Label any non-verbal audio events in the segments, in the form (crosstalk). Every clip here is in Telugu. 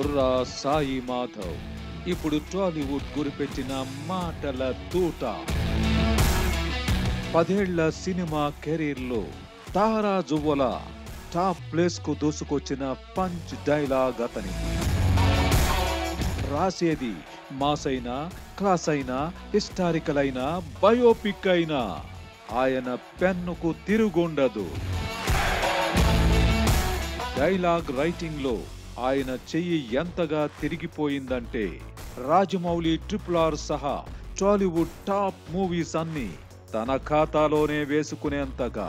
కొర్రా సాయి మాధవ్ ఇప్పుడు టాలీవుడ్ గురిపెట్టిన మాటల తూట పదేళ్ల సినిమా కెరీర్లో తారా జువ్వల టాప్ ప్లేస్కు దూసుకొచ్చిన పంచ్ డైలాగ్ అతని రాసేది మాస్ అయినా క్లాస్ అయినా హిస్టారికల్ అయినా బయోపిక్ అయినా ఆయన పెన్నుకు తిరుగుండదు డైలాగ్ రైటింగ్లో ఆయన చెయ్యి ఎంతగా తిరిగిపోయిందంటే రాజమౌళి ట్రిపుల్ ఆర్ సహా టాలీవుడ్ టాప్ మూవీస్ అన్ని తన ఖాతాలోనే వేసుకునేంతగా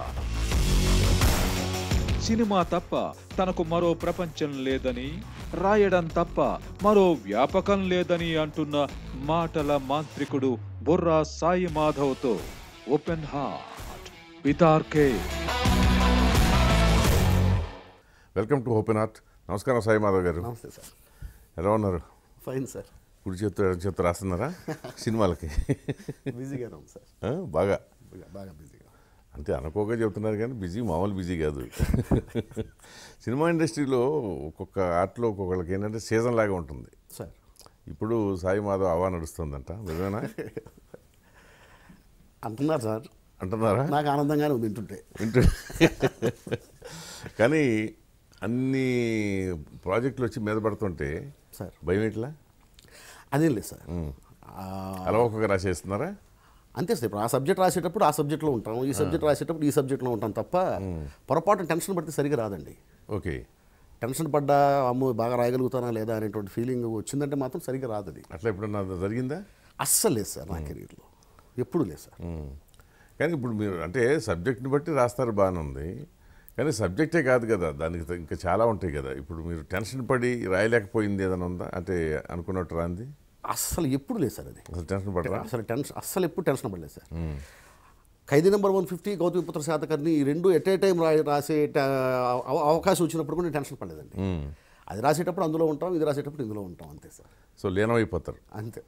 సినిమా తప్ప తనకు మరో ప్రపంచం లేదని రాయడం తప్ప మరో వ్యాపకం లేదని అంటున్న మాటల మాంత్రికుడు బుర్రా సాయి మాధవ్తో open heart with RK welcome to open heart నమస్కారం సాయి మాధవ్ గారు నమస్తే సార్ ఎలా ఉన్నారు ఫైన్ సార్ కుడి చేతు ఎడ చేతు రాస్తున్నారా సినిమాలకి బిజీగా ఉన్నాం సార్ బాగా బాగా బిజీగా అంటే అనుకోక చెప్తున్నారు కానీ బిజీ మామూలు బిజీ కాదు సినిమా ఇండస్ట్రీలో ఒక్కొక్క ఆర్ట్లో ఒక్కొక్కళ్ళకి ఏంటంటే సీజన్ లాగా ఉంటుంది సార్ ఇప్పుడు సాయి మాధవ్ అవా నడుస్తుందంట నిజమేనా అంటున్నారు సార్ అంటున్నారా నాకు ఆనందంగానే ఉంది వింటుంటే వింటుంటే కానీ అన్ని ప్రాజెక్టులు వచ్చి మీద పడుతుంటే సార్ భయం ఎట్లా అది లేదు సార్ అలవకగా రాసేస్తున్నారా అంతే సార్ ఇప్పుడు ఆ సబ్జెక్ట్ రాసేటప్పుడు ఆ సబ్జెక్ట్లో ఉంటాం ఈ సబ్జెక్ట్ రాసేటప్పుడు ఈ సబ్జెక్ట్లో ఉంటాం తప్ప పొరపాటు టెన్షన్ పడితే సరిగా రాదండి ఓకే టెన్షన్ పడ్డా అమ్ము బాగా రాయగలుగుతానా లేదా అనేటువంటి ఫీలింగ్ వచ్చిందంటే మాత్రం సరిగా రాదు అది అట్లా ఎప్పుడన్నా జరిగిందా అస్సలు లేదు సార్ నా కెరీర్లో ఎప్పుడు లేదు సార్ కానీ ఇప్పుడు మీరు అంటే సబ్జెక్ట్ని బట్టి రాస్తారు బాగానే ఉంది కానీ సబ్జెక్టే కాదు కదా దానికి ఇంకా చాలా ఉంటాయి కదా ఇప్పుడు మీరు టెన్షన్ పడి రాయలేకపోయింది ఏదైనా ఉందా అంటే అనుకున్నట్టు రాంది అస్సలు ఎప్పుడు లేదు సార్ అది అసలు టెన్షన్ పడరా అసలు టెన్షన్ అస్సలు ఎప్పుడు టెన్షన్ పడలేదు sir Khaidi number one fifty Gautamiputra Satakarni ఈ రెండు ఎట్ ఏ టైం రా రాసే అవకాశం వచ్చినప్పుడు కూడా టెన్షన్ పడలేదండి అది రాసేటప్పుడు అందులో ఉంటాం ఇది రాసేటప్పుడు ఇందులో ఉంటాం అంతే సార్ సో లీనమైపోతారు అంతే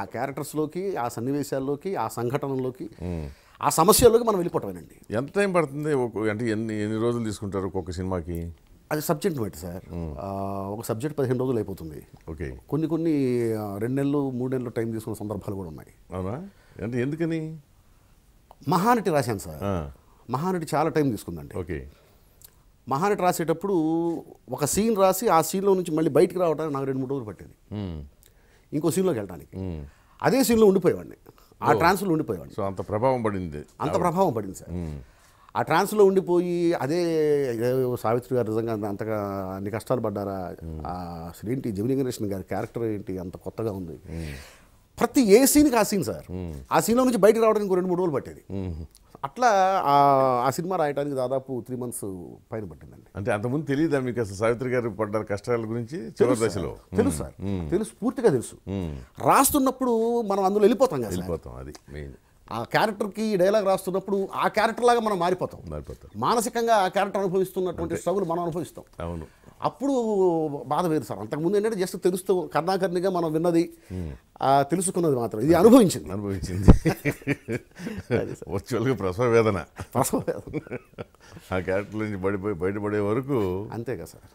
ఆ క్యారెక్టర్స్లోకి ఆ సన్నివేశాల్లోకి ఆ సంఘటనలోకి ఆ సమస్యల్లోకి మనం వెళ్ళిపోవటమేనండి ఎంత టైం పడుతుంది అంటే ఎన్ని ఎన్ని రోజులు తీసుకుంటారు ఒక్కొక్క సినిమాకి అది సబ్జెక్ట్ బట్టి సార్ ఒక సబ్జెక్ట్ పదిహేను రోజులు అయిపోతుంది ఓకే కొన్ని కొన్ని రెండు నెలలు మూడు నెలలు టైం తీసుకున్న సందర్భాలు కూడా ఉన్నాయి అవునా అంటే ఎందుకని మహానటి రాశాను సార్ మహానటి చాలా టైం తీసుకుందండి ఓకే మహానటి రాసేటప్పుడు ఒక సీన్ రాసి ఆ సీన్లో నుంచి మళ్ళీ బయటికి రావడానికి నాకు రెండు మూడు రోజులు పట్టింది ఇంకో సీన్లోకి వెళ్ళడానికి అదే సీన్లో ఉండిపోయేవాడిని ఆ ట్రాన్స్లో ఉండిపోయేవాడిని సో అంత ప్రభావం పడింది అంత ప్రభావం పడింది సార్ ఆ ట్రాన్స్లో ఉండిపోయి అదే సావిత్రి గారు నిజంగా అంతగా అన్ని కష్టాలు పడ్డారా అసలు ఏంటి జమిని గణేషన్ గారి క్యారెక్టర్ ఏంటి అంత కొత్తగా ఉంది ప్రతి ఏ సీన్కి ఆ సీన్ సార్ ఆ సీన్లో నుంచి బయటకు రావడానికి రెండు మూడు రోజులు పట్టేది అట్లా ఆ సినిమా రాయడానికి దాదాపు త్రీ మంత్స్ పైన పట్టిందండి అంటే అంతకుముందు తెలియదా మీకు అసలు సావిత్రి గారు పడ్డ కష్టాల గురించి చివరి దశలో తెలుసు సార్ తెలుసు పూర్తిగా తెలుసు రాస్తున్నప్పుడు మనం అందులో వెళ్ళిపోతాం కదా వెళ్ళిపోతాం అది మెయిన్ ఆ క్యారెక్టర్కి డైలాగ్ రాస్తున్నప్పుడు ఆ క్యారెక్టర్ లాగా మనం మారిపోతాం మారిపోతాం మానసికంగా ఆ క్యారెక్టర్ అనుభవిస్తున్నటువంటి స్ట్రగుల్ మనం అనుభవిస్తాం అవును అప్పుడు బాధ వేరు సార్ అంతకుముందు ఏంటంటే జస్ట్ తెలుస్తూ కర్ణాకర్ణిగా మనం విన్నది hmm. తెలుసుకున్నది మాత్రం ఇది అనుభవించింది అనుభవించింది వర్చువల్గా ప్రసవ వేదన ఆ క్యారెక్టర్ నుంచి బడిపోయి బయటపడే వరకు అంతే కదా సార్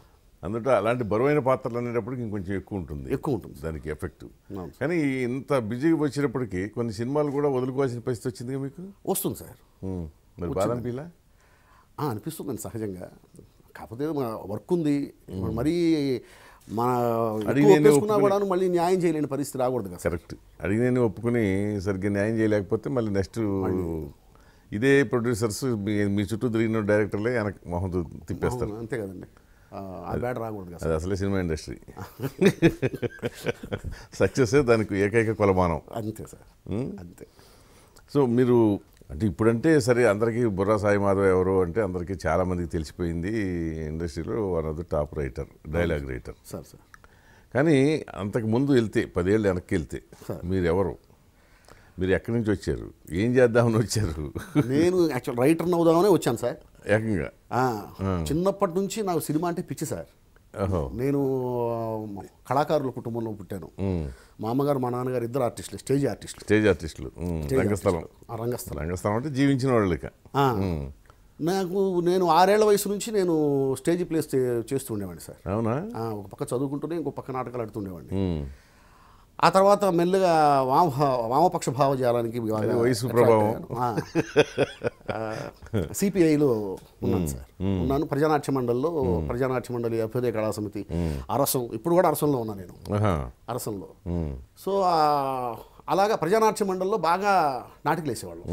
అందుకే అలాంటి బరువైన పాత్రలు అనేటప్పటికి ఇంకొంచెం ఎక్కువ ఉంటుంది ఎక్కువ ఉంటుంది దానికి ఎఫెక్ట్ కానీ ఇంత బిజీగా వచ్చినప్పటికీ కొన్ని సినిమాలు కూడా వదులుకోవాల్సిన పరిస్థితి వచ్చింది మీకు వస్తుంది సార్ hmm. మరి బాధ అనిపిస్తుంది సహజంగా కాకపోతే మన వర్క్ ఉంది మరీ మన ఒప్పుకున్నా కూడా మళ్ళీ న్యాయం చేయలేని పరిస్థితి రాకూడదు కదా కరెక్ట్ అడిగిన ఒప్పుకుని సరిగ్గా న్యాయం చేయలేకపోతే మళ్ళీ నెక్స్ట్ ఇదే ప్రొడ్యూసర్స్ మీ చుట్టూ తిరిగిన డైరెక్టర్లే వెనక మొహం తిప్పేస్తారు అంతే కదండి రాకూడదు అది అసలే సినిమా ఇండస్ట్రీ సక్సెస్ (laughs) దానికి ఏకైక కొలమానం అంతే సార్ అంతే సో మీరు అంటే ఇప్పుడంటే సరే అందరికీ బుర్రా సాయి మాధవ్ ఎవరు అంటే అందరికీ చాలామందికి తెలిసిపోయింది ఇండస్ట్రీలో one of the top writer dialogue writer sir sir కానీ అంతకు ముందు వెళ్తే పదేళ్ళు వెనక్కి వెళ్తే ఎవరు మీరు ఎక్కడి నుంచి వచ్చారు ఏం చేద్దామని వచ్చారు నేను యాక్చువల్ రైటర్ అవుదామనే వచ్చాను సార్ ఏకంగా చిన్నప్పటి నుంచి నాకు సినిమా అంటే పిచ్చి సార్ నేను కళాకారుల కుటుంబంలో పుట్టాను మా అమ్మగారు మా నాన్నగారు ఇద్దరు ఆర్టిస్టులు స్టేజ్ ఆర్టిస్టులు స్టేజ్ ఆర్టిస్టులు రంగస్థలం రంగస్థలం రంగస్థలం అంటే జీవించిన వాళ్ళు నాకు నేను ఆరేళ్ల వయసు నుంచి నేను స్టేజ్ ప్లేస్ చేస్తుండేవాడిని సార్ అవునా ఒక పక్క చదువుకుంటూనే ఇంకో పక్క నాటకాలు ఆడుతుండేవాడిని ఆ తర్వాత మెల్లగా వామ వామపక్ష భావజాలానికి వయసు ప్రభావం సిపిఐలో ఉన్నాను సార్ hmm. ఉన్నాను ప్రజానాట్య మండలిలో hmm. ప్రజానాట్య మండలి అభ్యుదయ కళా సమితి hmm. అరసం ఇప్పుడు కూడా అరసంలో ఉన్నా నేను అరసంలో సో అలాగా ప్రజానాట్య మండలిలో బాగా నాటికలు వేసేవాళ్ళు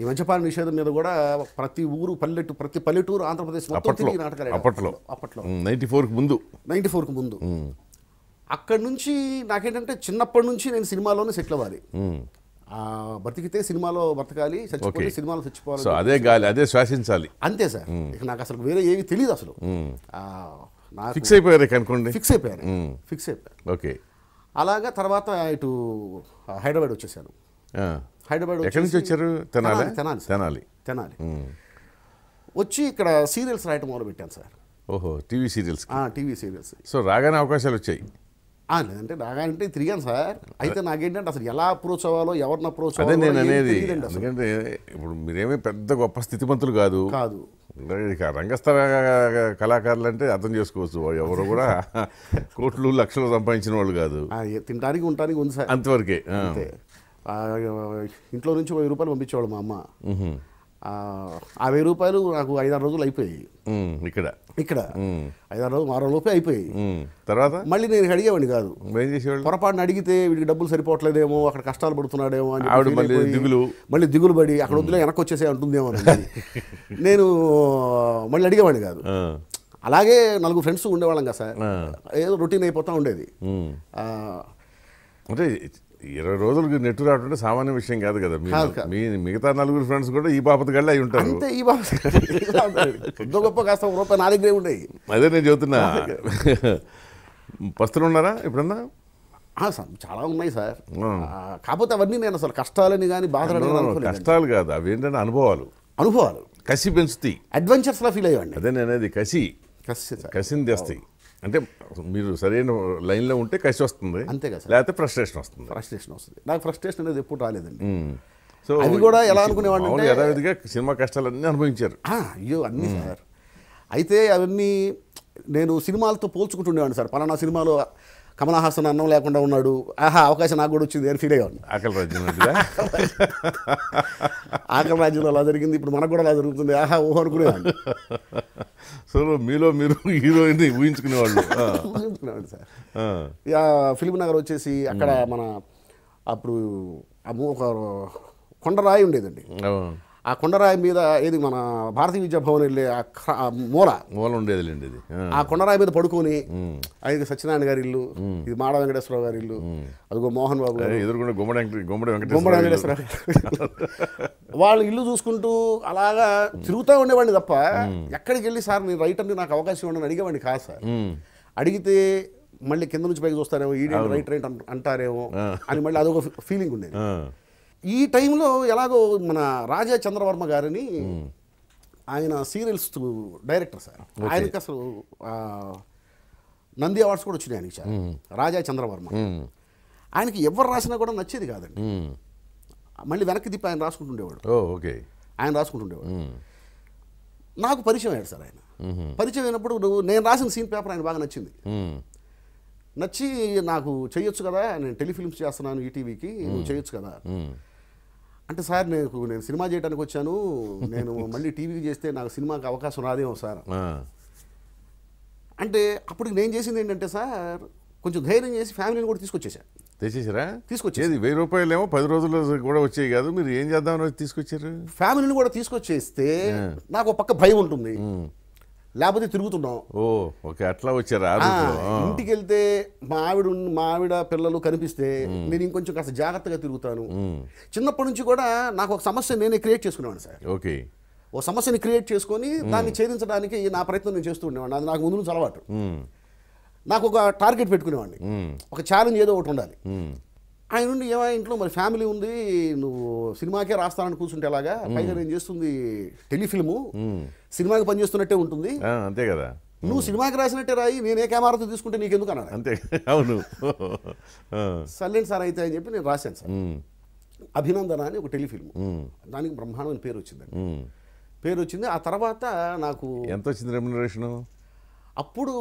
ఈ మద్యపాన నిషేధం మీద కూడా ప్రతి ఊరు పల్లెటూరు ప్రతి పల్లెటూరు ఆంధ్రప్రదేశ్ మొత్తం తిరిగి నాటకాలు అప్పట్లో అప్పట్లో నైన్టీ ఫోర్కి ముందు నైన్టీ ఫోర్కి ముందు అక్కడి నుంచి నాకేంటంటే చిన్నప్పటి నుంచి నేను సినిమాలోనే సెటిల్ అవ్వాలి బ్రతికితే సినిమాలో బ్రతకాలి చచ్చిపోతే సినిమాలో చచ్చిపోవాలి అదే గాలి అదే శ్వాసించాలి అంతే సార్ ఇక నాకు అసలు వేరే ఏమి తెలియదు అసలు ఫిక్స్ అయిపోయారు అనుకోండి ఫిక్స్ అయిపోయారు ఫిక్స్ అయిపోయారు ఓకే అలాగా తర్వాత ఇటు హైదరాబాద్ వచ్చేసాను హైదరాబాద్ ఎక్కడి నుంచి వచ్చారు తెనాలి తెనాలి తెనాలి తెనాలి వచ్చి ఇక్కడ సీరియల్స్ రాయటం మొదలు పెట్టాను సార్ ఓహో TV serials TV serials so రాగానే అవకాశాలు వచ్చాయి లేదంటే నాకంటే తిరిగాను సార్ అయితే నాకేంటంటే అసలు ఎలా అప్రోచ్ అవ్వాలో ఎవరిని అప్రోచ్ నేను అనేది ఎందుకంటే ఇప్పుడు మీరేమీ పెద్ద గొప్ప స్థితిమంతులు కాదు కాదు రంగస్థ కళాకారులు అంటే అర్థం చేసుకోవచ్చు ఎవరు కూడా (laughs) కోట్లు లక్షలు సంపాదించిన వాళ్ళు కాదు తినడానికి ఉండటానికి ఉంది సార్ అంతవరకే ఇంట్లో నుంచి వెయ్యి రూపాయలు పంపించేవాళ్ళు మా అమ్మ ఆ వెయ్యి రూపాయలు నాకు ఐదారు రోజులు అయిపోయాయి ఇక్కడ ఇక్కడ ఐదారు రోజులు వారం లోపే అయిపోయాయి తర్వాత మళ్ళీ నేను అడిగేవాడిని కాదు పొరపాటును అడిగితే వీడికి డబ్బులు సరిపోవట్లేదేమో అక్కడ కష్టాలు పడుతున్నాడేమో అని మళ్ళీ దిగులు మళ్ళీ దిగులు పడి అక్కడ వద్దులే వెనక్కి వచ్చేసే ఉంటుందేమో అని (laughs) నేను మళ్ళీ అడిగేవాడిని కాదు అలాగే నలుగురు ఫ్రెండ్స్ ఉండేవాళ్ళం కదా సార్ ఏదో రొటీన్ అయిపోతూ ఉండేది అంటే ఇరవై రోజులకి నెట్టు రావడం సామాన్య విషయం కాదు కదా మీ మిగతా నలుగురు ఫ్రెండ్స్ కూడా ఈ బాపత గళ్ళ అయి ఉంటారు అంతే ఈ బాపత గొప్ప కాస్త రూపాయి నా దగ్గరే ఉండేవి అదే నేను చెబుతున్నా పస్తులు ఉన్నారా ఎప్పుడన్నా చాలా ఉన్నాయి సార్ కాకపోతే అవన్నీ నేను అసలు కష్టాలని కానీ బాధలు కష్టాలు కాదు అవి ఏంటంటే అనుభవాలు అనుభవాలు కసి పెంచుతాయి లా ఫీల్ అయ్యండి అదే నేను అనేది కసి కసి కసిని తెస్తాయి అంటే మీరు సరైన లైన్లో ఉంటే కసి వస్తుంది అంతే కదా లేకపోతే ఫ్రస్ట్రేషన్ వస్తుంది ఫ్రస్ట్రేషన్ వస్తుంది నాకు ఫ్రస్ట్రేషన్ అనేది ఎప్పుడు రాలేదండి సో అది కూడా ఎలా అనుకునేవాడిని యథావిధిగా సినిమా కష్టాలన్నీ అనుభవించారు అయ్యో అన్నీ సార్ అయితే అవన్నీ నేను సినిమాలతో పోల్చుకుంటుండేవాడిని సార్ పలానా సినిమాలో కమలహాసన్ అన్నం లేకుండా ఉన్నాడు ఆహా అవకాశం నాకు కూడా వచ్చింది అని ఫీల్ అయ్యాను ఆకలి రాజ్యం ఆకలి రాజ్యంలో అలా జరిగింది ఇప్పుడు మనకు కూడా అలా జరుగుతుంది ఆహా ఊహ కూడా సో మీలో మీరు హీరోయిన్ ఊహించుకునేవాళ్ళు ఊహించుకునేవాళ్ళు సార్ ఫిలిం నగర్ వచ్చేసి అక్కడ మన అప్పుడు ఒక కొండరాయి ఉండేదండి ఆ కొండరాయి మీద ఏది మన భారతీయ విద్యాభవన్ వెళ్ళే ఆ మూల మూల ఉండేదిలేండి ఇది ఆ కొండరాయి మీద పడుకొని అది సత్యనారాయణ గారి ఇల్లు ఇది మాడ వెంకటేశ్వరరావు గారి ఇల్లు అదిగో మోహన్ బాబు గారు ఎదుర్కొంటే గుమ్మడి వెంకటేశ్వరరావు (laughs) వాళ్ళు ఇల్లు చూసుకుంటూ అలాగా తిరుగుతూ ఉండేవాడిని తప్ప ఎక్కడికి వెళ్ళి సార్ నేను రైటర్ని నాకు అవకాశం ఉండని అడిగేవాడిని కాదు సార్ అడిగితే మళ్ళీ కింద నుంచి పైకి చూస్తారేమో ఈడీ రైట్ రైట్ అంటారేమో అని మళ్ళీ అదొక ఫీలింగ్ ఉండేది ఈ టైంలో ఎలాగో మన రాజా చంద్రవర్మ గారిని ఆయన సీరియల్స్ డైరెక్టర్ సార్ ఆయనకి అసలు నంది అవార్డ్స్ కూడా వచ్చినాయి ఆయనకి సార్ రాజా చంద్రవర్మ ఆయనకి ఎవరు రాసినా కూడా నచ్చేది కాదండి మళ్ళీ వెనక్కి తిప్పి ఆయన రాసుకుంటుండేవాడు ఓకే ఆయన రాసుకుంటుండేవాడు నాకు పరిచయం అయ్యాడు సార్ ఆయన పరిచయం అయినప్పుడు నేను రాసిన సీన్ పేపర్ ఆయన బాగా నచ్చింది నచ్చి నాకు చేయొచ్చు కదా నేను టెలిఫిల్మ్స్ చేస్తున్నాను ఈటీవీకి నువ్వు చేయొచ్చు కదా అంటే సార్ నేను నేను సినిమా చేయడానికి వచ్చాను నేను మళ్ళీ టీవీకి చేస్తే నాకు సినిమాకి అవకాశం రాదేమో సార్ అంటే అప్పుడు నేను చేసింది ఏంటంటే సార్ కొంచెం ధైర్యం చేసి ఫ్యామిలీని కూడా తీసుకొచ్చేసా తెచ్చేసారా తీసుకొచ్చేది వెయ్యి రూపాయలు ఏమో పది రోజులు కూడా వచ్చేవి కాదు మీరు ఏం చేద్దామని తీసుకొచ్చారు ఫ్యామిలీని కూడా తీసుకొచ్చేస్తే నాకు ఒక పక్క భయం ఉంటుంది లేకపోతే తిరుగుతున్నాం ఓ ఓకే అట్లా వచ్చారా ఇంటికి వెళ్తే మా ఆవిడ మా ఆవిడ పిల్లలు కనిపిస్తే నేను ఇంకొంచెం కాస్త జాగ్రత్తగా తిరుగుతాను చిన్నప్పటి నుంచి కూడా నాకు ఒక సమస్య నేనే క్రియేట్ చేసుకునేవాను సార్ ఓకే ఓ సమస్యని క్రియేట్ చేసుకొని దాన్ని ఛేదించడానికి నా ప్రయత్నం నేను చేస్తూ ఉండేవాడిని అది నాకు ముందు నుంచి అలవాటు నాకు ఒక టార్గెట్ పెట్టుకునేవాడిని ఒక ఛాలెంజ్ ఏదో ఒకటి ఉండాలి ఆయన నుండి ఏమైనా ఇంట్లో మరి ఫ్యామిలీ ఉంది నువ్వు సినిమాకే రాస్తానని కూర్చుంటే ఎలాగా పైగా నేను చేస్తుంది టెలిఫిల్ము సినిమాకి పనిచేస్తున్నట్టే ఉంటుంది అంతే కదా నువ్వు సినిమాకి రాసినట్టే రాయి నేనే కెమెరాతో తీసుకుంటే నీకెందుకు అన్నాడు అంతే అవును సర్లేండి సార్ అయితే అని చెప్పి నేను రాశాను సార్ అభినందన అని ఒక టెలిఫిల్మ్ దానికి బ్రహ్మాండమైన పేరు వచ్చిందండి పేరు వచ్చింది ఆ తర్వాత నాకు ఎంత వచ్చింది రెమ్యునరేషను అప్పుడు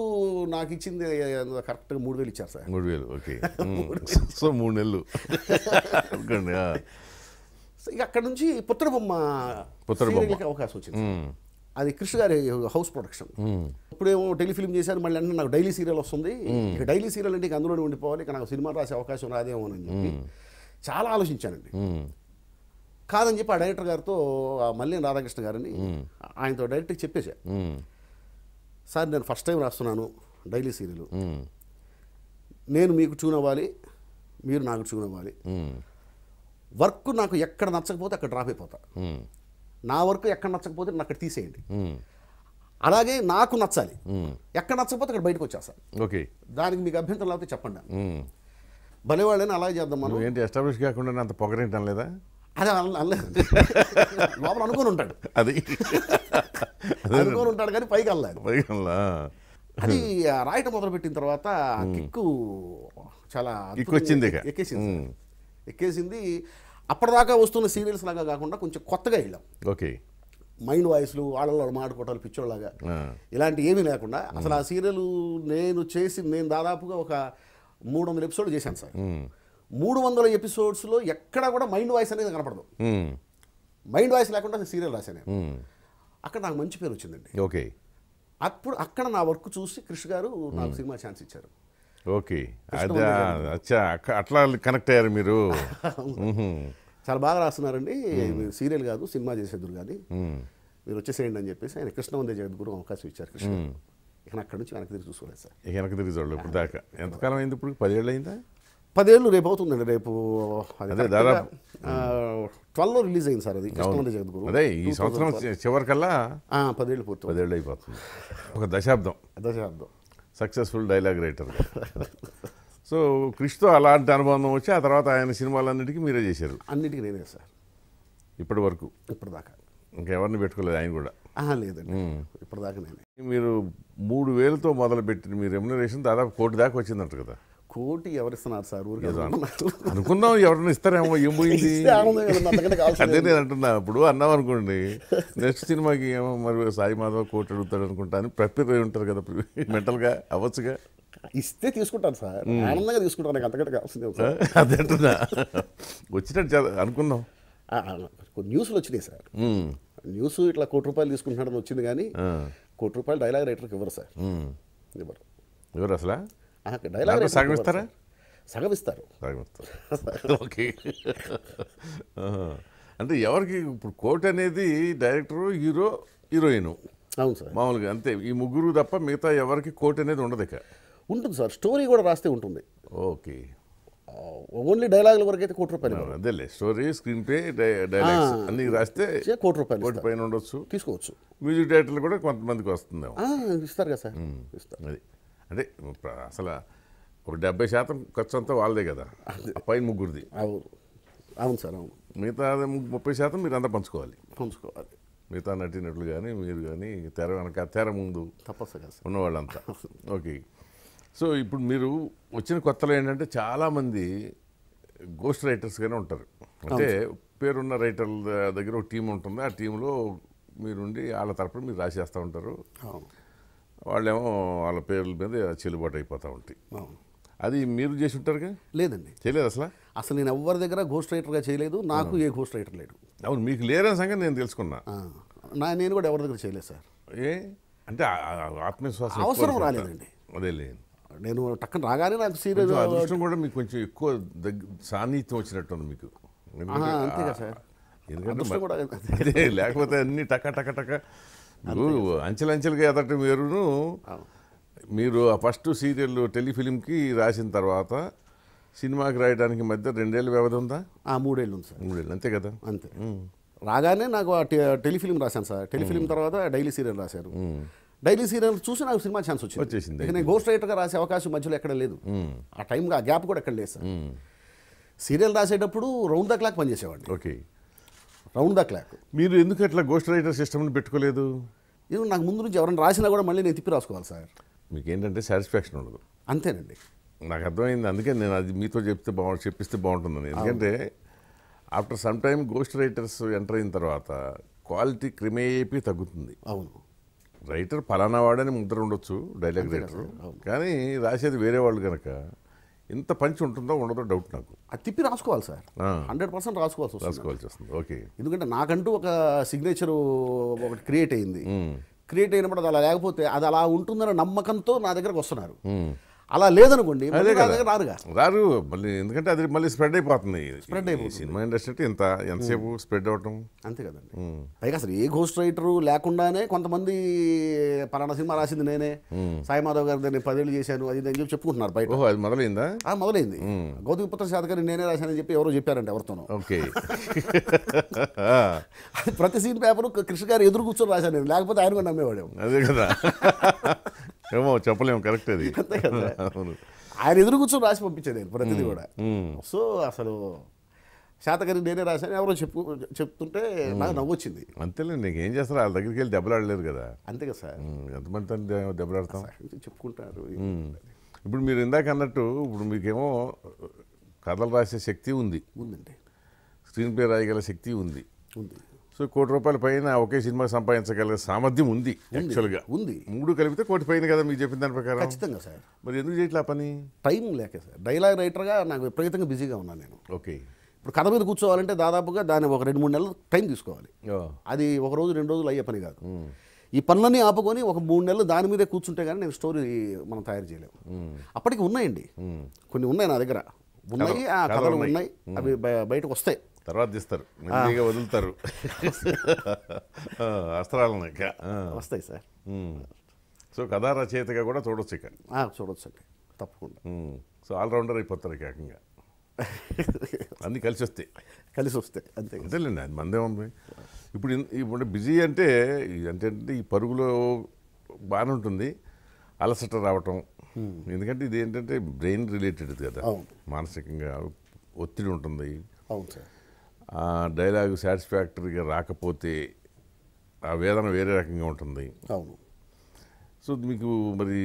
నాకు ఇచ్చింది కరెక్ట్గా మూడు వేలు ఇచ్చారు సార్ మూడు వేలు ఓకే (laughs) సో మూడు నెలలు ఇక అక్కడ నుంచి పుత్రబొమ్మ పుత్రబొమ్మకి అవకాశం వచ్చింది అది కృష్ణ గారి హౌస్ ప్రొడక్షన్ ఇప్పుడేమో టెలిఫిల్మ్ చేశారు మళ్ళీ అంటే నాకు డైలీ సీరియల్ వస్తుంది ఇక డైలీ సీరియల్ అంటే అందులో అందులోనే ఉండిపోవాలి ఇక నాకు సినిమా రాసే అవకాశం రాదేమో అని చాలా ఆలోచించానండి కాదని చెప్పి ఆ డైరెక్టర్ గారితో మళ్ళీ రాధాకృష్ణ గారిని ఆయనతో డైరెక్ట్గా చెప్పేశా సార్ నేను ఫస్ట్ టైం రాస్తున్నాను డైలీ సీరియల్ నేను మీకు ట్యూన్ అవ్వాలి మీరు నాకు ట్యూన్ అవ్వాలి వర్క్ నాకు ఎక్కడ నచ్చకపోతే అక్కడ డ్రాప్ అయిపోతా నా వర్క్ ఎక్కడ నచ్చకపోతే నన్ను అక్కడ తీసేయండి అలాగే నాకు నచ్చాలి ఎక్కడ నచ్చకపోతే అక్కడ బయటకు వచ్చేస్తాను ఓకే దానికి మీకు అభ్యంతరం లేకపోతే చెప్పండి భలేవాళ్ళని అలాగే చేద్దాం మనం ఏంటి ఎస్టాబ్లిష్ కాకుండా అంత పొగరేయటం లేదా అది లోపల అనుకుని ఉంటాడు అది అనుకుని ఉంటాడు కానీ పైకి వెళ్ళాలి పైకి అది రాయటం మొదలుపెట్టిన తర్వాత కిక్కు చాలా వచ్చింది ఎక్కేసింది ఎక్కేసింది అప్పటిదాకా వస్తున్న సీరియల్స్ లాగా కాకుండా కొంచెం కొత్తగా వెళ్ళాం ఓకే మైండ్ వాయిస్లు వాళ్ళలో మాడుకోవటాలు పిచ్చోళ్ళలాగా ఇలాంటి ఏమీ లేకుండా అసలు ఆ సీరియల్ నేను చేసి నేను దాదాపుగా ఒక మూడు వందల ఎపిసోడ్ చేశాను సార్ మూడు వందల ఎపిసోడ్స్లో ఎక్కడ కూడా మైండ్ వాయిస్ అనేది కనపడదు మైండ్ వాయిస్ లేకుండా సీరియల్ రాశాను నేను అక్కడ నాకు మంచి పేరు వచ్చిందండి ఓకే అప్పుడు అక్కడ నా వర్క్ చూసి కృష్ణ గారు నాకు సినిమా ఛాన్స్ ఇచ్చారు ఓకే అచ్చా అట్లా కనెక్ట్ అయ్యారు మీరు చాలా బాగా రాస్తున్నారండి సీరియల్ కాదు సినిమా చేసేద్దరు కానీ మీరు వచ్చేసేయండి అని చెప్పేసి ఆయన కృష్ణ వందే జగద్గురు అవకాశం ఇచ్చారు కృష్ణ ఇక అక్కడ నుంచి వెనక్కి తిరిగి చూసుకోలేదు సార్ వెనక్కి తిరిగి చూడలేదు ఇప్పుడు దాకా ఎంతకాలం అయింది ఇప్పుడు పదేళ్ళు అయిందా పదేళ్ళు రేపు అవుతుందండి రేపు అదే దాదాపు లో రిలీజ్ అయింది సార్ అది జగద్గురు అదే ఈ సంవత్సరం చివరికల్లా పదేళ్ళు పూర్తి పదేళ్ళు అయిపోతుంది ఒక దశాబ్దం దశాబ్దం సక్సెస్ఫుల్ డైలాగ్ రైటర్ సో కృష్ణతో అలాంటి అనుబంధం వచ్చి ఆ తర్వాత ఆయన సినిమాలన్నిటికీ మీరే చేశారు అన్నిటికీ నేనే సార్ ఇప్పటి వరకు ఇప్పటిదాకా ఇంకెవరిని పెట్టుకోలేదు ఆయన కూడా లేదండి ఇప్పటిదాకా నేనే మీరు మూడు వేలతో మొదలుపెట్టిన మీ రెమ్యునరేషన్ దాదాపు కోటి దాకా వచ్చిందంట కదా కోటి ఎవరిస్తున్నారు సార్ ఊరికి అనుకున్నాం ఎవరైనా ఇస్తారేమో ఏం పోయింది అదే నేను అంటున్నా అప్పుడు అన్నాం అనుకోండి నెక్స్ట్ సినిమాకి ఏమో మరి సాయి మాధవ కోటి అడుగుతాడు అనుకుంటా అని ప్రిపేర్ ఉంటారు కదా మెంటల్గా అవ్వచ్చుగా ఇస్తే తీసుకుంటాను సార్ ఆనందంగా తీసుకుంటాను నాకు అంతకంటే కావాల్సింది అదే అంటున్నా వచ్చినట్టు అనుకుందాం న్యూస్లు వచ్చినాయి సార్ న్యూస్ ఇట్లా కోటి రూపాయలు తీసుకుంటున్నాడని వచ్చింది కానీ కోటి రూపాయలు డైలాగ్ రైటర్కి ఇవ్వరు సార్ ఇవ్వరు ఇవ్వరు అసలు డైలాగ్ సగమిస్తారా సగమిస్తారు (laughs) ఓకే అంటే ఎవరికి ఇప్పుడు కోట్ అనేది డైరెక్టరు హీరో హీరోయిన్ అవును సార్ మామూలుగా అంతే ఈ ముగ్గురు తప్ప మిగతా ఎవరికి కోట్ అనేది ఉండదు ఇక ఉంటుంది సార్ స్టోరీ కూడా రాస్తే ఉంటుంది ఓకే ఓన్లీ డైలాగుల వరకు అయితే కోటి రూపాయలు అదేలే స్టోరీ స్క్రీన్ ప్లే డైలాగ్స్ అన్ని రాస్తే కోటి రూపాయలు కోటి పైన ఉండొచ్చు తీసుకోవచ్చు మ్యూజిక్ డైరెక్టర్లు కూడా కొంతమందికి వస్తుంది ఇస్తారు కదా సార్ ఇస్తారు అది అంటే అసలు ఒక డెబ్బై శాతం ఖర్చు అంతా వాళ్ళదే కదా పైన ముగ్గురిది అవును అవును సార్ అవును మిగతా ముప్పై శాతం మీరు అంతా పంచుకోవాలి పంచుకోవాలి మిగతా నటినట్లు కానీ మీరు కానీ తెర వెనక తెర ముందు తప్పసరిగా ఉన్నవాళ్ళంతా ఓకే సో ఇప్పుడు మీరు వచ్చిన కొత్తలో ఏంటంటే చాలామంది గోస్ట్ రైటర్స్గానే ఉంటారు అంటే పేరున్న రైటర్ల దగ్గర ఒక టీం ఉంటుంది ఆ టీంలో మీరుండి వాళ్ళ తరపున మీరు రాసేస్తూ ఉంటారు వాళ్ళేమో వాళ్ళ పేర్ల మీద చెల్లుబాటు అయిపోతూ ఉంటాయి అది మీరు చేసి ఉంటారుగా లేదండి చేయలేదు అసలు అసలు నేను ఎవరి దగ్గర గోస్ట్ రైటర్గా చేయలేదు నాకు ఏ గోస్ట్ రైటర్ లేడు అవును మీకు లేరని సంగతి నేను తెలుసుకున్నా నా నేను కూడా ఎవరి దగ్గర చేయలేదు సార్ ఏ అంటే ఆత్మవిశ్వాసం అవసరం రాలేదండి అదే లేదు నేను టక్కన రాగానే నాకు సీరియస్ అదృష్టం కూడా మీకు కొంచెం ఎక్కువ దగ్గర సాన్నిహిత్యం ఉంది మీకు అంతే కదా సార్ ఎందుకంటే లేకపోతే అన్ని టక టక టక ఇప్పుడు అంచెలంచెలుగా ఎదటం వేరును మీరు ఆ ఫస్ట్ సీరియల్ టెలిఫిలింకి రాసిన తర్వాత సినిమాకి రాయడానికి మధ్య రెండేళ్ళు వ్యవధి ఉందా మూడేళ్ళు ఉంది సార్ మూడేళ్ళు అంతే కదా అంతే రాగానే నాకు టెలిఫిలిం రాశాను సార్ టెలిఫిలిం తర్వాత డైలీ సీరియల్ రాశారు డైలీ సీరియల్ చూసి నాకు సినిమా ఛాన్స్ వచ్చింది వచ్చేసింది నేను గోస్ట్ రైటర్గా రాసే అవకాశం మధ్యలో ఎక్కడ లేదు ఆ టైంగా ఆ గ్యాప్ కూడా ఎక్కడ లేదు సార్ సీరియల్ రాసేటప్పుడు రౌండ్ ద క్లాక్ పనిచేసేవాడిని ఓకే రౌండ్ ద క్లాక్ మీరు ఎందుకు అట్లా గోస్ట్ రైటర్ సిస్టమ్ని పెట్టుకోలేదు ఇది నాకు ముందు నుంచి ఎవరైనా రాసినా కూడా మళ్ళీ నేను తిప్పి రాసుకోవాలి సార్ మీకు ఏంటంటే సాటిస్ఫాక్షన్ ఉండదు అంతేనండి నాకు అర్థమైంది అందుకే నేను అది మీతో చెప్తే బాగు చెప్పిస్తే బాగుంటుందని ఎందుకంటే after some time ghost writers enter అయిన తర్వాత క్వాలిటీ క్రిమేపీ తగ్గుతుంది అవును రైటర్ ఫలానా వాడని ముద్ర ఉండొచ్చు డైలాగ్ రైటర్ కానీ రాసేది వేరే వాళ్ళు కనుక ఎంత పంచి ఉంటుందో ఉండదో డౌట్ నాకు అది తిప్పి రాసుకోవాలి సార్ హండ్రెడ్ పర్సెంట్ రాసుకోవాల్సి వస్తుంది రాసుకోవాల్సి వస్తుంది ఓకే ఎందుకంటే నాకంటూ ఒక సిగ్నేచర్ ఒకటి క్రియేట్ అయింది క్రియేట్ అయినప్పుడు అది అలా లేకపోతే అది అలా ఉంటుందనే నమ్మకంతో నా దగ్గరకు వస్తున్నారు అలా లేదనుకోండి రారుగా రారు మళ్ళీ ఎందుకంటే అది మళ్ళీ స్ప్రెడ్ అయిపోతుంది స్ప్రెడ్ అయిపోతుంది సినిమా ఇండస్ట్రీ ఇంత ఎంతసేపు స్ప్రెడ్ అవటం అంతే కదండి పైగా అసలు ఏ ఘోస్ట్ రైటర్ లేకుండానే కొంతమంది పలానా సినిమా రాసింది నేనే సాయి మాధవ్ గారి నేను పదేళ్ళు చేశాను అది అని చెప్పి చెప్పుకుంటున్నారు బయట అది మొదలైందా మొదలైంది గౌతమి పుత్ర శాతకాన్ని నేనే రాశానని చెప్పి ఎవరో చెప్పారంటే ఎవరితోనో ఓకే (laughs) ప్రతి సీన్ పేపర్ కృష్ణ గారు ఎదురు కూర్చొని రాశాను నేను లేకపోతే ఆయన కూడా నమ్మేవాడేమో అదే కదా (laughs) ఏమో చెప్పలేము కరెక్ట్ అది అంతే కదా (laughs) ఆయన ఎదురు కూర్చొని రాసి పంపించేది నేను ప్రతిదీ కూడా సో అసలు శాతకరి నేనే రాశాను ఎవరో చెప్పు చెప్తుంటే నాకు నవ్వొచ్చింది అంతేలే నీకు ఏం చేస్తారు వాళ్ళ దగ్గరికి వెళ్ళి దెబ్బలాడలేదు కదా అంతే కదా సార్ ఎంతమంది తను దెబ్బలాడతాం చెప్పుకుంటారు ఇప్పుడు మీరు ఇందాక అన్నట్టు ఇప్పుడు మీకేమో కథలు రాసే శక్తి ఉంది ఉందండి స్క్రీన్ ప్లే రాయగల శక్తి ఉంది ఉంది సో కోటి రూపాయల పైన ఒకే సినిమా సంపాదించగలిగే సామర్థ్యం ఉంది యాక్చువల్గా ఉంది మూడు కలిపితే కోటి పైన కదా మీకు చెప్పిన దాని ప్రకారం ఖచ్చితంగా సార్ మరి ఎందుకు చేయట్లే పని టైం లేక సార్ డైలాగ్ రైటర్గా నాకు విపరీతంగా బిజీగా ఉన్నాను నేను ఓకే ఇప్పుడు కథ మీద కూర్చోవాలంటే దాదాపుగా దాని ఒక రెండు మూడు నెలలు టైం తీసుకోవాలి అది ఒక రోజు రెండు రోజులు అయ్యే పని కాదు ఈ పనులన్నీ ఆపుకొని ఒక మూడు నెలలు దాని మీదే కూర్చుంటే కానీ నేను స్టోరీ మనం తయారు చేయలేము అప్పటికి ఉన్నాయండి కొన్ని ఉన్నాయి నా దగ్గర ఉన్నాయి ఆ కథలు ఉన్నాయి అవి బయటకు వస్తాయి తర్వాత తీస్తారు మెల్లిగా వదులుతారు అస్త్రాలను వస్తాయి సార్ సో కథా రచయితగా కూడా చూడొచ్చు ఇక చూడొచ్చు అండి తప్పకుండా సో ఆల్రౌండర్ అయిపోతారు ఏకంగా (laughs) అన్ని కలిసి వస్తాయి కలిసి వస్తాయి అంతే అంతేలేండి అది మందే ఉంది ఇప్పుడు ఇప్పుడు బిజీ అంటే అంటే ఈ పరుగులో బాగానే ఉంటుంది అలసట రావటం ఎందుకంటే ఇది ఏంటంటే బ్రెయిన్ రిలేటెడ్ కదా మానసికంగా ఒత్తిడి ఉంటుంది అవును సార్ డైలాగ్ సాటిస్ఫాక్టరీగా రాకపోతే ఆ వేదన వేరే రకంగా ఉంటుంది అవును సో మీకు మరి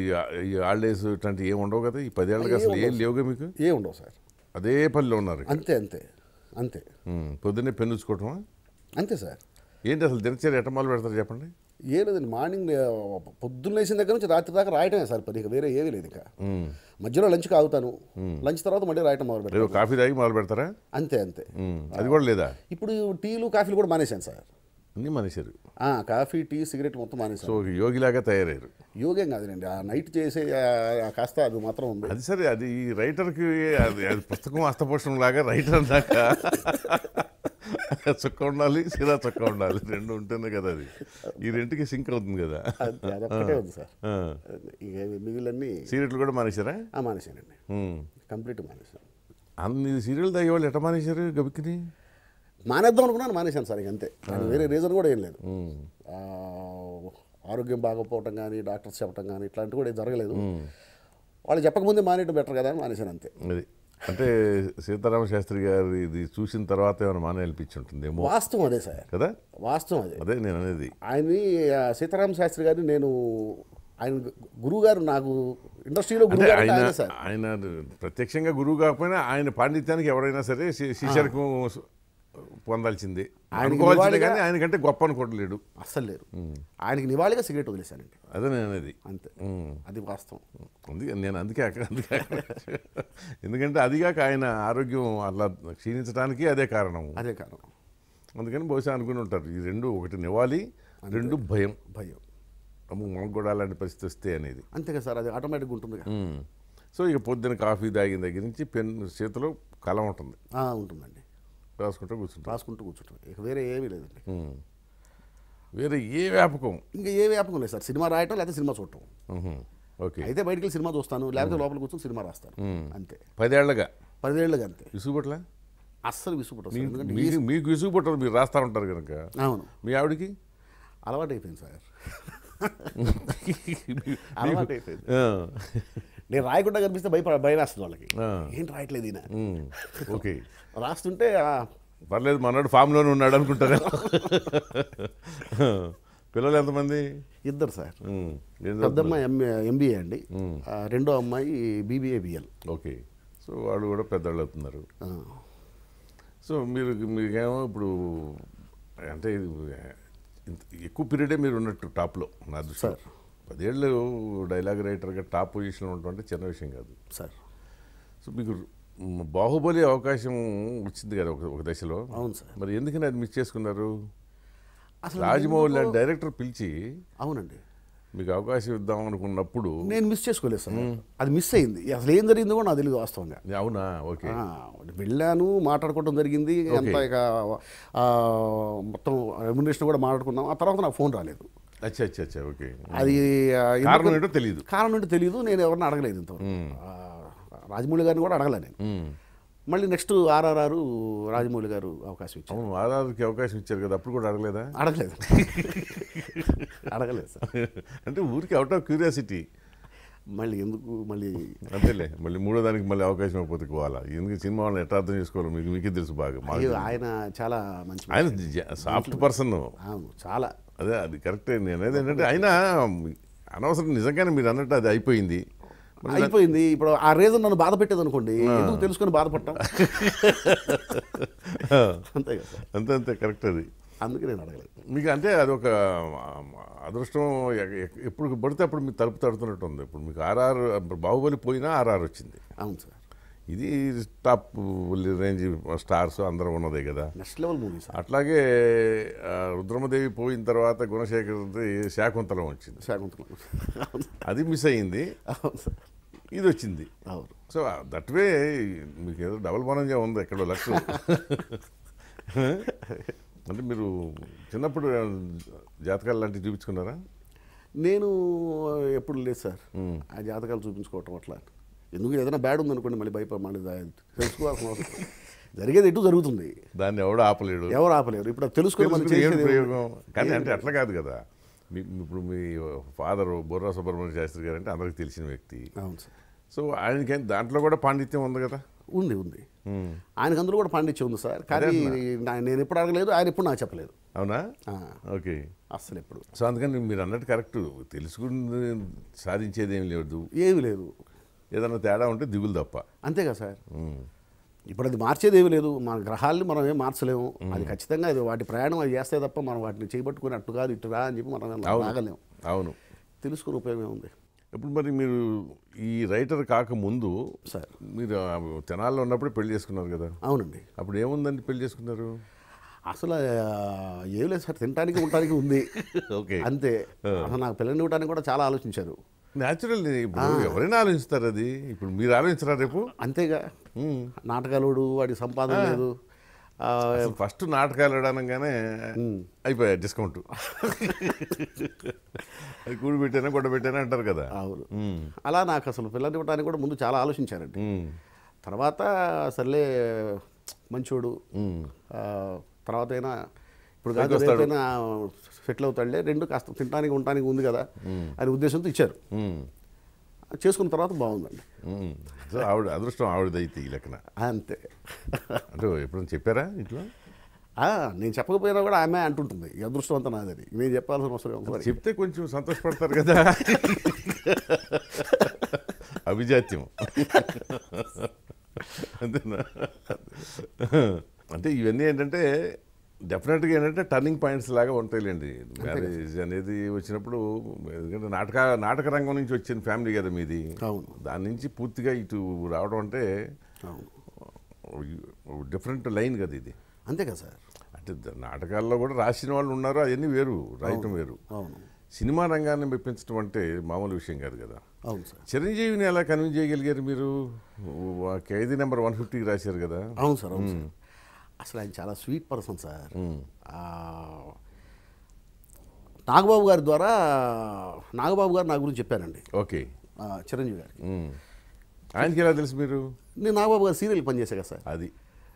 ఆల్డ్ ఏజ్ ఇట్లాంటివి ఏమి ఉండవు కదా ఈ ఏళ్ళకి అసలు ఏం లేవుగా మీకు ఏ ఉండవు సార్ అదే పనిలో ఉన్నారు అంతే అంతే అంతే పొద్దున్నే పెన్నుచ్చుకోవటమా అంతే సార్ ఏంటి అసలు దినచర్య ఎట్టమాలు పెడతారు చెప్పండి ఏం లేదండి మార్నింగ్ పొద్దున్న లేచిన దగ్గర నుంచి రాత్రి దాకా రాయటమే సార్ పది ఇక వేరే ఏమీ లేదు ఇక మధ్యలో లంచ్ కాగుతాను లంచ్ తర్వాత మళ్ళీ రాయటం మొదలు పెడతాను కాఫీ తాగి మొదలు పెడతారా అంతే అంతే అది కూడా లేదా ఇప్పుడు టీలు కాఫీలు కూడా మానేశాను సార్ అన్ని మానేశారు కాఫీ టీ సిగరెట్ మొత్తం మానేశారు సో యోగిలాగా తయారయ్యారు యోగేం కాదులేండి ఆ నైట్ చేసే కాస్త అది మాత్రం ఉంది అది సరే అది ఈ రైటర్కి అది అది పుస్తకం హస్తపోషణం లాగా రైటర్ అందాక చొక్క ఉండాలి సిరా చొక్క ఉండాలి రెండు ఉంటుంది కదా అది ఈ రెండుకి సింక్ అవుతుంది కదా సార్ మిగిలిన్ని సీరియట్లు కూడా మానేశారా మానేశానండి కంప్లీట్ మానేశాను అన్ని సీరియల్ వాళ్ళు ఎట్ట మానేశారు గబుక్కిని మానేద్దాం అనుకున్నాను మానేశాను సార్ అంతే వేరే రీజన్ కూడా ఏం లేదు ఆరోగ్యం బాగోపోవటం కానీ డాక్టర్స్ చెప్పటం కానీ ఇట్లాంటివి కూడా ఏం జరగలేదు వాళ్ళు చెప్పకముందే మానేయటం బెటర్ కదా అని మానేశాను అంతే అంటే సీతారామ శాస్త్రి గారు ఇది చూసిన తర్వాత ఏమైనా మానే ఉంటుంది వాస్తవం అదే సార్ కదా వాస్తవం అదే అదే నేను అనేది ఆయన సీతారామ శాస్త్రి గారిని నేను ఆయన గురువు గారు నాకు ఇండస్ట్రీలో గురువు ఆయన ఆయన ప్రత్యక్షంగా గురువు కాకపోయినా ఆయన పాండిత్యానికి ఎవరైనా సరే శిష్యకు పొందాల్సింది అనుకోవాల్సిందే కానీ ఆయనకంటే గొప్ప అనుకోవట్లేడు అస్సలు లేరు ఆయనకి నివాళిగా సిగరెట్ వదిలేశానండి అదే నేను అనేది అంతే అది వాస్తవం అందుకే నేను అందుకే అందుకే ఎందుకంటే అదిగాక ఆయన ఆరోగ్యం అలా క్షీణించడానికి అదే కారణం అదే కారణం అందుకని బహుశా అనుకుని ఉంటారు ఈ రెండు ఒకటి నివాళి రెండు భయం భయం మనకు కూడా అలాంటి పరిస్థితి వస్తే అనేది అంతే సార్ అది ఆటోమేటిక్గా ఉంటుంది సో ఇక పొద్దున కాఫీ తాగిన దగ్గర నుంచి పెన్ చేతిలో కలం ఉంటుంది ఉంటుందండి రాసుకుంటూ కూర్చుంటాం రాసుకుంటూ కూర్చుంటాం ఇక వేరే ఏమీ లేదండి వేరే ఏ వ్యాపకం ఇంకా ఏ వ్యాపకం లేదు సార్ సినిమా రాయటం లేకపోతే సినిమా చూడటం ఓకే అయితే బయటికి వెళ్ళి సినిమా చూస్తాను లేకపోతే లోపల కూర్చొని సినిమా రాస్తాను అంతే పదేళ్ళగా పదేళ్ళగా అంతే విసుగుపట్ల అస్సలు మీరు మీకు విసుగుపట్టదు మీరు రాస్తా ఉంటారు కనుక అవును మీ ఆవిడకి అలవాటు అయిపోయింది సార్ (laughs) అలవాటు అయిపోయింది నేను రాయకుండా కనిపిస్తే భయపడ భయం వేస్తుంది వాళ్ళకి ఏం రాయట్లేదు ఈయన ఓకే (laughs) రాస్తుంటే పర్లేదు మనోడు ఫామ్లోనే ఉన్నాడు అనుకుంటారు పిల్లలు ఎంతమంది ఇద్దరు సార్ పెద్ద అమ్మాయి ఎంబీఏ అండి రెండో అమ్మాయి బీబీఏ బిఎల్ ఓకే సో వాళ్ళు కూడా పెద్దవాళ్ళు అవుతున్నారు సో మీరు మీకేమో ఇప్పుడు అంటే ఎక్కువ పీరియడే మీరు ఉన్నట్టు టాప్లో నా దృష్టి పదేళ్ళు డైలాగ్ రైటర్గా టాప్ పొజిషన్లో ఉండటం చిన్న విషయం కాదు సార్ సో మీకు బాహుబలి అవకాశం వచ్చింది కదా ఒక ఒక దశలో అవును సార్ మరి ఎందుకని అది మిస్ చేసుకున్నారు రాజమౌళి లాంటి డైరెక్టర్ పిలిచి అవునండి మీకు అవకాశం ఇద్దాం అనుకున్నప్పుడు నేను మిస్ చేసుకోలేదు సార్ అది మిస్ అయింది అసలు ఏం జరిగిందో కూడా నాకు తెలియదు వాస్తవంగా అవునా ఓకే వెళ్ళాను మాట్లాడుకోవడం జరిగింది అంత ఇక మొత్తం రెమ్యునేషన్ కూడా మాట్లాడుకున్నాం ఆ తర్వాత నాకు ఫోన్ రాలేదు అది కారణం తెలియదు కారణం ఏంటో తెలియదు నేను ఎవరిని అడగలేదు ఇంతవరకు రాజమౌళి గారిని కూడా అడగలే నేను మళ్ళీ నెక్స్ట్ ఆర్ఆర్ఆర్ రాజమౌళి గారు అవకాశం ఇచ్చారు ఆర్ఆర్కి అవకాశం ఇచ్చారు కదా అప్పుడు కూడా అడగలేదా అడగలేదు అడగలేదు సార్ (laughs) అంటే ఊరికి అవుట్ ఆఫ్ క్యూరియాసిటీ మళ్ళీ ఎందుకు మళ్ళీ అంతేలే మళ్ళీ మూడో దానికి మళ్ళీ అవకాశం అయిపోతే పోవాలా ఎందుకు సినిమా వాళ్ళని ఎట్లా అర్థం చేసుకోవాలి మీకు మీకే తెలుసు బాగా ఆయన చాలా మంచి ఆయన సాఫ్ట్ పర్సన్ చాలా అదే అది కరెక్ట్ అయింది అనేది ఏంటంటే అయినా అనవసరం నిజంగానే మీరు అన్నట్టు అది అయిపోయింది అయిపోయింది ఇప్పుడు ఆ రీజన్ నన్ను బాధ పెట్టేది అనుకోండి ఎందుకు తెలుసుకొని బాధపడ్డా అంతే కదా అంతే అంతే కరెక్ట్ అది అందుకే నేను అడగలేదు మీకు అంటే అది ఒక అదృష్టం ఎప్పుడు పడితే అప్పుడు మీకు తలుపు తడుతున్నట్టు ఉంది ఇప్పుడు మీకు ఆర్ఆర్ బాహుబలి పోయినా ఆర్ఆర్ వచ్చింది అవును సార్ ఇది టాప్ రేంజ్ స్టార్స్ అందరూ ఉన్నదే కదా నెక్స్ట్ లెవెల్ మూవీస్ అట్లాగే రుద్రమదేవి పోయిన తర్వాత గుణశేఖర్ శాకుంతలం వచ్చింది శాకుంతలం అది మిస్ అయింది ఇది వచ్చింది అవును సో దట్ వే మీకు ఏదో డబల్ బనంగా ఉంది ఎక్కడో లక్ష (laughs) అంటే మీరు చిన్నప్పుడు జాతకాలు లాంటివి చూపించుకున్నారా నేను ఎప్పుడు లేదు సార్ ఆ జాతకాలు చూపించుకోవటం అట్లా ఎందుకు ఏదైనా బ్యాడ్ ఉందనుకోండి మళ్ళీ భయపడ మళ్ళీ తెలుసుకోవాల్సిన అవసరం జరిగేది ఎటు జరుగుతుంది దాన్ని ఎవరు ఆపలేడు ఎవరు ఆపలేరు ఇప్పుడు తెలుసుకోవాలి కానీ అంటే అట్లా కాదు కదా మీ ఇప్పుడు మీ ఫాదరు బొర్రా సుబ్రహ్మణ్య శాస్త్రి గారు అంటే అందరికి తెలిసిన వ్యక్తి అవును సార్ సో ఆయనకి దాంట్లో కూడా పాండిత్యం ఉంది కదా ఉంది ఉంది ఆయనకు అందులో కూడా పాండిత్యం ఉంది సార్ కానీ నేను ఎప్పుడు అడగలేదు ఆయన ఎప్పుడు నాకు చెప్పలేదు అవునా ఓకే అస్సలు ఎప్పుడు సో అందుకని మీరు అన్నట్టు కరెక్ట్ తెలుసుకుని సాధించేది ఏమి లేదు ఏమి లేదు ఏదైనా తేడా ఉంటే దిగులు తప్ప అంతేగా సార్ ఇప్పుడు అది మార్చేదేమీ లేదు మన గ్రహాలని మనం ఏం మార్చలేము అది ఖచ్చితంగా అది వాటి ప్రయాణం అది చేస్తే తప్ప మనం వాటిని చేపట్టుకుని అట్టు కాదు ఇటు రా అని చెప్పి మనం ఆగలేము అవును తెలుసుకుని ఉపయోగం ఏముంది ఇప్పుడు మరి మీరు ఈ రైటర్ కాకముందు సార్ మీరు తెనాల్లో ఉన్నప్పుడు పెళ్లి చేసుకున్నారు కదా అవునండి అప్పుడు ఏముందండి పెళ్లి చేసుకున్నారు అసలు ఏం లేదు సార్ తినడానికి ఉండటానికి ఉంది (laughs) ఓకే అంతే అసలు నాకు పెళ్ళని ఇవ్వడానికి కూడా చాలా ఆలోచించారు న్యాచురల్ ఎవరైనా ఆలోచిస్తారు అది ఇప్పుడు మీరు ఆలోచించరా రేపు అంతేగా నాటకాలుడు వాడి సంపాదన లేదు ఫస్ట్ నాటకాలు ఆడనగానే అయిపోయా డిస్కౌంట్ అది కూడి పెట్టానా గొడ్డ పెట్టానా అంటారు కదా అవును అలా నాకు అసలు పిల్లలు ఇవ్వడానికి కూడా ముందు చాలా ఆలోచించారండి తర్వాత సర్లే మంచోడు తర్వాత అయినా ఇప్పుడు సెటిల్ అవుతాడులే రెండు కాస్త తినడానికి ఉండటానికి ఉంది కదా అనే ఉద్దేశంతో ఇచ్చారు చేసుకున్న తర్వాత బాగుందండి ఆవిడ అదృష్టం ఆవిడదైతే ఈ లెక్కన అంతే అంటే ఎప్పుడైనా చెప్పారా ఇట్లా నేను చెప్పకపోయినా కూడా ఆమె అంటుంటుంది అదృష్టం అంతా నాదని నేను చెప్పాల్సిన అవసరం చెప్తే కొంచెం సంతోషపడతారు కదా అభిజాత్యం అంతేనా అంటే ఇవన్నీ ఏంటంటే డెఫినెట్గా ఏంటంటే టర్నింగ్ పాయింట్స్ లాగా ఉంటాయిలేండి మ్యారేజ్ అనేది వచ్చినప్పుడు ఎందుకంటే నాటక నాటక రంగం నుంచి వచ్చిన ఫ్యామిలీ కదా మీది దాని నుంచి పూర్తిగా ఇటు రావడం అంటే డిఫరెంట్ లైన్ కదా ఇది అంతే కదా సార్ అంటే నాటకాల్లో కూడా రాసిన వాళ్ళు ఉన్నారు అవన్నీ వేరు రాయటం వేరు సినిమా రంగాన్ని మెప్పించడం అంటే మామూలు విషయం కాదు కదా అవును సార్ చిరంజీవిని ఎలా కన్విన్స్ చేయగలిగారు మీరు ఖైదీ నెంబర్ వన్ ఫిఫ్టీకి రాశారు కదా అవును సార్ అవును సార్ అసలు ఆయన చాలా స్వీట్ పర్సన్ సార్ నాగబాబు గారి ద్వారా నాగబాబు గారు నా గురించి చెప్పారండి ఓకే చిరంజీవి గారికి ఆయనకి ఎలా తెలుసు మీరు నేను నాగబాబు గారు సీరియల్ పనిచేసా కదా సార్ అది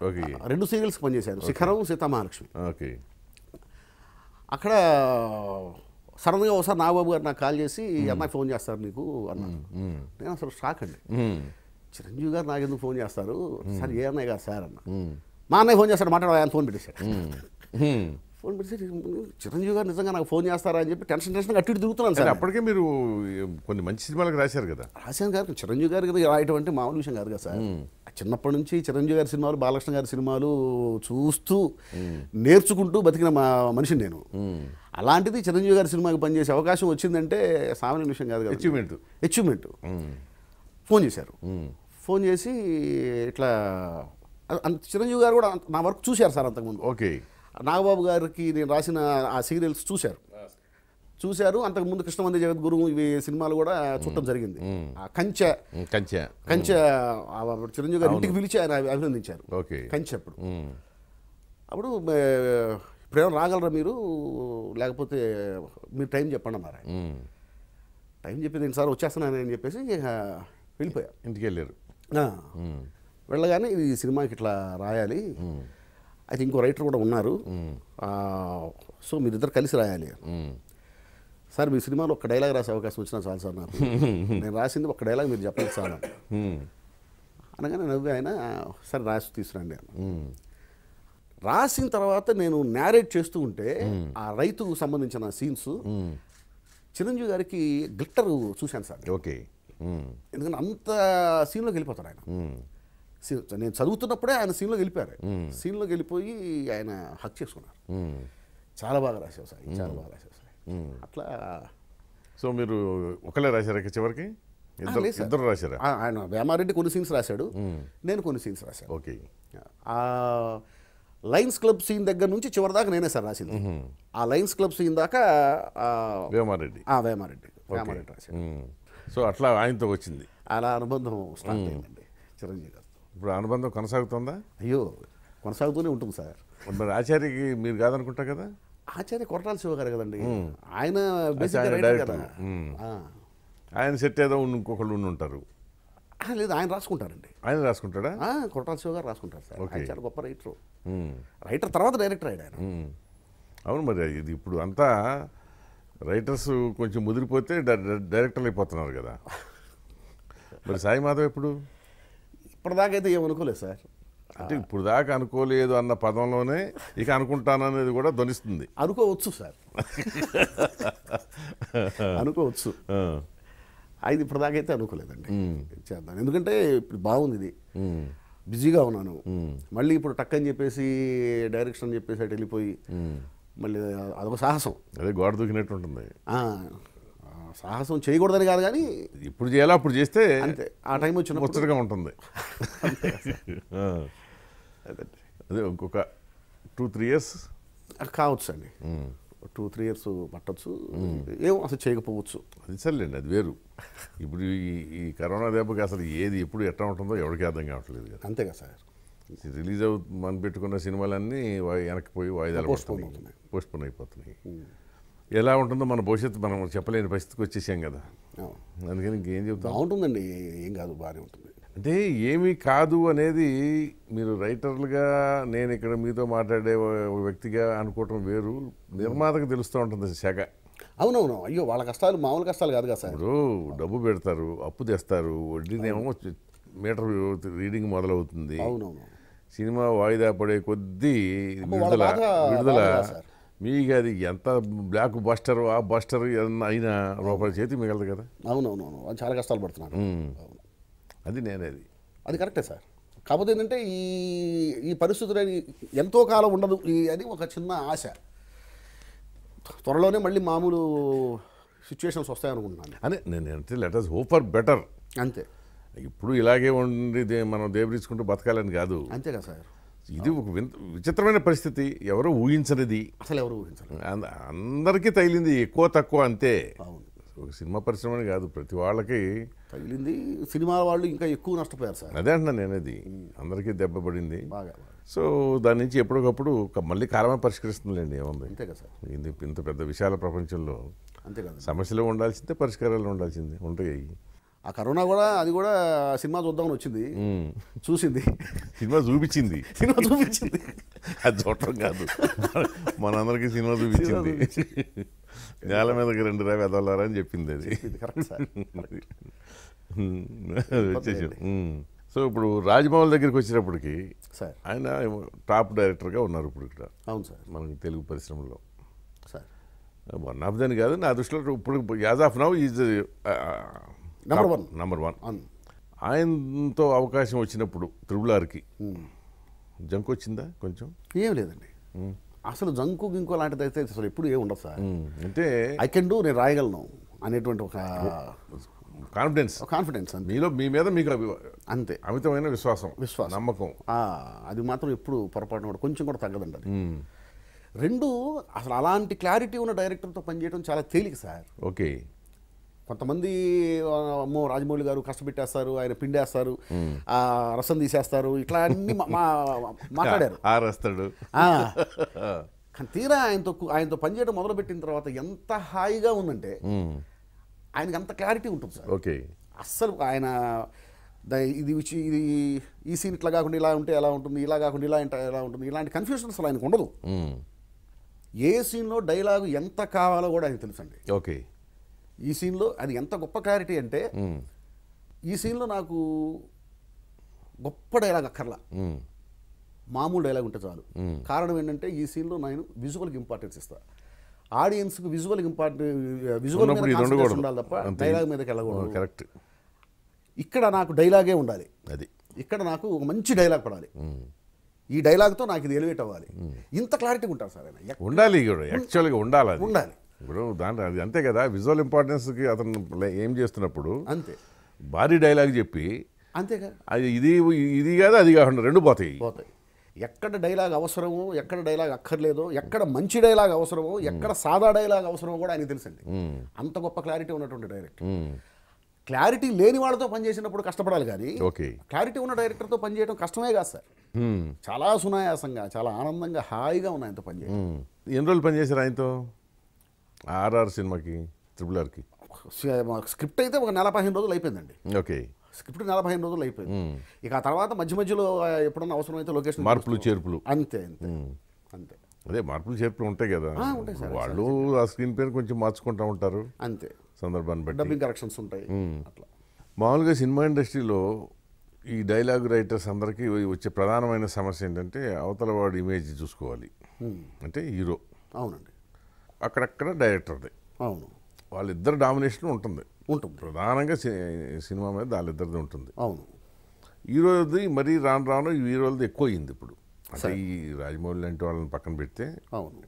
ఓకే రెండు సీరియల్స్ పనిచేశాను శిఖరం సీతామహాలక్ష్మి ఓకే అక్కడ సడన్గా ఒకసారి నాగబాబు గారు నాకు కాల్ చేసి అమ్మాయి ఫోన్ చేస్తారు నీకు అన్నాను నేను అసలు షాక్ అండి చిరంజీవి గారు నాకు ఎందుకు ఫోన్ చేస్తారు సార్ ఏ అన్నయ్య గారు సార్ అన్న మా అన్నయ్య ఫోన్ చేస్తాడు మాట్లాడు ఆయన ఫోన్ పెట్టేశాడు ఫోన్ పెడితే చిరంజీవి గారు నిజంగా నాకు ఫోన్ చేస్తారా అని చెప్పి టెన్షన్ టెన్షన్ అట్టి దిగుతున్నాను సార్ అప్పటికే మీరు కొన్ని మంచి సినిమాలకు రాశారు కదా రాశాను గారు చిరంజీవి గారు కదా రాయటం అంటే మామూలు విషయం కాదు కదా సార్ చిన్నప్పటి నుంచి చిరంజీవి గారి సినిమాలు బాలకృష్ణ గారి సినిమాలు చూస్తూ నేర్చుకుంటూ బతికిన మా మనిషిని నేను అలాంటిది చిరంజీవి గారి సినిమాకి పనిచేసే అవకాశం వచ్చిందంటే సామాన్య విషయం కాదు కదా అచీవ్మెంట్ అచీవ్మెంట్ ఫోన్ చేశారు ఫోన్ చేసి ఇట్లా చిరంజీవి గారు కూడా నా వరకు చూశారు సార్ అంతకుముందు ఓకే నాగబాబు గారికి నేను రాసిన ఆ సీరియల్స్ చూశారు చూశారు అంతకుముందు కృష్ణమంది జగద్గురు ఇవి సినిమాలు కూడా చూడటం జరిగింది కంచె కంచె కంచె చిరంజీవి గారు ఇంటికి పిలిచి ఆయన అభినందించారు కంచె అప్పుడు అప్పుడు ప్రేమ రాగలరా మీరు లేకపోతే మీరు టైం చెప్పండి మరి టైం చెప్పింది సార్ వచ్చేస్తున్నాను అని చెప్పేసి వెళ్ళిపోయారు ఇంటికి వెళ్ళారు వెళ్ళగానే ఇది సినిమాకి ఇట్లా రాయాలి అయితే ఇంకో రైటర్ కూడా ఉన్నారు సో మీరిద్దరు కలిసి రాయాలి సార్ మీ సినిమాలో ఒక డైలాగ్ రాసే అవకాశం వచ్చినా చాలు సార్ నాకు (laughs) నేను రాసింది ఒక డైలాగ్ మీరు చెప్పండి సార్ అనగానే నవ్వి ఆయన సరే రాసి తీసుకురండి రాసిన తర్వాత నేను నేరేట్ చేస్తూ ఉంటే ఆ రైతుకు సంబంధించిన సీన్స్ చిరంజీవి గారికి గ్లిట్టర్ చూశాను సార్ ఓకే ఎందుకంటే అంత సీన్లోకి వెళ్ళిపోతారు ఆయన నేను చదువుతున్నప్పుడే ఆయన సీన్లోకి వెళ్ళిపోయారు సీన్లోకి వెళ్ళిపోయి ఆయన హక్ చేసుకున్నారు చాలా బాగా రాశావు సార్ చాలా బాగా రాశావు సార్ అట్లా సో మీరు ఒకలే రాశారు చివరికి ఇద్దరు రాశారు ఆయన వేమారెడ్డి కొన్ని సీన్స్ రాశాడు నేను కొన్ని సీన్స్ రాశాను ఓకే లయన్స్ క్లబ్ సీన్ దగ్గర నుంచి చివరి దాకా నేనే సార్ రాసింది ఆ లయన్స్ క్లబ్ సీన్ దాకా వేమారెడ్డి వేమారెడ్డి వేమారెడ్డి రాశాడు సో అట్లా ఆయనతో వచ్చింది అలా అనుబంధం స్టార్ట్ అయిందండి చిరంజీవి ఇప్పుడు అనుబంధం కొనసాగుతుందా అయ్యో కొనసాగుతూనే ఉంటుంది సార్ మరి ఆచార్యకి మీరు కాదనుకుంటా కదా ఆచార్య కొట్టాలి శివ గారు కదండి ఆయన ఆయన సెట్ ఏదో ఇంకొకళ్ళు ఉండి ఉంటారు లేదు ఆయన రాసుకుంటారండి ఆయన రాసుకుంటాడా కొట్టాలి శివ గారు రాసుకుంటారు సార్ చాలా గొప్ప రైటర్ రైటర్ తర్వాత డైరెక్టర్ ఆయన అవును మరి ఇది ఇప్పుడు అంతా రైటర్స్ కొంచెం ముదిరిపోతే డైరెక్టర్లు అయిపోతున్నారు కదా మరి సాయి మాధవ్ ఎప్పుడు ఇప్పటిదాకైతే ఏమనుకోలేదు సార్ అంటే ఇప్పుడు దాకా అనుకోలేదు అన్న పదంలోనే ఇక అనుకుంటాననేది కూడా ధ్వనిస్తుంది అనుకోవచ్చు సార్ అనుకోవచ్చు అది ఇప్పటిదాకైతే అనుకోలేదండి చేద్దాం ఎందుకంటే ఇప్పుడు బాగుంది ఇది బిజీగా ఉన్నాను మళ్ళీ ఇప్పుడు టక్ అని చెప్పేసి డైరెక్షన్ అని చెప్పేసి అటు వెళ్ళిపోయి మళ్ళీ అదొక సాహసం అదే గోడ దూకినట్టు ఉంటుంది సాహసం చేయకూడదని కాదు కానీ ఇప్పుడు చేయాలి అప్పుడు చేస్తే అంతే ఆ టైం వచ్చిన ముచ్చటగా ఉంటుంది అదే ఇంకొక టూ త్రీ ఇయర్స్ కావచ్చు అండి టూ త్రీ ఇయర్స్ పట్టచ్చు ఏమో అసలు చేయకపోవచ్చు అది సర్లేండి అది వేరు ఇప్పుడు ఈ కరోనా దెబ్బకి అసలు ఏది ఎప్పుడు ఎట్లా ఉంటుందో ఎవరికి అర్థం కావట్లేదు కదా అంతే కదా సార్ రిలీజ్ అవు మనం పెట్టుకున్న సినిమాలన్నీ వెనక్కిపోయి వాయిదాలు పోస్ట్ పోన్ అయిపోతున్నాయి ఎలా ఉంటుందో మన భవిష్యత్తు మనం చెప్పలేని పరిస్థితికి వచ్చేసాం కదా అందుకని ఇంకేం చెప్తాం ఉంటుందండి ఏం కాదు బాగానే ఉంటుంది అంటే ఏమీ కాదు అనేది మీరు రైటర్లుగా నేను ఇక్కడ మీతో మాట్లాడే వ్యక్తిగా అనుకోవటం వేరు నిర్మాతకు తెలుస్తూ ఉంటుంది శాఖ అవునవును అయ్యో వాళ్ళ కష్టాలు మామూలు కష్టాలు కాదు కదా సార్ ఇప్పుడు డబ్బు పెడతారు అప్పు తెస్తారు వడ్డీనేమో మీటర్ రీడింగ్ మొదలవుతుంది అవునవును సినిమా వాయిదా పడే కొద్దీ విడుదల విడుదల మీకు అది ఎంత బ్లాక్ బస్టర్ ఆ బస్టర్ అయినా రూపాయల చేతి మిగలదు కదా అవునవునవును అది చాలా కష్టాలు పడుతున్నాను అది నేనే అది అది కరెక్టే సార్ కాకపోతే ఏంటంటే ఈ ఈ పరిస్థితులు ఎంతో కాలం ఉండదు అని అది ఒక చిన్న ఆశ త్వరలోనే మళ్ళీ మామూలు సిచ్యువేషన్స్ వస్తాయనుకుంటున్నాను అదే నేను అంటే let us hope for better అంతే ఇప్పుడు ఇలాగే ఉండి మనం దేవుడిచ్చుకుంటూ బతకాలని కాదు అంతే కదా సార్ ఇది ఒక విచిత్రమైన పరిస్థితి ఎవరు ఊహించనిది అసలు ఎవరు ఊహించరు అందరికీ తగిలింది ఎక్కువ తక్కువ అంతే ఒక సినిమా పరిశ్రమని కాదు ప్రతి వాళ్ళకి తగిలింది సినిమా వాళ్ళు ఇంకా ఎక్కువ నష్టపోయారు సార్ అదే అంటున్నా నేను అది అందరికీ దెబ్బపడింది సో దాని నుంచి ఎప్పటికప్పుడు మళ్ళీ కాలమే పరిష్కరిస్తుందిలేండి ఏముంది అంతే కదా సార్ ఇంత పెద్ద విశాల ప్రపంచంలో అంతే కదా సమస్యలు ఉండాల్సిందే పరిష్కారాలు ఉండాల్సిందే ఉంటాయి ఆ కరోనా కూడా అది కూడా సినిమా చూద్దామని వచ్చింది చూసింది సినిమా చూపించింది సినిమా చూపించింది అది చూడటం కాదు మనందరికీ సినిమా చూపించింది నేల మీదకి రెండు రా వెదలారా అని చెప్పింది అది వచ్చేసి సో ఇప్పుడు రాజమౌళి దగ్గరికి వచ్చేటప్పటికి సార్ ఆయన టాప్ డైరెక్టర్గా ఉన్నారు ఇప్పుడు ఇక్కడ అవును సార్ మనకి తెలుగు పరిశ్రమలో సార్ వన్ ఆఫ్ దాని కాదు నా దృష్టిలో ఇప్పుడు as of now is number one number one ఆయనతో అవకాశం వచ్చినప్పుడు త్రిబులార్కి hmm. జంకు వచ్చిందా కొంచెం ఏం లేదండి అసలు జంకు గింకు లాంటిది అయితే అసలు ఎప్పుడు ఏమి ఉండదు సార్ hmm. అంటే ఐ కెన్ డూ నేను రాయగలను అనేటువంటి ఒక కాన్ఫిడెన్స్ కాన్ఫిడెన్స్ మీలో మీ మీద మీకు అంతే అమితమైన విశ్వాసం విశ్వాసం నమ్మకం అది మాత్రం ఎప్పుడు పొరపాటున కూడా కొంచెం కూడా తగ్గదండి అది hmm. రెండు అసలు అలాంటి క్లారిటీ ఉన్న డైరెక్టర్తో పనిచేయడం చాలా తేలిక సార్ ఓకే కొంతమంది అమ్మో రాజమౌళి గారు కష్టపెట్టేస్తారు ఆయన పిండేస్తారు రసం తీసేస్తారు ఇట్లా అన్ని మాట్లాడారు (laughs) ఆరేస్తాడు కానీ తీరా ఆయనతో ఆయనతో పనిచేయడం మొదలుపెట్టిన తర్వాత ఎంత హాయిగా ఉందంటే ఆయనకి అంత క్లారిటీ ఉంటుంది సార్ ఓకే అస్సలు ఆయన ఇది ఇది ఈ సీన్ ఇట్లా కాకుండా ఇలా ఉంటే ఎలా ఉంటుంది ఇలా కాకుండా ఇలా ఎలా ఉంటుంది ఇలాంటి కన్ఫ్యూషన్ అసలు ఆయనకు ఉండదు ఏ సీన్లో డైలాగు ఎంత కావాలో కూడా ఆయనకు తెలుసండి ఓకే ఈ సీన్లో అది ఎంత గొప్ప క్లారిటీ అంటే ఈ సీన్లో నాకు గొప్ప డైలాగ్ అక్కర్లా మామూలు డైలాగ్ ఉంటే చాలు కారణం ఏంటంటే ఈ సీన్లో నేను విజువల్కి ఇంపార్టెన్స్ ఇస్తాను ఆడియన్స్కి విజువల్ ఇంపార్టెంట్ విజువల్ ఉండాలి తప్ప డైలాగ్ మీదకి వెళ్ళకూడదు కరెక్ట్ ఇక్కడ నాకు డైలాగే ఉండాలి అది ఇక్కడ నాకు ఒక మంచి డైలాగ్ పడాలి ఈ డైలాగ్తో నాకు ఇది ఎలివేట్ అవ్వాలి ఇంత క్లారిటీ ఉంటాను సార్ ఉండాలి ఉండాలి ఉండాలి ఇప్పుడు దాని అది అంతే కదా విజువల్ ఇంపార్టెన్స్కి అతను ఏం చేస్తున్నప్పుడు అంతే భారీ డైలాగ్ చెప్పి అంతేగా అది ఇది ఇది కాదు అది కాకుండా రెండు పోతాయి పోతాయి ఎక్కడ డైలాగ్ అవసరమో ఎక్కడ డైలాగ్ అక్కర్లేదో ఎక్కడ మంచి డైలాగ్ అవసరమో ఎక్కడ సాదా డైలాగ్ అవసరమో కూడా ఆయనకు తెలుసండి అంత గొప్ప క్లారిటీ ఉన్నటువంటి డైరెక్ట్ క్లారిటీ లేని వాళ్ళతో పనిచేసినప్పుడు కష్టపడాలి కానీ ఓకే క్లారిటీ ఉన్న డైరెక్టర్తో పనిచేయడం కష్టమే కాదు సార్ చాలా సునాయాసంగా చాలా ఆనందంగా హాయిగా ఉన్నాయి ఆయనతో పనిచేయడం ఎన్ని రోజులు పనిచేశారు ఆయనతో ఆర్ఆర్ సినిమాకి త్రిబుల్ ఆర్కి స్క్రిప్ట్ అయితే ఒక నెల పదిహేను రోజులు అయిపోయిందండి ఓకే స్క్రిప్ట్ నెల పదిహేను రోజులు అయిపోయింది ఇక ఆ తర్వాత మధ్య మధ్యలో ఎప్పుడన్నా అవసరం అయితే లొకేషన్ మార్పులు చేర్పులు అంతే అంతే అదే మార్పులు చేర్పులు ఉంటాయి కదా వాళ్ళు ఆ స్క్రీన్ పేరు కొంచెం మార్చుకుంటా ఉంటారు అంతే సందర్భాన్ని బట్టి డబ్బింగ్ కరెక్షన్స్ ఉంటాయి అట్లా మామూలుగా సినిమా ఇండస్ట్రీలో ఈ డైలాగ్ రైటర్స్ అందరికీ వచ్చే ప్రధానమైన సమస్య ఏంటంటే అవతల వాడు ఇమేజ్ చూసుకోవాలి అంటే హీరో అవునండి అక్కడక్కడ డైరెక్టర్ది అవును వాళ్ళిద్దరు డామినేషన్ ఉంటుంది ఉంటుంది ప్రధానంగా సినిమా మీద వాళ్ళిద్దరిది ఉంటుంది అవును హీరోది మరీ రాను రాను హీరోలది ఎక్కువ అయింది ఇప్పుడు అంటే ఈ రాజమౌళి లాంటి వాళ్ళని పక్కన పెడితే అవును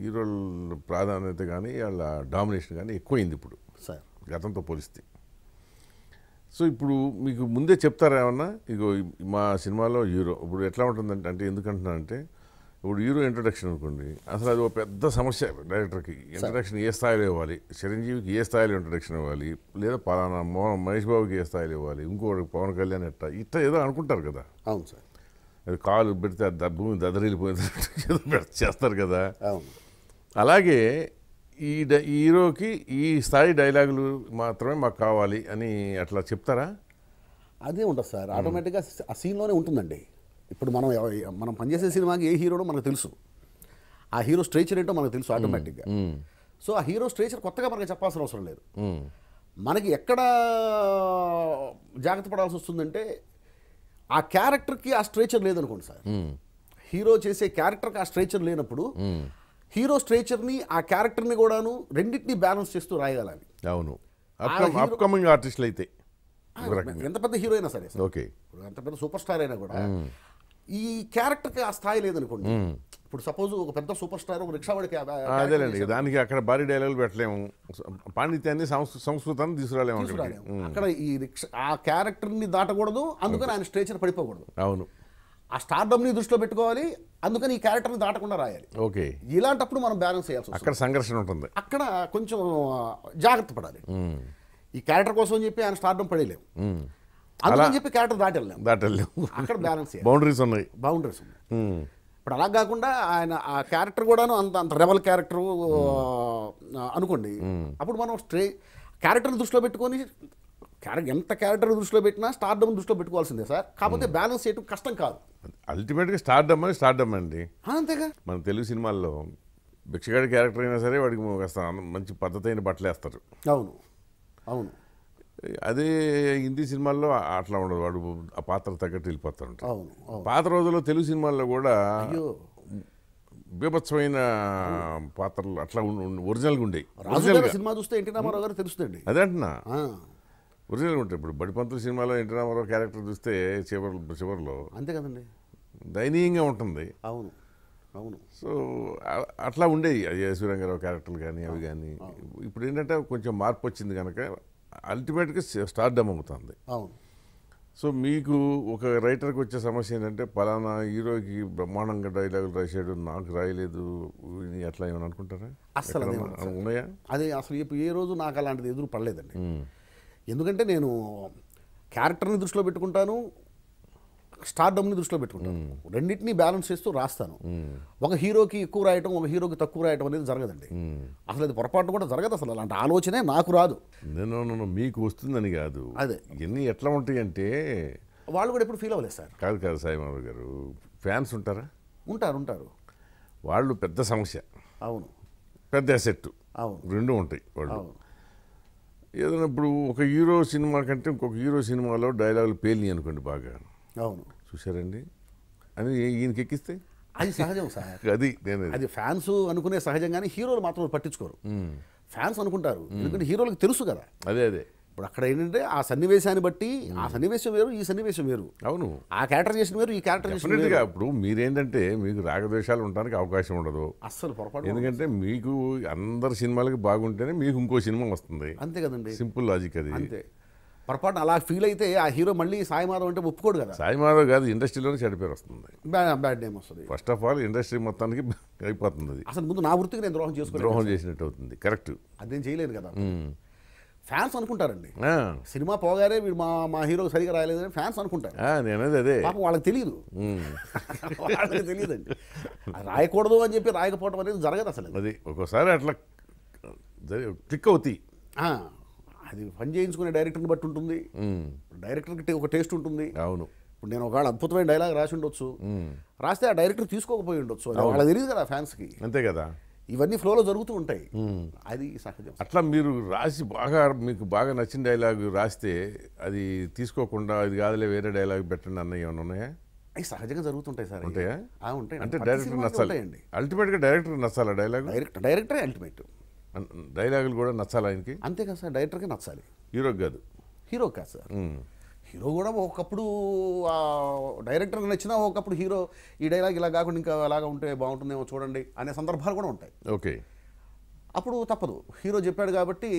హీరోలు ప్రాధాన్యత కానీ వాళ్ళ డామినేషన్ కానీ ఎక్కువైంది ఇప్పుడు సార్ గతంతో పోలిస్తే సో ఇప్పుడు మీకు ముందే చెప్తారా ఏమన్నా ఇగో మా సినిమాలో హీరో ఇప్పుడు ఎట్లా ఉంటుందంటే అంటే ఎందుకంటున్నానంటే ఇప్పుడు హీరో ఇంట్రడక్షన్ అనుకోండి అసలు అది ఒక పెద్ద సమస్య డైరెక్టర్కి ఇంట్రడక్షన్ ఏ స్థాయిలో ఇవ్వాలి చిరంజీవికి ఏ స్థాయిలో ఇంట్రడక్షన్ ఇవ్వాలి లేదా పలానా మోహన్ మహేష్ బాబుకి ఏ స్థాయిలో ఇవ్వాలి ఇంకోటి పవన్ కళ్యాణ్ ఎట్ట ఇట్ట ఏదో అనుకుంటారు కదా అవును సార్ అది కాలు పెడితే భూమి దదరిల్లిపోయింది (laughs) చేస్తారు కదా అలాగే ఈ ఈ హీరోకి ఈ స్థాయి డైలాగులు మాత్రమే మాకు కావాలి అని అట్లా చెప్తారా అదే ఉంటుంది సార్ ఆటోమేటిక్గా ఆ సీన్లోనే ఉంటుందండి ఇప్పుడు మనం మనం పనిచేసే సినిమాకి ఏ హీరోడో మనకు తెలుసు ఆ హీరో స్ట్రేచర్ ఏంటో మనకు తెలుసు ఆటోమేటిక్గా సో ఆ హీరో స్ట్రేచర్ కొత్తగా మనకి చెప్పాల్సిన అవసరం లేదు మనకి ఎక్కడ జాగ్రత్త పడాల్సి వస్తుందంటే ఆ క్యారెక్టర్కి ఆ స్ట్రేచర్ లేదనుకోండి సార్ హీరో చేసే క్యారెక్టర్కి ఆ స్ట్రేచర్ లేనప్పుడు హీరో స్ట్రేచర్ని ఆ క్యారెక్టర్ని కూడాను రెండింటిని బ్యాలెన్స్ చేస్తూ రాయగలాలి అవును అప్కమింగ్ ఆర్టిస్టులు అయితే ఎంత పెద్ద హీరో అయినా సరే ఓకే ఎంత పెద్ద సూపర్ స్టార్ అయినా కూడా ఈ క్యారెక్టర్కి ఆ స్థాయి లేదనుకోండి ఇప్పుడు సపోజ్ ఒక పెద్ద సూపర్ స్టార్ ఒక రిక్షావాడికి అదేలేండి దానికి అక్కడ భారీ డైలాగులు పెట్టలేము పాండిత్యాన్ని సంస్కృతాన్ని తీసుకురాలేము అక్కడ ఈ రిక్షా ఆ క్యారెక్టర్ని దాటకూడదు అందుకని ఆయన స్ట్రేచర్ పడిపోకూడదు అవును ఆ స్టార్డమ్ని దృష్టిలో పెట్టుకోవాలి అందుకని ఈ క్యారెక్టర్ని దాటకుండా రాయాలి ఓకే ఇలాంటప్పుడు మనం బ్యాలెన్స్ చేయాల్సి అక్కడ సంఘర్షణ ఉంటుంది అక్కడ కొంచెం జాగ్రత్త పడాలి ఈ క్యారెక్టర్ కోసం చెప్పి ఆయన స్టార్డమ్ పడేలేము అందుకని చెప్పి క్యారెక్టర్ దాటెళ్ళాం దాటెళ్ళాం అక్కడ బ్యాలెన్స్ బౌండరీస్ ఉన్నాయి బౌండరీస్ ఉన్నాయి hmm. ఇప్పుడు అలా కాకుండా ఆయన ఆ క్యారెక్టర్ కూడాను అంత అంత రెబల్ క్యారెక్టర్ అనుకోండి hmm. అప్పుడు మనం స్ట్రే క్యారెక్టర్ దృష్టిలో పెట్టుకొని క్యారెక్టర్ ఎంత క్యారెక్టర్ దృష్టిలో పెట్టినా స్టార్డమ్ దృష్టిలో పెట్టుకోవాల్సిందే సార్ కాకపోతే బ్యాలెన్స్ hmm. చేయటం కష్టం కాదు అల్టిమేట్గా స్టార్డమ్ అని స్టార్డమ్ అండి అంతేగా మన తెలుగు సినిమాల్లో భిక్షగాడి క్యారెక్టర్ అయినా సరే వాడికి మంచి పద్ధతి అయిన బట్టలు వేస్తారు అవును అవును అదే హిందీ సినిమాల్లో అట్లా ఉండదు వాడు ఆ పాత్ర తగ్గట్టు వెళ్ళిపోతా అవును పాత రోజుల్లో తెలుగు సినిమాల్లో కూడా బీభత్సమైన పాత్రలు అట్లా ఒరిజినల్గా ఉండేవి ఒరిజినల్ సినిమా చూస్తే ఎన్టీ రామారావు గారు తెలుస్తుంది అదే అంటున్నా ఒరిజినల్గా ఉంటాయి ఇప్పుడు బడిపంతుల సినిమాలో ఎన్టీ రామారావు క్యారెక్టర్ చూస్తే చివరి చివరిలో అంతే కదండి దయనీయంగా ఉంటుంది అవును అవును సో అట్లా ఉండేవి యేసురంగారావు క్యారెక్టర్లు కానీ అవి కానీ ఇప్పుడు ఏంటంటే కొంచెం మార్పు వచ్చింది కనుక అల్టిమేట్గా స్టార్ట్ డమ్ అవుతుంది అవును సో మీకు ఒక రైటర్కి వచ్చే సమస్య ఏంటంటే పలానా హీరోకి బ్రహ్మాండంగా డైలాగులు రాశాడు నాకు రాయలేదు అట్లా ఏమైనా అనుకుంటారా అసలు ఉన్నాయా అది అసలు ఏ రోజు నాకు అలాంటిది ఎదురు పడలేదండి ఎందుకంటే నేను క్యారెక్టర్ని దృష్టిలో పెట్టుకుంటాను స్టార్డమ్ని దృష్టిలో పెట్టుకుంటాను రెండింటినీ బ్యాలెన్స్ చేస్తూ రాస్తాను ఒక హీరోకి ఎక్కువ రాయటం ఒక హీరోకి తక్కువ రాయటం అనేది జరగదండి అసలు అది పొరపాటు కూడా జరగదు అసలు అలాంటి ఆలోచనే నాకు రాదు నేను మీకు వస్తుందని కాదు అదే ఇవన్నీ ఎట్లా ఉంటాయి అంటే వాళ్ళు కూడా ఎప్పుడు ఫీల్ అవ్వలేదు సార్ కాదు కాదు సాయిబాబు గారు ఫ్యాన్స్ ఉంటారా ఉంటారు ఉంటారు వాళ్ళు పెద్ద సమస్య అవును పెద్ద అసెట్ అవును రెండు ఉంటాయి వాళ్ళు ఏదైనా ఇప్పుడు ఒక హీరో సినిమా కంటే ఇంకొక హీరో సినిమాలో డైలాగులు పేలి అనుకోండి బాగా అవును చూసారండి అని ఈయనకి ఎక్కిస్తే అది సహజం సార్ అది నేను అది ఫ్యాన్స్ అనుకునే సహజంగానే హీరోలు మాత్రం పట్టించుకోరు ఫ్యాన్స్ అనుకుంటారు ఎందుకంటే హీరోలకు తెలుసు కదా అదే అదే ఇప్పుడు అక్కడ ఏంటంటే ఆ సన్నివేశాన్ని బట్టి ఆ సన్నివేశం వేరు ఈ సన్నివేశం వేరు అవును ఆ క్యారెక్టర్ చేసిన వేరు ఈ క్యారెక్టర్ చేసిన ఇప్పుడు మీరేంటంటే మీకు రాగద్వేషాలు ఉండడానికి అవకాశం ఉండదు అస్సలు పొరపాటు ఎందుకంటే మీకు అందరి సినిమాలకి బాగుంటేనే మీకు ఇంకో సినిమా వస్తుంది అంతే కదండి సింపుల్ లాజిక్ అది అంతే పొరపాటున అలా ఫీల్ అయితే ఆ హీరో మళ్ళీ సాయిమాధవ్ అంటే ఒప్పుకోడు కదా సాయిమాధవ్ కాదు ఇండస్ట్రీలోనే చెడు పేరు వస్తుంది బ్యాడ్ నేమ్ వస్తుంది ఫస్ట్ ఆఫ్ ఆల్ ఇండస్ట్రీ మొత్తానికి (laughs) అయిపోతుంది అది అసలు ముందు నా వృత్తికి నేను ద్రోహం చేసుకుని ద్రోహం చేసినట్టు అవుతుంది కరెక్ట్ అదేం చేయలేదు కదా ఫ్యాన్స్ అనుకుంటారండి సినిమా పోగారే వీడు మా మా హీరో సరిగా అని ఫ్యాన్స్ అనుకుంటారు నేను అదే పాపం వాళ్ళకి తెలియదు (laughs) వాళ్ళకి తెలియదు అండి రాయకూడదు అని చెప్పి రాయకపోవడం అనేది జరగదు అసలు అది ఒక్కోసారి అట్లా క్లిక్ అవుతాయి అది పని చేయించుకునే డైరెక్టర్ని బట్టి ఉంటుంది డైరెక్టర్కి ఒక టేస్ట్ ఉంటుంది అవును ఇప్పుడు నేను ఒకవేళ అద్భుతమైన డైలాగ్ రాసి ఉండొచ్చు రాస్తే ఆ డైరెక్టర్ తీసుకోకపోయి ఉండొచ్చు వాళ్ళకి తెలియదు కదా ఫ్యాన్స్కి అంతే కదా ఇవన్నీ ఫ్లోలో జరుగుతూ ఉంటాయి అది సహజం అట్లా మీరు రాసి బాగా మీకు బాగా నచ్చిన డైలాగ్ రాస్తే అది తీసుకోకుండా అది కాదులే వేరే డైలాగ్ పెట్టండి అన్న ఏమైనా ఉన్నాయా అవి సహజంగా జరుగుతుంటాయి సార్ ఉంటాయా ఉంటాయి అంటే డైరెక్టర్ నచ్చాలి అల్టిమేట్గా డైరెక్టర్ నచ్చాలా డైలాగ్ డైరెక్టర్ డైరెక్టరే అల్టిమేట్ డైలాగులు కూడా నచ్చాలి ఆయనకి అంతే కదా సార్ డైరెక్టర్కి నచ్చాలి హీరో కాదు హీరో కాదు సార్ హీరో కూడా ఒకప్పుడు డైరెక్టర్కి నచ్చిన ఒకప్పుడు హీరో ఈ డైలాగ్ ఇలా కాకుండా ఇంకా అలాగా ఉంటే బాగుంటుందేమో చూడండి అనే సందర్భాలు కూడా ఉంటాయి ఓకే అప్పుడు తప్పదు హీరో చెప్పాడు కాబట్టి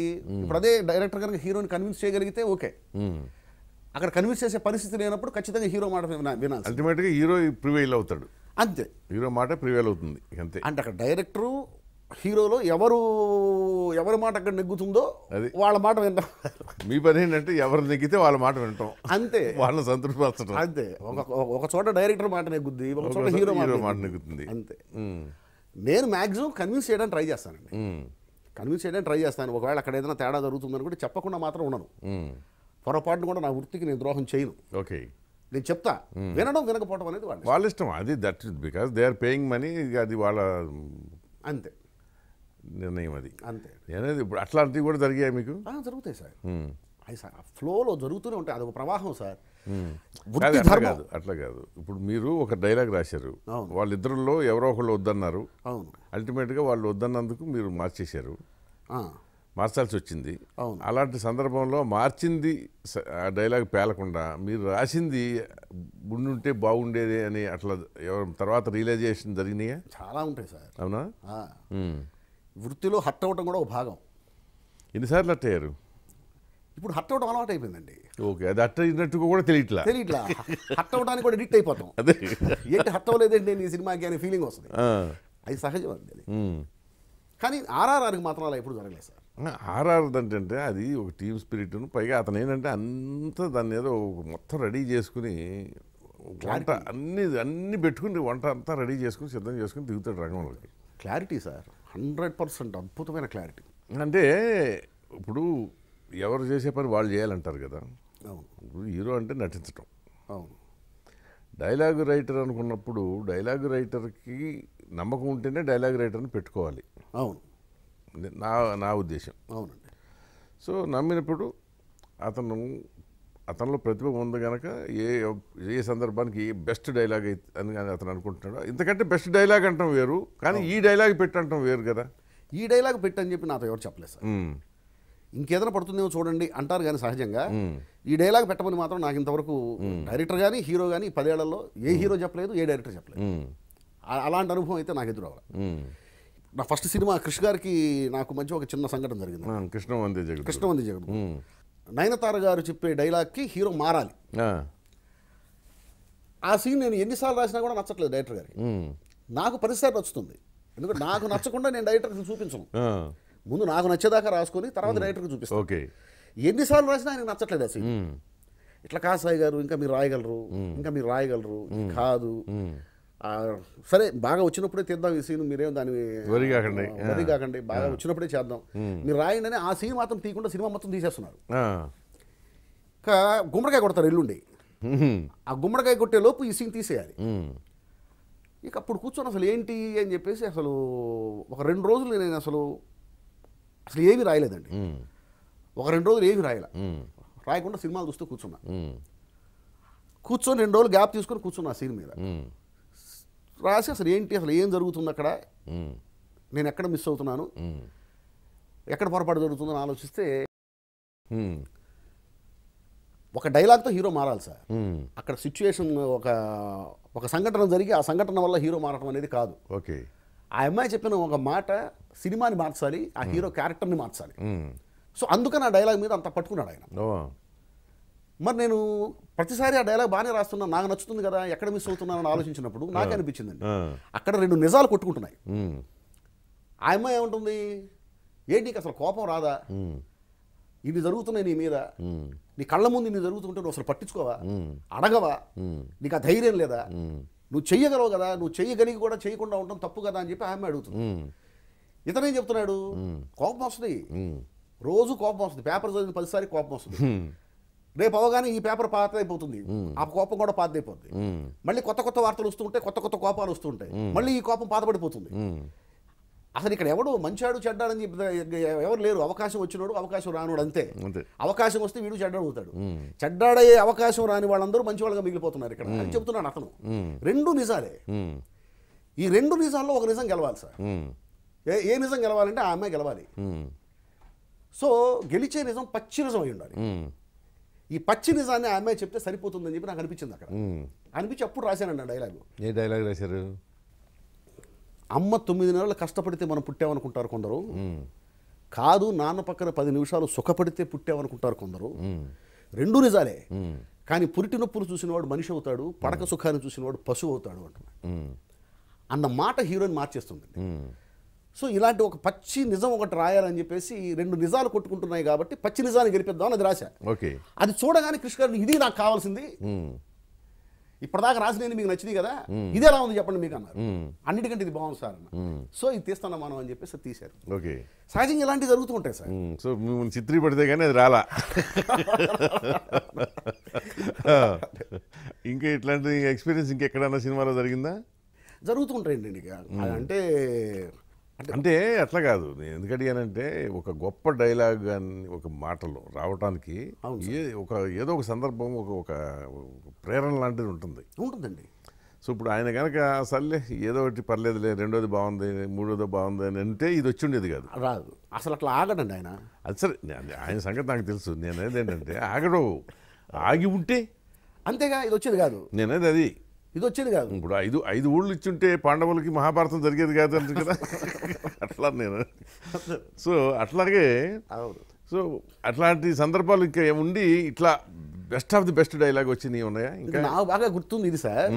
ఇప్పుడు అదే డైరెక్టర్ కనుక హీరోని కన్విన్స్ చేయగలిగితే ఓకే అక్కడ కన్విన్స్ చేసే పరిస్థితి లేనప్పుడు ఖచ్చితంగా హీరో మాట వినాలి అల్టిమేట్గా హీరో ప్రివైల్ అవుతాడు అంతే హీరో మాట ప్రివైల్ అవుతుంది అంతే అంటే అక్కడ డైరెక్టరు హీరోలో ఎవరు ఎవరి మాట అక్కడ నెగ్గుతుందో అది వాళ్ళ మాట వింటాం మీ పని ఏంటంటే ఎవరు నెగ్గితే వాళ్ళ మాట వింటాం అంతే వాళ్ళని సంతృప్తిపరచడం అంతే ఒక చోట డైరెక్టర్ మాట నెగ్గుద్ది ఒక చోట హీరో మాట నెగ్గుతుంది అంతే నేను మ్యాక్సిమం కన్విన్స్ చేయడానికి ట్రై చేస్తానండి కన్విన్స్ చేయడానికి ట్రై చేస్తాను ఒకవేళ అక్కడ ఏదైనా తేడా జరుగుతుందని కూడా చెప్పకుండా మాత్రం ఉండను పొరపాటును కూడా నా వృత్తికి నేను ద్రోహం చేయను ఓకే నేను చెప్తా వినడం వినకపోవడం అనేది వాళ్ళ ఇష్టం అది that because they are paying money అది వాళ్ళ అంతే నిర్ణయం అది అంతే అనేది ఇప్పుడు అట్లాంటివి కూడా జరిగాయి మీకు జరుగుతాయి సార్ అది సార్ ఫ్లోలో జరుగుతూనే ఉంటాయి అది ఒక ప్రవాహం సార్ అట్లా కాదు అట్లా కాదు ఇప్పుడు మీరు ఒక డైలాగ్ రాశారు వాళ్ళిద్దరిలో ఎవరో ఒకళ్ళు వద్దన్నారు అవును అల్టిమేట్గా వాళ్ళు వద్దన్నందుకు మీరు మార్చేశారు మార్చాల్సి వచ్చింది అలాంటి సందర్భంలో మార్చింది ఆ డైలాగ్ పేలకుండా మీరు రాసింది ఉండుంటే బాగుండేది అని అట్లా ఎవరు తర్వాత రియలైజేషన్ జరిగినాయా చాలా ఉంటాయి సార్ అవునా వృత్తిలో హట్ అవ్వడం కూడా ఒక భాగం ఎన్నిసార్లు హట్ అయ్యారు ఇప్పుడు హట్ అవ్వడం అలవాటు అయిపోయిందండి ఓకే అది హట్ అయినట్టు కూడా తెలియట్లా తెలియట్లా హట్ అవ్వడానికి కూడా ఎడిక్ట్ అయిపోతాం అదే ఏంటి హట్ అవ్వలేదండి నేను ఈ సినిమాకి అనే ఫీలింగ్ వస్తుంది అది సహజం అండి అది కానీ ఆర్ఆర్ఆర్కి మాత్రం అలా ఎప్పుడు జరగలేదు సార్ ఆర్ఆర్ అంటే అది ఒక టీమ్ స్పిరిట్ పైగా అతను ఏంటంటే అంత దాన్ని ఏదో మొత్తం రెడీ చేసుకుని వంట అన్ని అన్ని పెట్టుకుని వంట అంతా రెడీ చేసుకుని సిద్ధం చేసుకుని దిగుతాడు రంగంలోకి క్లారిటీ సార్ హండ్రెడ్ పర్సెంట్ అద్భుతమైన క్లారిటీ అంటే ఇప్పుడు ఎవరు చేసే పని వాళ్ళు చేయాలంటారు కదా ఇప్పుడు హీరో అంటే నటించటం అవును డైలాగ్ రైటర్ అనుకున్నప్పుడు డైలాగ్ రైటర్కి నమ్మకం ఉంటేనే డైలాగ్ రైటర్ని పెట్టుకోవాలి అవును నా నా ఉద్దేశం అవునండి సో నమ్మినప్పుడు అతను అతనిలో ప్రతిభ ఉంది కనుక ఏ ఏ సందర్భానికి బెస్ట్ డైలాగ్ అని కానీ అతను అనుకుంటున్నాడు ఇంతకంటే బెస్ట్ డైలాగ్ అంటాం వేరు కానీ ఈ డైలాగ్ పెట్టంటాం వేరు కదా ఈ డైలాగ్ పెట్టని చెప్పి నాతో ఎవరు చెప్పలేదు సార్ ఇంకేదైనా పడుతుందేమో చూడండి అంటారు కానీ సహజంగా ఈ డైలాగ్ పెట్టమని మాత్రం నాకు ఇంతవరకు డైరెక్టర్ కానీ హీరో కానీ పదేళ్లలో ఏ హీరో చెప్పలేదు ఏ డైరెక్టర్ చెప్పలేదు అలాంటి అనుభవం అయితే నాకు ఎదురు నా ఫస్ట్ సినిమా కృష్ణ గారికి నాకు మంచి ఒక చిన్న సంఘటన జరిగింది జగడు జగన్ కృష్ణవంది జగన్ నయనతార గారు చెప్పే డైలాగ్కి హీరో మారాలి ఆ సీన్ నేను ఎన్నిసార్లు రాసినా కూడా నచ్చట్లేదు డైరెక్టర్ గారికి నాకు పరిస్థితి నచ్చుతుంది ఎందుకంటే నాకు నచ్చకుండా నేను డైరెక్టర్కి చూపించను ముందు నాకు నచ్చేదాకా రాసుకొని తర్వాత డైరెక్టర్కి చూపిస్తాను ఎన్నిసార్లు రాసినా ఆయనకు నచ్చట్లేదు ఆ సీన్ ఇట్లా కాసాయి గారు ఇంకా మీరు రాయగలరు ఇంకా మీరు రాయగలరు కాదు సరే బాగా వచ్చినప్పుడే తీద్దాం ఈ సీన్ మీరేం దాని వరి కాకండి వరి కాకండి బాగా వచ్చినప్పుడే చేద్దాం మీరు రాయండి అని ఆ సీన్ మాత్రం తీయకుండా సినిమా మొత్తం తీసేస్తున్నారు గుమ్మడికాయ కొడతారు ఎల్లుండి ఆ గుమ్మడికాయ కొట్టే లోపు ఈ సీన్ తీసేయాలి ఇక అప్పుడు కూర్చొని అసలు ఏంటి అని చెప్పేసి అసలు ఒక రెండు రోజులు నేను అసలు అసలు ఏమీ రాయలేదండి ఒక రెండు రోజులు ఏమీ రాయలే రాయకుండా సినిమాలు చూస్తూ కూర్చున్నా కూర్చొని రెండు రోజులు గ్యాప్ తీసుకొని కూర్చున్నా సీన్ మీద రాసి అసలు ఏంటి అసలు ఏం జరుగుతుంది అక్కడ నేను ఎక్కడ మిస్ అవుతున్నాను ఎక్కడ పొరపాటు జరుగుతుందని ఆలోచిస్తే ఒక డైలాగ్తో హీరో మారాలి సార్ అక్కడ సిచ్యువేషన్ ఒక ఒక సంఘటన జరిగి ఆ సంఘటన వల్ల హీరో మారడం అనేది కాదు ఓకే ఆ అమ్మాయి చెప్పిన ఒక మాట సినిమాని మార్చాలి ఆ హీరో క్యారెక్టర్ని మార్చాలి సో అందుకని ఆ డైలాగ్ మీద అంత పట్టుకున్నాడు ఆయన మరి నేను ప్రతిసారి ఆ డైలాగ్ బాగానే రాస్తున్నా నాకు నచ్చుతుంది కదా ఎక్కడ మిస్ అవుతున్నానని ఆలోచించినప్పుడు నాకు అనిపించిందండి అక్కడ రెండు నిజాలు కొట్టుకుంటున్నాయి ఆయమ్మ ఏముంటుంది ఏంటి అసలు కోపం రాదా ఇవి జరుగుతున్నాయి నీ మీద నీ కళ్ళ ముందు నీ జరుగుతుంటే నువ్వు అసలు పట్టించుకోవా అడగవా నీకు ఆ ధైర్యం లేదా నువ్వు చెయ్యగలవు కదా నువ్వు చెయ్యగలిగి కూడా చేయకుండా ఉండడం తప్పు కదా అని చెప్పి అమ్మాయి అడుగుతుంది ఇతనేం చెప్తున్నాడు కోపం వస్తుంది రోజు కోపం వస్తుంది పేపర్ చదివిన పదిసారి కోపం వస్తుంది రేపు అవగానే ఈ పేపర్ పాత అయిపోతుంది ఆ కోపం కూడా పాత అయిపోతుంది మళ్ళీ కొత్త కొత్త వార్తలు వస్తుంటాయి కొత్త కొత్త కోపాలు వస్తుంటాయి మళ్ళీ ఈ కోపం పాతపడిపోతుంది అసలు ఇక్కడ ఎవడు మంచాడు చెడ్డాడని ఎవరు లేరు అవకాశం వచ్చినోడు అవకాశం రానోడు అంతే అవకాశం వస్తే వీడు చెడ్డాడు అవుతాడు చెడ్డాడయ్యే అవకాశం రాని వాళ్ళందరూ మంచి వాళ్ళగా మిగిలిపోతున్నారు ఇక్కడ అని చెప్తున్నాను అతను రెండు నిజాలే ఈ రెండు నిజాల్లో ఒక నిజం గెలవాలి సార్ ఏ ఏ నిజం గెలవాలంటే ఆ అమ్మాయి గెలవాలి సో గెలిచే నిజం పచ్చి నిజం అయి ఉండాలి ఈ పచ్చి నిజాన్ని ఆమె చెప్తే సరిపోతుందని చెప్పి నాకు అనిపించింది అక్కడ అనిపించి అప్పుడు రాశానండి ఆ డైలాగ్ ఏ డైలాగ్ రాశారు అమ్మ తొమ్మిది నెలలు కష్టపడితే మనం పుట్టామనుకుంటారు కొందరు కాదు నాన్న పక్కన పది నిమిషాలు సుఖపడితే పుట్టామనుకుంటారు కొందరు రెండు నిజాలే కానీ పురిటి నొప్పులు చూసినవాడు మనిషి అవుతాడు పడక సుఖాన్ని చూసినవాడు పశువు అవుతాడు అంటున్నాడు అన్న మాట హీరోయిన్ మార్చేస్తుంది సో ఇలాంటి ఒక పచ్చి నిజం ఒకటి రాయాలని చెప్పేసి రెండు నిజాలు కొట్టుకుంటున్నాయి కాబట్టి పచ్చి నిజాన్ని గెలిపిద్దాం అది రాశా ఓకే అది చూడగానే కృష్ణ గారు ఇది నాకు కావాల్సింది ఇప్పటిదాకా నేను మీకు నచ్చింది కదా ఇది ఎలా ఉంది చెప్పండి మీకు అన్నారు అన్నిటికంటే ఇది బాగుంది సార్ సో ఇది తీస్తాను మనం అని చెప్పేసి తీశారు ఓకే సహజంగా ఇలాంటివి జరుగుతూ ఉంటాయి సార్ సో మిమ్మల్ని చిత్రీపడితే కానీ అది రాలా ఇంకా ఇట్లాంటి ఎక్స్పీరియన్స్ ఇంకెక్కడన్నా సినిమాలో జరిగిందా జరుగుతూ ఉంటాయండి అంటే అంటే అట్లా కాదు నేను ఎందుకు అడిగానంటే ఒక గొప్ప డైలాగ్ అని ఒక మాటలో రావటానికి ఏ ఒక ఏదో ఒక సందర్భం ఒక ఒక ప్రేరణ లాంటిది ఉంటుంది ఉంటుందండి సో ఇప్పుడు ఆయన కనుక సర్లే ఏదో ఒకటి పర్లేదులే రెండోది బాగుంది మూడోది బాగుంది అని అంటే ఇది వచ్చి ఉండేది కాదు రాదు అసలు అట్లా ఆగడండి ఆయన అది సరే ఆయన సంగతి నాకు తెలుసు నేనేది ఏంటంటే ఆగడు ఆగి ఉంటే అంతేగా ఇది వచ్చేది కాదు నేనేది అది ఇది వచ్చేది కాదు ఇప్పుడు ఐదు ఐదు ఊళ్ళు ఇచ్చుంటే పాండవులకి మహాభారతం జరిగేది కాదు అంటే కదా (laughs) అట్లా నేను సో అట్లాగే సో అట్లాంటి సందర్భాలు ఇంకా ఉండి ఇట్లా best of the best dialogue వచ్చింది ఉన్నాయా ఇంకా నాకు బాగా గుర్తుంది ఇది సార్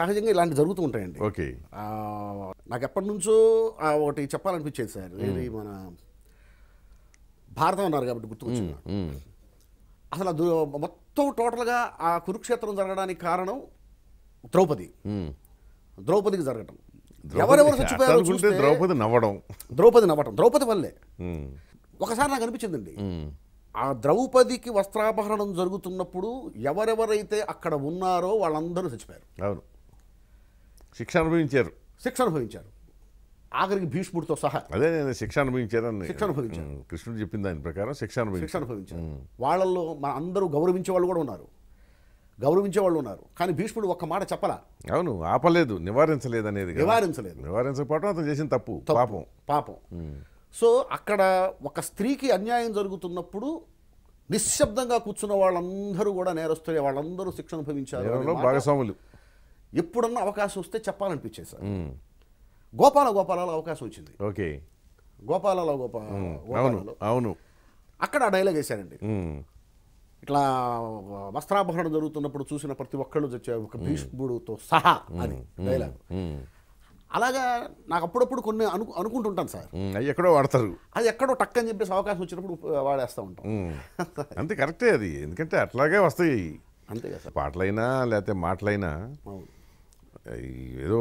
సహజంగా ఇలాంటి జరుగుతూ ఉంటాయండి ఓకే నాకు ఎప్పటి నుంచో ఒకటి చెప్పాలనిపించేది సార్ ఇది మన భారతం ఉన్నారు కాబట్టి గుర్తుకొచ్చింది అసలు మొత్తం టోటల్గా ఆ కురుక్షేత్రం జరగడానికి కారణం ద్రౌపది ద్రౌపదికి జరగటం ఎవరెవరు (laughs) చచ్చిపోయారు చూస్తే ద్రౌపది నవ్వడం ద్రౌపది నవ్వటం ద్రౌపది వల్లే ఒకసారి నాకు అనిపించిందండి ఆ ద్రౌపదికి వస్త్రాపహరణం జరుగుతున్నప్పుడు ఎవరెవరైతే అక్కడ ఉన్నారో వాళ్ళందరూ చచ్చిపోయారు అవును శిక్ష అనుభవించారు శిక్ష అనుభవించారు ఆఖరికి భీష్ముడితో సహా అదే నేను శిక్ష అనుభవించారని శిక్ష అనుభవించారు కృష్ణుడు చెప్పింది దాని ప్రకారం శిక్ష అనుభవించారు శిక్ష అనుభవించారు వాళ్ళల్లో మన అందరూ గౌరవించే వాళ్ళు కూడా ఉన్నారు గౌరవించే వాళ్ళు ఉన్నారు కానీ భీష్ముడు ఒక్క మాట చెప్పలా అవును ఆపలేదు నివారించలేదు అనేది నివారించలేదు నివారించకపోవడం అతను చేసిన తప్పు పాపం పాపం సో అక్కడ ఒక స్త్రీకి అన్యాయం జరుగుతున్నప్పుడు నిశ్శబ్దంగా కూర్చున్న వాళ్ళందరూ కూడా నేరస్తులే వాళ్ళందరూ శిక్ష అనుభవించారు భాగస్వాములు ఎప్పుడన్నా అవకాశం వస్తే చెప్పాలనిపించేది సార్ గోపాల గోపాలలో అవకాశం వచ్చింది ఓకే గోపాలలో గోపాల అవును అక్కడ డైలాగ్ వేశారండి ఇట్లా వస్త్రాపహరణ జరుగుతున్నప్పుడు చూసిన ప్రతి ఒక్కళ్ళు చచ్చారు ఒక భీష్ముడుతో సహా అని డైలాగ్ అలాగా నాకు అప్పుడప్పుడు కొన్ని అను అనుకుంటుంటాను సార్ ఎక్కడో వాడతారు అది ఎక్కడో టక్ అని చెప్పేసి అవకాశం వచ్చినప్పుడు వాడేస్తూ ఉంటాం (laughs) అంతే కరెక్టే అది ఎందుకంటే అట్లాగే వస్తాయి అంతే కదా పాటలైనా లేకపోతే మాటలైనా ఏదో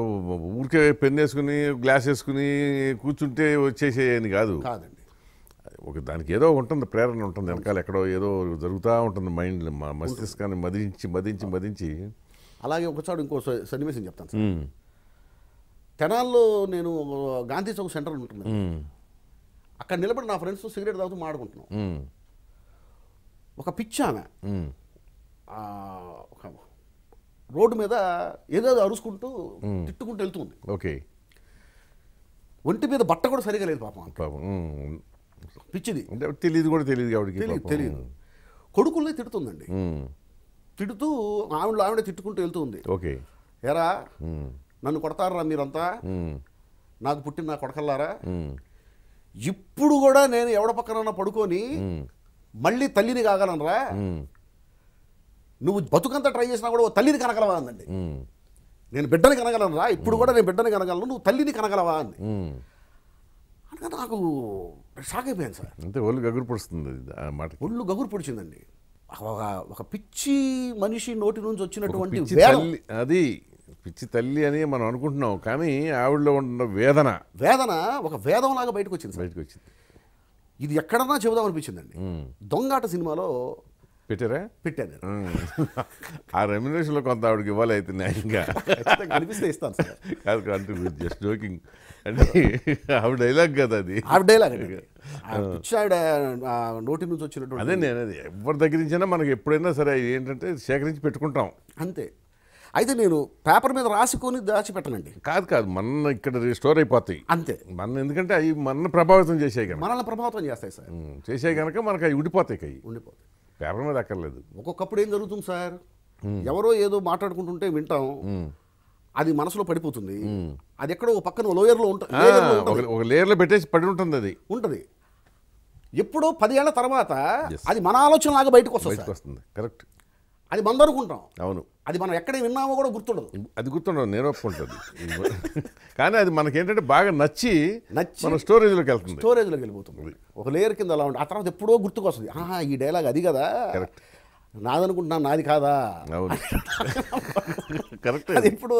ఊరికే పెన్ వేసుకుని గ్లాస్ వేసుకుని కూర్చుంటే వచ్చేసేయని కాదు కాదండి ఒక దానికి ఏదో ఉంటుంది ప్రేరణ ఉంటుంది వెనకాల ఎక్కడో ఏదో జరుగుతూ ఉంటుంది మైండ్ మస్తిష్కాన్ని మదించి మదించి మదించి అలాగే ఒకసారి ఇంకో సన్నివేశం చెప్తాను తెనాల్లో నేను గాంధీ చౌక్ సెంటర్ ఉంటుంది అక్కడ నిలబడి నా ఫ్రెండ్స్ సిగరెట్ తాగుతూ మాడుకుంటున్నాం ఒక పిచ్చి ఆమె ఒక రోడ్డు మీద ఏదో అరుచుకుంటూ తిట్టుకుంటూ వెళ్తుంది ఓకే ఒంటి మీద బట్ట కూడా సరిగా లేదు పాపం పాపం పిచ్చిది తెలియదు కూడా తెలియదు కాబట్టి తెలియదు తెలియదు కొడుకుల్నే తిడుతుందండి తిడుతూ ఆవిడ ఆవిడ తిట్టుకుంటూ వెళ్తూ ఉంది ఓకే ఎరా నన్ను కొడతారా మీరంతా నాకు పుట్టిన నా కొడకల్లారా ఇప్పుడు కూడా నేను ఎవడ పక్కన పడుకొని మళ్ళీ తల్లిని కాగలనరా నువ్వు బతుకంతా ట్రై చేసినా కూడా తల్లిని కనగలవా అందండి నేను బిడ్డని కనగలనరా ఇప్పుడు కూడా నేను బిడ్డని కనగలను నువ్వు తల్లిని కనగలవా అంది అనగా నాకు షాక్ అయిపోయాను సార్ అంటే ఒళ్ళు గగురు పొడుస్తుంది ఆ మాట ఒళ్ళు గగురు పొడిచిందండి ఒక ఒక పిచ్చి మనిషి నోటి నుంచి వచ్చినటువంటి అది పిచ్చి తల్లి అని మనం అనుకుంటున్నాం కానీ ఆవిడలో ఉన్న వేదన వేదన ఒక వేదంలాగా బయటకు వచ్చింది బయటకు వచ్చింది ఇది ఎక్కడన్నా చెబుదాం అనిపించిందండి దొంగాట సినిమాలో పెట్టారా పెట్టాను ఆ రెమ్యునేషన్లో కొంత ఆవిడకి ఇవ్వాలి అయితే న్యాయంగా కనిపిస్తే ఇస్తాను కాదు జస్ట్ జోకింగ్ అంటే ఆవిడ డైలాగ్ కదా అది ఆవిడ డైలాగ్ ఆవిడ నోటి నుంచి వచ్చినట్టు అదే నేను అది ఎవరి దగ్గర నుంచైనా మనకి ఎప్పుడైనా సరే ఏంటంటే సేకరించి పెట్టుకుంటాం అంతే అయితే నేను పేపర్ మీద రాసుకొని దాచిపెట్టనండి కాదు కాదు మన ఇక్కడ రిస్టోర్ అయిపోతాయి అంతే మన ఎందుకంటే అవి మన ప్రభావితం చేసాయి కనుక మనల్ని ప్రభావితం చేస్తాయి సార్ చేసాయి కనుక మనకు అవి ఉండిపోతాయి అవి ఉండిపోతాయి పేపర్ మీద అక్కర్లేదు ఒక్కొక్కప్పుడు ఏం జరుగుతుంది సార్ ఎవరో ఏదో మాట్లాడుకుంటుంటే వింటాం అది మనసులో పడిపోతుంది అది ఎక్కడో పక్కన లోయర్లో ఉంటుంది ఒక లేయర్లో పెట్టేసి పడి ఉంటుంది అది ఉంటుంది ఎప్పుడో పదేళ్ల తర్వాత అది మన ఆలోచనలాగా బయటకు వస్తుంది కరెక్ట్ అది మనం అనుకుంటాం అవును అది మనం ఎక్కడ విన్నామో కూడా గుర్తుండదు అది గుర్తుండదు ఒప్పుకుంటుంది కానీ అది మనకేంటంటే బాగా నచ్చి నచ్చి మన స్టోరేజ్లోకి వెళ్తుంది స్టోరేజ్లోకి వెళ్ళిపోతుంది ఒక లేయర్ కింద అలా ఉంటుంది ఆ తర్వాత ఎప్పుడో గుర్తుకొస్తుంది ఆహా ఈ డైలాగ్ అది కదా కరెక్ట్ నాదనుకుంటున్నా నాది కాదా అవును (laughs) కరెక్ట్ అది ఎప్పుడో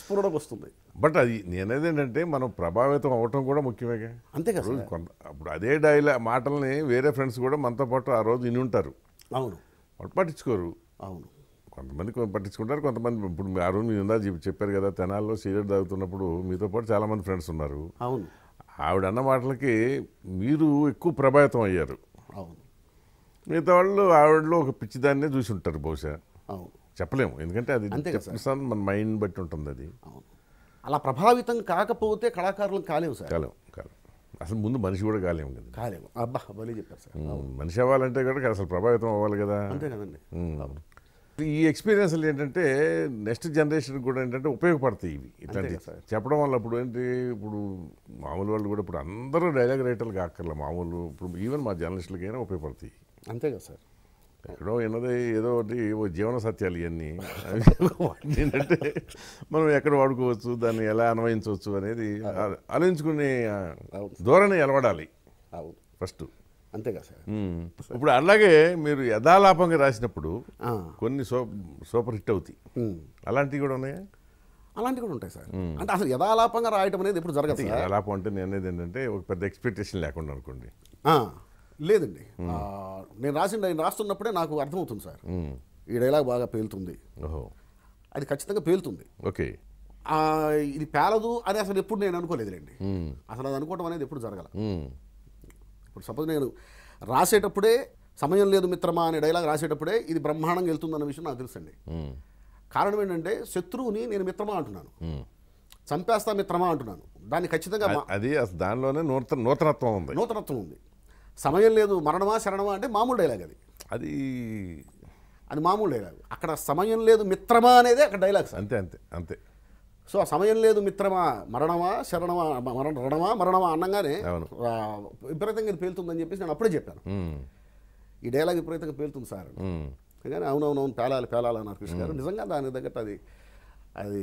స్ఫురణకు వస్తుంది బట్ అది నేనేది ఏంటంటే మనం ప్రభావితం అవటం కూడా ముఖ్యమే అంతే కదా కొంత అప్పుడు అదే డైలాగ్ మాటల్ని వేరే ఫ్రెండ్స్ కూడా మనతో పాటు ఆ రోజు విని ఉంటారు అవును పట్టించుకోరు అవును కొంతమంది పట్టించుకుంటారు కొంతమంది ఇప్పుడు అరుణ్ రోజు మీరు ఇందా చెప్పారు కదా తెనాల్లో సిగరెట్ తాగుతున్నప్పుడు మీతో పాటు చాలామంది ఫ్రెండ్స్ ఉన్నారు అవును ఆవిడ అన్న మాటలకి మీరు ఎక్కువ ప్రభావితం అయ్యారు అవును మిగతా వాళ్ళు ఆవిడలో ఒక పిచ్చిదాన్నే చూసి ఉంటారు బహుశా అవును చెప్పలేము ఎందుకంటే అది మన మైండ్ బట్టి ఉంటుంది అది అలా ప్రభావితం కాకపోతే కళాకారులు కాలేవు సార్ కాలేవు కాలేవు అసలు ముందు మనిషి కూడా కాలేము కదా కాలేము అబ్బా భలే చెప్పారు సార్ మనిషి అవ్వాలంటే కనుక అసలు ప్రభావితం అవ్వాలి కదా అంతే కదండి అవును ఈ ఎక్స్పీరియన్స్లు ఏంటంటే నెక్స్ట్ జనరేషన్ కూడా ఏంటంటే ఉపయోగపడతాయి ఇవి ఇట్లాంటివి చెప్పడం వల్ల ఇప్పుడు ఏంటి ఇప్పుడు మామూలు వాళ్ళు కూడా ఇప్పుడు అందరూ డైలాగ్ రైటర్లు కాకర్లే మామూలు ఇప్పుడు ఈవెన్ మా జర్నలిస్టులకైనా ఉపయోగపడతాయి అంతే కదా సార్ ఎక్కడో విన్నది ఏదో ఒకటి ఓ జీవన సత్యాలు ఇవన్నీ ఏంటంటే (laughs) మనం ఎక్కడ వాడుకోవచ్చు దాన్ని ఎలా అన్వయించవచ్చు అనేది ఆలోచించుకునే ధోరణి ఎలవడాలి ఫస్ట్ అంతే కదా సార్ ఇప్పుడు అలాగే మీరు యథాలాపంగా రాసినప్పుడు కొన్ని సూపర్ హిట్ అవుతాయి అలాంటివి కూడా ఉన్నాయా అలాంటివి కూడా ఉంటాయి సార్ అంటే అసలు యథాలాపంగా రాయటం అనేది ఇప్పుడు జరగదు యథాలాపం అంటే నేను అనేది ఏంటంటే ఒక పెద్ద ఎక్స్పెక్టేషన్ లేకుండా అనుకోండి లేదండి నేను రాసిన ఆయన రాస్తున్నప్పుడే నాకు అర్థమవుతుంది సార్ ఈ డైలాగ్ బాగా పేలుతుంది అది ఖచ్చితంగా పేలుతుంది ఓకే ఇది పేలదు అని అసలు ఎప్పుడు నేను అనుకోలేదులేండి అసలు అది అనుకోవడం అనేది ఎప్పుడు జరగల ఇప్పుడు సపోజ్ నేను రాసేటప్పుడే సమయం లేదు మిత్రమా అనే డైలాగ్ రాసేటప్పుడే ఇది బ్రహ్మాండంగా వెళ్తుందన్న విషయం నాకు తెలుసండి కారణం ఏంటంటే శత్రువుని నేను మిత్రమా అంటున్నాను చంపేస్తా మిత్రమా అంటున్నాను దాన్ని ఖచ్చితంగా అది దానిలోనే నూతన నూతనత్వం ఉంది నూతనత్వం ఉంది సమయం లేదు మరణమా శరణమా అంటే మామూలు డైలాగ్ అది అది అది మామూలు డైలాగ్ అక్కడ సమయం లేదు మిత్రమా అనేది అక్కడ డైలాగ్స్ అంతే అంతే అంతే సో ఆ సమయం లేదు మిత్రమా మరణమా శరణమా మరణ రణమా మరణమా అనగానే విపరీతంగా ఇది పేలుతుందని చెప్పేసి నేను అప్పుడే చెప్పాను ఈ డైలాగ్ విపరీతంగా పేలుతుంది సార్ కానీ అవునవునవును పేలాలి పేలాలి అన్నారు కృష్ణ నిజంగా దాని తగ్గట్టు అది అది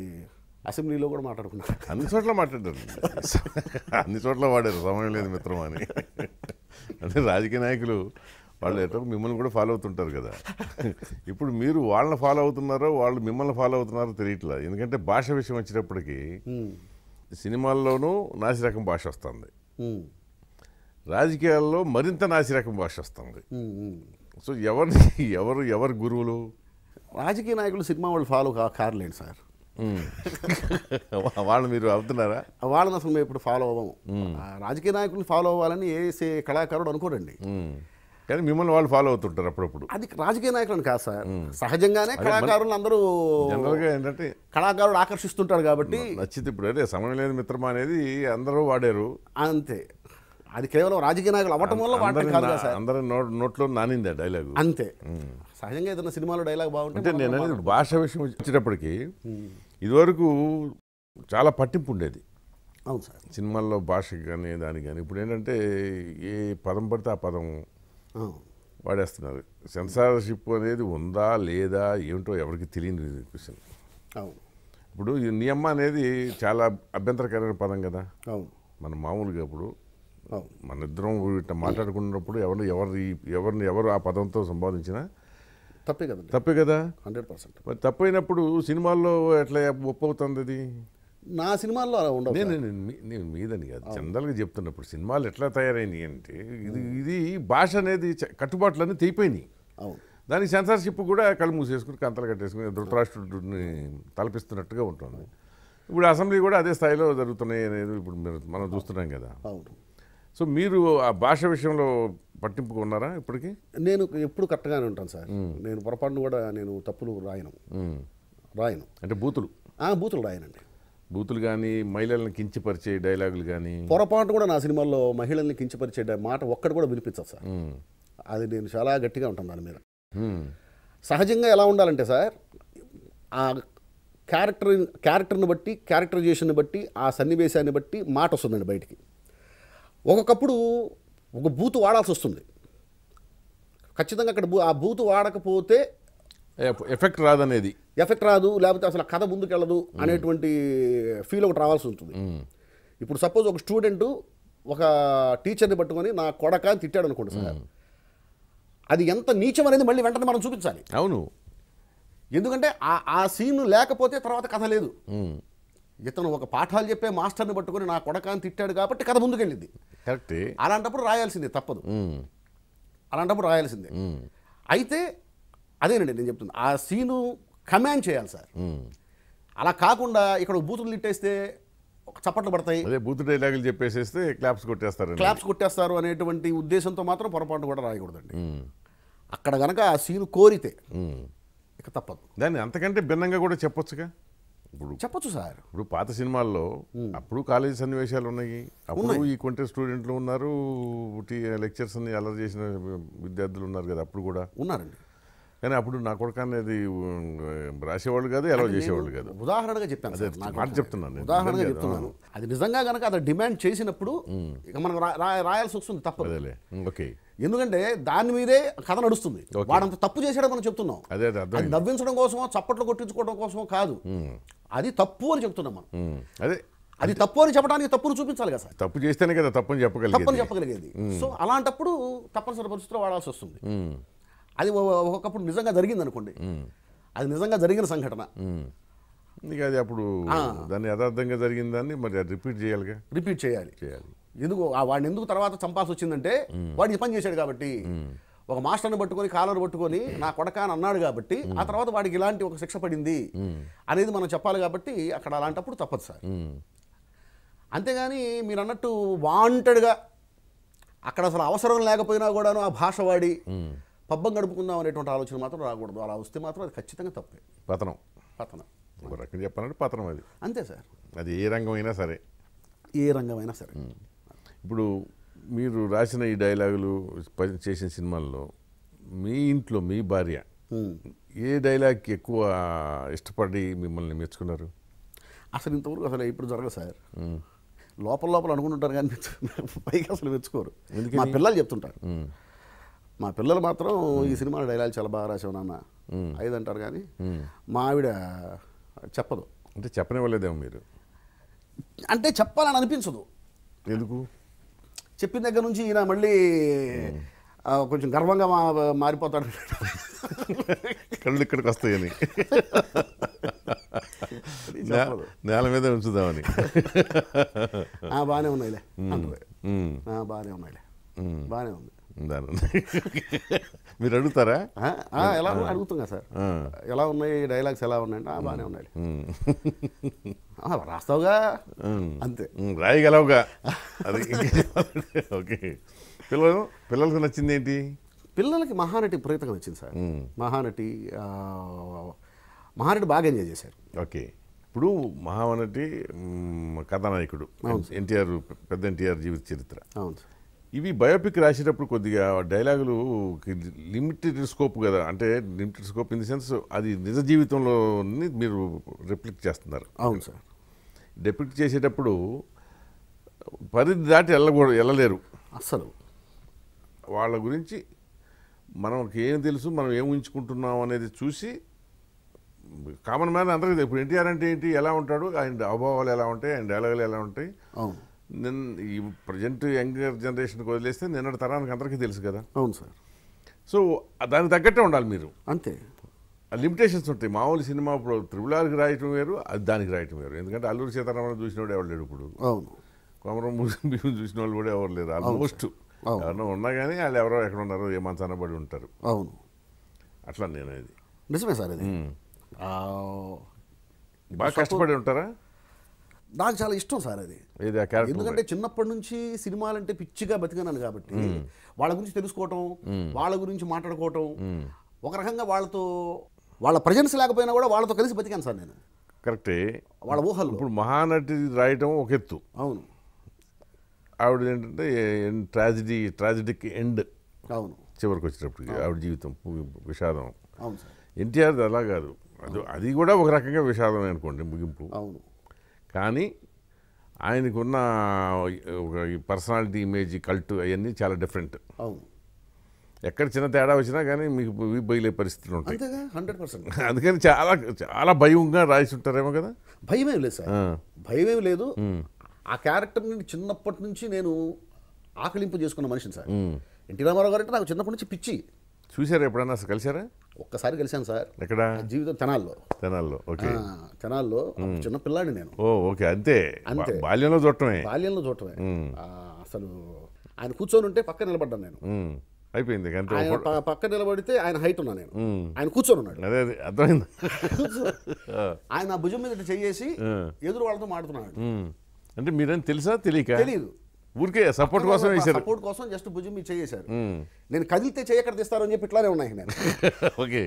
అసెంబ్లీలో కూడా మాట్లాడుకున్నారు అన్ని చోట్ల మాట్లాడారు అన్ని చోట్ల వాడారు సమయం లేదు మిత్రం అని అంటే రాజకీయ నాయకులు వాళ్ళు ఎట్లా మిమ్మల్ని కూడా ఫాలో అవుతుంటారు కదా ఇప్పుడు మీరు వాళ్ళని ఫాలో అవుతున్నారో వాళ్ళు మిమ్మల్ని ఫాలో అవుతున్నారో తెలియట్లేదు ఎందుకంటే భాష విషయం వచ్చేటప్పటికి సినిమాల్లోనూ నాసిరకం భాష వస్తుంది రాజకీయాల్లో మరింత నాసిరకం భాష వస్తుంది సో ఎవరిని ఎవరు ఎవరు గురువులు రాజకీయ నాయకులు సినిమా వాళ్ళు ఫాలో కారులేండి సార్ వాళ్ళు మీరు అవుతున్నారా వాళ్ళని అసలు మేము ఇప్పుడు ఫాలో అవ్వము రాజకీయ నాయకుల్ని ఫాలో అవ్వాలని ఏ కళాకారుడు అనుకోరండి కానీ మిమ్మల్ని వాళ్ళు ఫాలో అవుతుంటారు అప్పుడప్పుడు అది రాజకీయ నాయకులను కాదు సార్ సహజంగానే కళాకారులు అందరూ ఏంటంటే కళాకారుడు ఆకర్షిస్తుంటాడు కాబట్టి నచ్చితే ఇప్పుడు అదే సమయం లేదు మిత్రమా అనేది అందరూ వాడారు అంతే అది కేవలం రాజకీయ నాయకులు అవ్వటం వల్ల వాడారు కాదు సార్ అందరూ నోట్లో నానింది డైలాగ్ అంతే సహజంగా ఏదైనా సినిమాలో డైలాగ్ బాగుంటుంది నేను అనేది భాష విషయం వచ్చేటప్పటికి ఇదివరకు చాలా పట్టింపు ఉండేది అవును సార్ సినిమాల్లో భాషకి కానీ దానికి కానీ ఇప్పుడు ఏంటంటే ఏ పదం పడితే ఆ పదం వాడేస్తున్నారు సెన్సార్షిప్ అనేది ఉందా లేదా ఏమిటో ఎవరికి తెలియని క్వశ్చన్ అవును ఇప్పుడు నియమ అనేది చాలా అభ్యంతరకరమైన పదం కదా అవును మన మామూలుగా ఇప్పుడు మన ఇద్దరం ఇట్లా మాట్లాడుకున్నప్పుడు ఎవరు ఎవరిని ఎవరిని ఎవరు ఆ పదంతో సంబోధించినా తప్పే కదా తప్పే కదా హండ్రెడ్ పర్సెంట్ మరి తప్పైనప్పుడు సినిమాల్లో ఎట్లా ఒప్పవుతుంది అది నా సినిమాల్లో అలా ఉండదు నేను నేను మీదని కాదు చందాలుగా చెప్తున్నప్పుడు సినిమాలు ఎట్లా తయారైనాయి అంటే ఇది ఇది భాష అనేది కట్టుబాట్లు తెగిపోయినాయి అవును దాని సెన్సార్షిప్ కూడా కళ్ళు మూసేసుకుని కంతలు కట్టేసుకుని ధృతరాష్ట్రుడిని తలపిస్తున్నట్టుగా ఉంటుంది ఇప్పుడు అసెంబ్లీ కూడా అదే స్థాయిలో జరుగుతున్నాయి అనేది ఇప్పుడు మనం చూస్తున్నాం కదా అవును సో మీరు ఆ భాష విషయంలో పట్టింపుగా ఉన్నారా ఇప్పటికి నేను ఎప్పుడు కరెక్ట్గానే ఉంటాను సార్ నేను పొరపాటును కూడా నేను తప్పులు రాయను రాయను అంటే బూతులు బూతులు రాయనండి బూతులు కానీ మహిళలను కించపరిచే డైలాగులు కానీ పొరపాటు కూడా నా సినిమాల్లో మహిళల్ని కించపరిచే మాట ఒక్కటి కూడా వినిపించదు సార్ అది నేను చాలా గట్టిగా ఉంటాను దాని మీద సహజంగా ఎలా ఉండాలంటే సార్ ఆ క్యారెక్టర్ క్యారెక్టర్ని బట్టి క్యారెక్టరైజేషన్ని బట్టి ఆ సన్నివేశాన్ని బట్టి మాట వస్తుందండి బయటికి ఒకప్పుడు ఒక బూతు వాడాల్సి వస్తుంది ఖచ్చితంగా అక్కడ బూ ఆ బూతు వాడకపోతే ఎఫెక్ట్ రాదనేది ఎఫెక్ట్ రాదు లేకపోతే అసలు కథ ముందుకెళ్ళదు అనేటువంటి ఫీల్ ఒకటి రావాల్సి ఉంటుంది ఇప్పుడు సపోజ్ ఒక స్టూడెంట్ ఒక టీచర్ని పట్టుకొని నా కొడక అని తిట్టాడు అనుకోండి సార్ అది ఎంత నీచం అనేది మళ్ళీ వెంటనే మనం చూపించాలి అవును ఎందుకంటే ఆ సీన్ లేకపోతే తర్వాత కథ లేదు ఇతను ఒక పాఠాలు చెప్పే మాస్టర్ని పట్టుకుని నా కొడకాన్ని తిట్టాడు కాబట్టి కథ ముందుకెళ్ళింది కరెక్ట్ అలాంటప్పుడు రాయాల్సిందే తప్పదు అలాంటప్పుడు రాయాల్సిందే అయితే అదేనండి నేను చెప్తున్నాను ఆ సీను కమాండ్ చేయాలి సార్ అలా కాకుండా ఇక్కడ బూతులు తిట్టేస్తే చప్పట్లు పడతాయి అదే బూత్ డైలాగులు చెప్పేసేస్తే క్లాప్స్ కొట్టేస్తారు క్లాప్స్ కొట్టేస్తారు అనేటువంటి ఉద్దేశంతో మాత్రం పొరపాటు కూడా రాయకూడదండి అక్కడ కనుక ఆ సీను కోరితే ఇక తప్పదు దాన్ని అంతకంటే భిన్నంగా కూడా చెప్పొచ్చుగా ఇప్పుడు చెప్పొచ్చు సార్ ఇప్పుడు పాత సినిమాల్లో అప్పుడు కాలేజీ సన్నివేశాలు ఉన్నాయి అప్పుడు ఈ కొంటే స్టూడెంట్లు ఉన్నారు లెక్చర్స్ అల్లరి చేసిన విద్యార్థులు ఉన్నారు కదా అప్పుడు కూడా ఉన్నారండి కానీ అప్పుడు నా కొడుకు అనేది రాసేవాళ్ళు కాదు ఎలా చేసేవాళ్ళు కాదు ఉదాహరణగా చెప్పాను చెప్తున్నాను ఉదాహరణగా చెప్తున్నాను అది నిజంగా కనుక అది డిమాండ్ చేసినప్పుడు ఇక మనం రాయాల్సి వస్తుంది తప్పు ఓకే ఎందుకంటే దాని మీదే కథ నడుస్తుంది వాడంత తప్పు చేశాడని మనం చెప్తున్నాం అదే అది నవ్వించడం కోసమో చప్పట్లు కొట్టించుకోవడం కోసమో కాదు అది తప్పు అని చెప్తున్నాం మనం అదే అది తప్పు అని చెప్పడానికి తప్పును చూపించాలి కదా సార్ తప్పు చేస్తేనే కదా తప్పని చెప్పగలిగేది తప్పని చెప్పగలిగేది సో అలాంటప్పుడు తప్పనిసరి పరిస్థితిలో వాడాల్సి వస్తుంది అది ఒకప్పుడు నిజంగా జరిగింది అనుకోండి అది నిజంగా జరిగిన సంఘటన అది అప్పుడు దాన్ని యథార్థంగా జరిగిందని మరి రిపీట్ చేయాలి రిపీట్ చేయాలి చేయాలి ఎందుకు వాడిని ఎందుకు తర్వాత చంపాల్సి వచ్చిందంటే వాడు ఈ పని చేశాడు కాబట్టి ఒక మాస్టర్ని పట్టుకొని కాలర్ పట్టుకొని నా కొడక అని అన్నాడు కాబట్టి ఆ తర్వాత వాడికి ఇలాంటి ఒక శిక్ష పడింది అనేది మనం చెప్పాలి కాబట్టి అక్కడ అలాంటప్పుడు తప్పదు సార్ అంతేగాని మీరు అన్నట్టు వాంటెడ్గా అక్కడ అసలు అవసరం లేకపోయినా కూడాను ఆ భాష వాడి పబ్బం గడుపుకుందాం అనేటువంటి ఆలోచన మాత్రం రాకూడదు అలా వస్తే మాత్రం అది ఖచ్చితంగా తప్పే పతనం పతనం ఒక రకం చెప్పాలంటే పతనం అది అంతే సార్ అది ఏ రంగమైనా సరే ఏ రంగమైనా సరే ఇప్పుడు మీరు రాసిన ఈ డైలాగులు చేసిన సినిమాల్లో మీ ఇంట్లో మీ భార్య ఏ డైలాగ్కి ఎక్కువ ఇష్టపడి మిమ్మల్ని మెచ్చుకున్నారు అసలు ఇంతవరకు అసలు ఇప్పుడు జరగదు సార్ లోపల లోపల అనుకుంటుంటారు కానీ పైకి అసలు మెచ్చుకోరు మా పిల్లలు చెప్తుంటారు మా పిల్లలు మాత్రం ఈ సినిమాలో డైలాగ్ చాలా బాగా రాసావు నాన్న ఐదు అంటారు కానీ మా ఆవిడ చెప్పదు అంటే చెప్పనివ్వలేదేమో మీరు అంటే చెప్పాలని అనిపించదు ఎందుకు చెప్పిన దగ్గర నుంచి ఈయన మళ్ళీ కొంచెం గర్వంగా మా మారిపోతాడు కళ్ళు ఇక్కడికి వస్తాయని నేల మీద ఉంచుదామని బాగానే ఉన్నాయిలే బాగానే ఉన్నాయిలే బాగానే ఉంది మీరు అడుగుతారా ఎలా అడుగుతాం కదా సార్ ఎలా ఉన్నాయి డైలాగ్స్ ఎలా ఉన్నాయంటే బాగానే ఉన్నాయి రాస్తావుగా అంతే రాయగలవుగా అది (laughs) ఓకే పిల్లలు పిల్లలకు నచ్చింది ఏంటి పిల్లలకి మహానటి ప్రయత్నం నచ్చింది సార్ మహానటి మహానటి బాగా ఎంజాయ్ చేశారు ఓకే ఇప్పుడు మహానటి కథానాయకుడు ఎన్టీఆర్ పెద్ద ఎన్టీఆర్ జీవిత చరిత్ర అవును సార్ ఇవి బయోపిక్ రాసేటప్పుడు కొద్దిగా డైలాగులు లిమిటెడ్ స్కోప్ కదా అంటే limited scope in the sense అది నిజ జీవితంలో మీరు రిఫ్లెక్ట్ చేస్తున్నారు అవును సార్ డిపిక్ట్ చేసేటప్పుడు పరిధి దాటి వెళ్ళకూడదు వెళ్ళలేరు అసలు వాళ్ళ గురించి మనకి ఏం తెలుసు మనం ఏం ఉంచుకుంటున్నాం అనేది చూసి కామన్ మ్యాన్ అందరికీ ఇప్పుడు ఎన్టీఆర్ అంటే ఏంటి ఎలా ఉంటాడు ఆయన అభావాలు ఎలా ఉంటాయి ఆయన డైలాగులు ఎలా ఉంటాయి అవును నిన్న ఈ ప్రజెంట్ యంగర్ జనరేషన్కి వదిలేస్తే నిన్నటి తరానికి అందరికీ తెలుసు కదా అవును సార్ సో దానికి తగ్గట్టే ఉండాలి మీరు అంతే లిమిటేషన్స్ ఉంటాయి మామూలు సినిమా ఇప్పుడు త్రిబులార్కి రాయటం వేరు అది దానికి రాయటం వేరు ఎందుకంటే అల్లూరి చూసిన వాడు ఎవరు లేడు ఇప్పుడు అవును కొమరం భీమ్ చూసిన వాళ్ళు కూడా ఎవరు లేరు ఆల్మోస్ట్ ఎవరన్నా ఉన్నా కానీ వాళ్ళు ఎవరో ఎక్కడ ఉన్నారో ఏ మంచానబడి ఉంటారు అవును అట్లా నేను ఇది నిజమే సార్ బాగా కష్టపడి ఉంటారా నాకు చాలా ఇష్టం సార్ అది ఎందుకంటే చిన్నప్పటి నుంచి సినిమాలంటే పిచ్చిగా బతికినాను కాబట్టి వాళ్ళ గురించి తెలుసుకోవటం వాళ్ళ గురించి మాట్లాడుకోవటం ఒక రకంగా వాళ్ళతో వాళ్ళ ప్రజెన్స్ లేకపోయినా కూడా వాళ్ళతో కలిసి బతికాను సార్ నేను కరెక్టే వాళ్ళ ఊహలు ఇప్పుడు మహానటి రాయటం ఒక ఎత్తు అవును ఆవిడ ఏంటంటే ట్రాజిడీ ట్రాజిడిక్ ఎండ్ అవును చివరికి వచ్చేటప్పటికి ఆవిడ జీవితం విషాదం అవును ఎన్టీఆర్ అలా కాదు అది అది కూడా ఒక రకంగా విషాదమే అనుకోండి ముగింపు అవును కానీ ఆయనకున్న పర్సనాలిటీ ఇమేజ్ కల్ట్ అవన్నీ చాలా డిఫరెంట్ ఎక్కడ చిన్న తేడా వచ్చినా కానీ మీకు బయలే పరిస్థితులు ఉంటాయి హండ్రెడ్ పర్సెంట్ (laughs) అందుకని చాలా చాలా భయంగా రాసి ఉంటారేమో కదా భయమేం లేదు సార్ భయమేం లేదు ఆ క్యారెక్టర్ నుండి చిన్నప్పటి నుంచి నేను ఆకలింపు చేసుకున్న మనిషిని సార్ ఎన్టీ రామారావు గారు నాకు చిన్నప్పటి నుంచి పిచ్చి చూసారా ఎప్పుడన్నా అసలు కలిసారా ఒక్కసారి కలిశాను సార్ ఎక్కడ జీవితం తెనాల్లో తెనాల్లో ఓకే తెనాల్లో చిన్న పిల్లాడి నేను ఓ ఓకే అంతే అంతే బాల్యంలో చూడటమే బాల్యంలో చూడటమే అసలు ఆయన కూర్చొని ఉంటే పక్క నిలబడ్డాను నేను అయిపోయింది ఆయన పక్క నిలబడితే ఆయన హైట్ ఉన్నా నేను ఆయన కూర్చొని ఉన్నాడు అదే అదే అర్థమైంది (laughs) ఆయన భుజం మీద చేసి ఎదురు వాళ్ళతో మాడుతున్నాడు అంటే మీరేం తెలుసా తెలియక తెలియదు ఊరికే సపోర్ట్ కోసం సపోర్ట్ కోసం జస్ట్ భుజం మీద చేశారు నేను కదిలితే చేయక్కడ తీస్తారు అని చెప్పి ఇట్లానే ఉన్నాయి నేను (laughs) ఓకే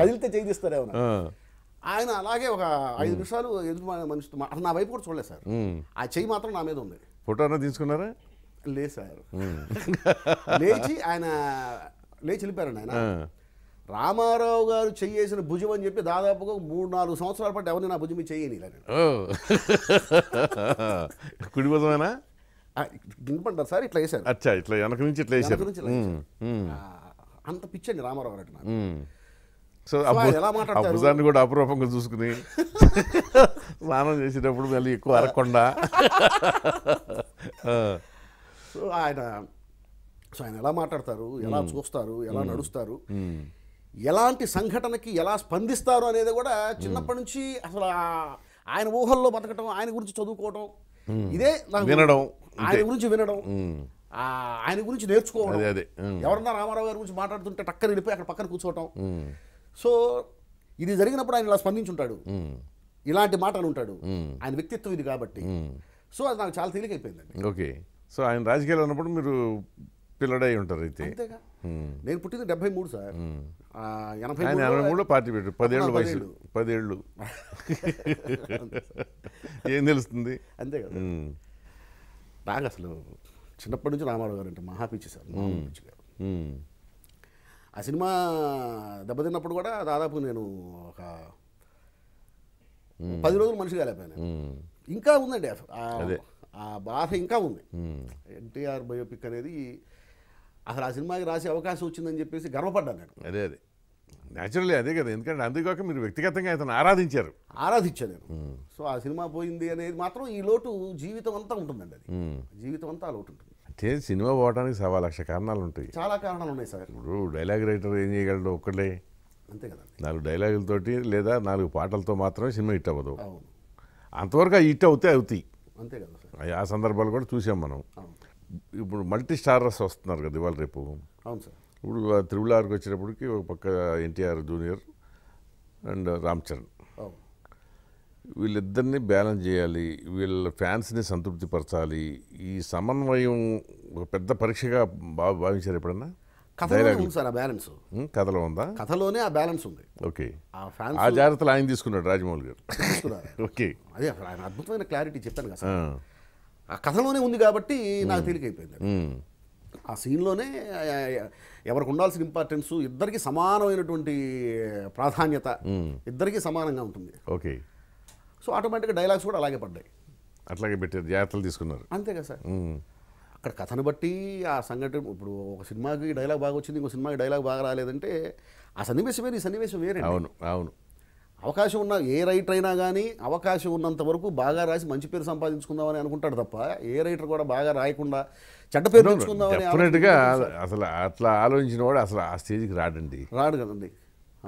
కదిలితే చేయి తీస్తారే ఉన్నా ఆయన అలాగే ఒక ఐదు నిమిషాలు ఎదురు మనిషి అసలు నా వైపు కూడా చూడలేదు సార్ ఆ చెయ్యి మాత్రం నా మీద ఉంది ఫోటోనా తీసుకున్నారా లేదు సార్ (laughs) లేచి ఆయన లేచి వెళ్ళిపోయారండి ఆయన రామారావు గారు చేసిన భుజం అని చెప్పి దాదాపుగా మూడు నాలుగు సంవత్సరాల పాటు ఎవరిని నా భుజం చేయని (laughs) కుడి భుజమేనా సార్ ఇట్లా వేశారు అచ్చా ఇట్లా వెనక నుంచి ఇట్లా వేసారు అంత పిచ్చండి రామారావు గారు అట్లా సో ఎలా మాట్లాడతారు కూడా అపరూపంగా చూసుకుని స్నానం చేసేటప్పుడు మళ్ళీ ఎక్కువ అరకుండా (laughs) సో ఆయన సో ఆయన ఎలా మాట్లాడతారు ఎలా చూస్తారు ఎలా నడుస్తారు ఎలాంటి సంఘటనకి ఎలా స్పందిస్తారు అనేది కూడా చిన్నప్పటి నుంచి అసలు ఆయన ఊహల్లో బతకటం ఆయన గురించి చదువుకోవటం ఇదే వినడం ఆయన గురించి వినడం ఆయన గురించి నేర్చుకోవడం ఎవరన్నా రామారావు గారి గురించి మాట్లాడుతుంటే టక్కర్ వెళ్ళిపోయి అక్కడ పక్కన కూర్చోవటం సో ఇది జరిగినప్పుడు ఆయన ఇలా స్పందించుంటాడు ఇలాంటి మాటలు ఉంటాడు ఆయన వ్యక్తిత్వం ఇది కాబట్టి సో అది నాకు చాలా తేలికైపోయిందండి ఓకే సో ఆయన రాజకీయాలు ఉన్నప్పుడు మీరు పిల్లడై ఉంటారు అయితే నేను పుట్టింది డెబ్బై మూడు సార్ ఎనభై ఎనభై మూడులో పార్టీ పెట్టారు పదేళ్ళు వయసు పదేళ్ళు (laughs) ఏం తెలుస్తుంది అంతే కదా బాగా అసలు చిన్నప్పటి నుంచి రామారావు గారు అంటే మహాపిచ్చి సార్ మహాపిచ్చి గారు ఆ సినిమా దెబ్బతిన్నప్పుడు కూడా దాదాపు నేను ఒక పది రోజులు మనిషి కాలేకపోయాను ఇంకా ఉందండి ఆ బాధ ఇంకా ఉంది ఎన్టీఆర్ బయోపిక్ అనేది అసలు ఆ సినిమాకి రాసే అవకాశం వచ్చిందని చెప్పేసి గర్వపడ్డాను నేను అదే అదే న్యాచురల్లీ అదే కదా ఎందుకంటే అందుకోక మీరు వ్యక్తిగతంగా అతను ఆరాధించారు ఆరాధించాను నేను సో ఆ సినిమా పోయింది అనేది మాత్రం ఈ లోటు జీవితం అంతా ఉంటుందండి అది hmm. జీవితం అంతా లోటు ఉంటుంది అంటే సినిమా పోవడానికి సవా లక్ష కారణాలు ఉంటాయి చాలా కారణాలు ఉన్నాయి సార్ ఇప్పుడు డైలాగ్ రైటర్ ఏం చేయగలడు ఒక్కడే అంతే కదా నాలుగు డైలాగులతోటి లేదా నాలుగు పాటలతో మాత్రమే సినిమా హిట్ అవ్వదు అంతవరకు హిట్ అవుతే అవుతాయి అంతే కదా సార్ ఆ సందర్భాలు కూడా చూసాం మనం ఇప్పుడు మల్టీ స్టారర్స్ వస్తున్నారు కదా ఇవాళ రేపు అవును సార్ ఇప్పుడు త్రిబులార్కి వచ్చినప్పటికి ఒక పక్క ఎన్టీఆర్ జూనియర్ అండ్ రామ్ చరణ్ వీళ్ళిద్దరిని బ్యాలెన్స్ చేయాలి వీళ్ళ ఫ్యాన్స్ని సంతృప్తిపరచాలి ఈ సమన్వయం ఒక పెద్ద పరీక్షగా బా భావించారు ఎప్పుడన్నా కథలో బ్యాలెన్స్ కథలో ఉందా కథలోనే ఆ బ్యాలెన్స్ ఉంది ఓకే ఆ జాగ్రత్తలు ఆయన తీసుకున్నాడు రాజమౌళి గారు ఓకే అదే ఆయన అద్భుతమైన క్లారిటీ చెప్పాను కదా ఆ కథలోనే ఉంది కాబట్టి నాకు తేలికైపోయింది ఆ సీన్లోనే ఎవరికి ఉండాల్సిన ఇంపార్టెన్స్ ఇద్దరికి సమానమైనటువంటి ప్రాధాన్యత ఇద్దరికి సమానంగా ఉంటుంది ఓకే సో ఆటోమేటిక్గా డైలాగ్స్ కూడా అలాగే పడ్డాయి అట్లాగే పెట్టారు జాగ్రత్తలు తీసుకున్నారు అంతే కదా సార్ అక్కడ కథను బట్టి ఆ సంఘటన ఇప్పుడు ఒక సినిమాకి డైలాగ్ బాగా వచ్చింది ఇంకో సినిమాకి డైలాగ్ బాగా రాలేదంటే ఆ సన్నివేశం వేరు ఈ సన్నివేశం వేరే అవును అవును అవకాశం ఉన్న ఏ రైటర్ అయినా కానీ అవకాశం ఉన్నంత వరకు బాగా రాసి మంచి పేరు సంపాదించుకుందామని అనుకుంటాడు తప్ప ఏ రైటర్ కూడా బాగా రాయకుండా చెడ్డ పేరు తెచ్చుకుందామని డెఫినెట్గా అసలు అట్లా ఆలోచించిన వాడు అసలు ఆ స్టేజ్కి రాడండి రాడు కదండి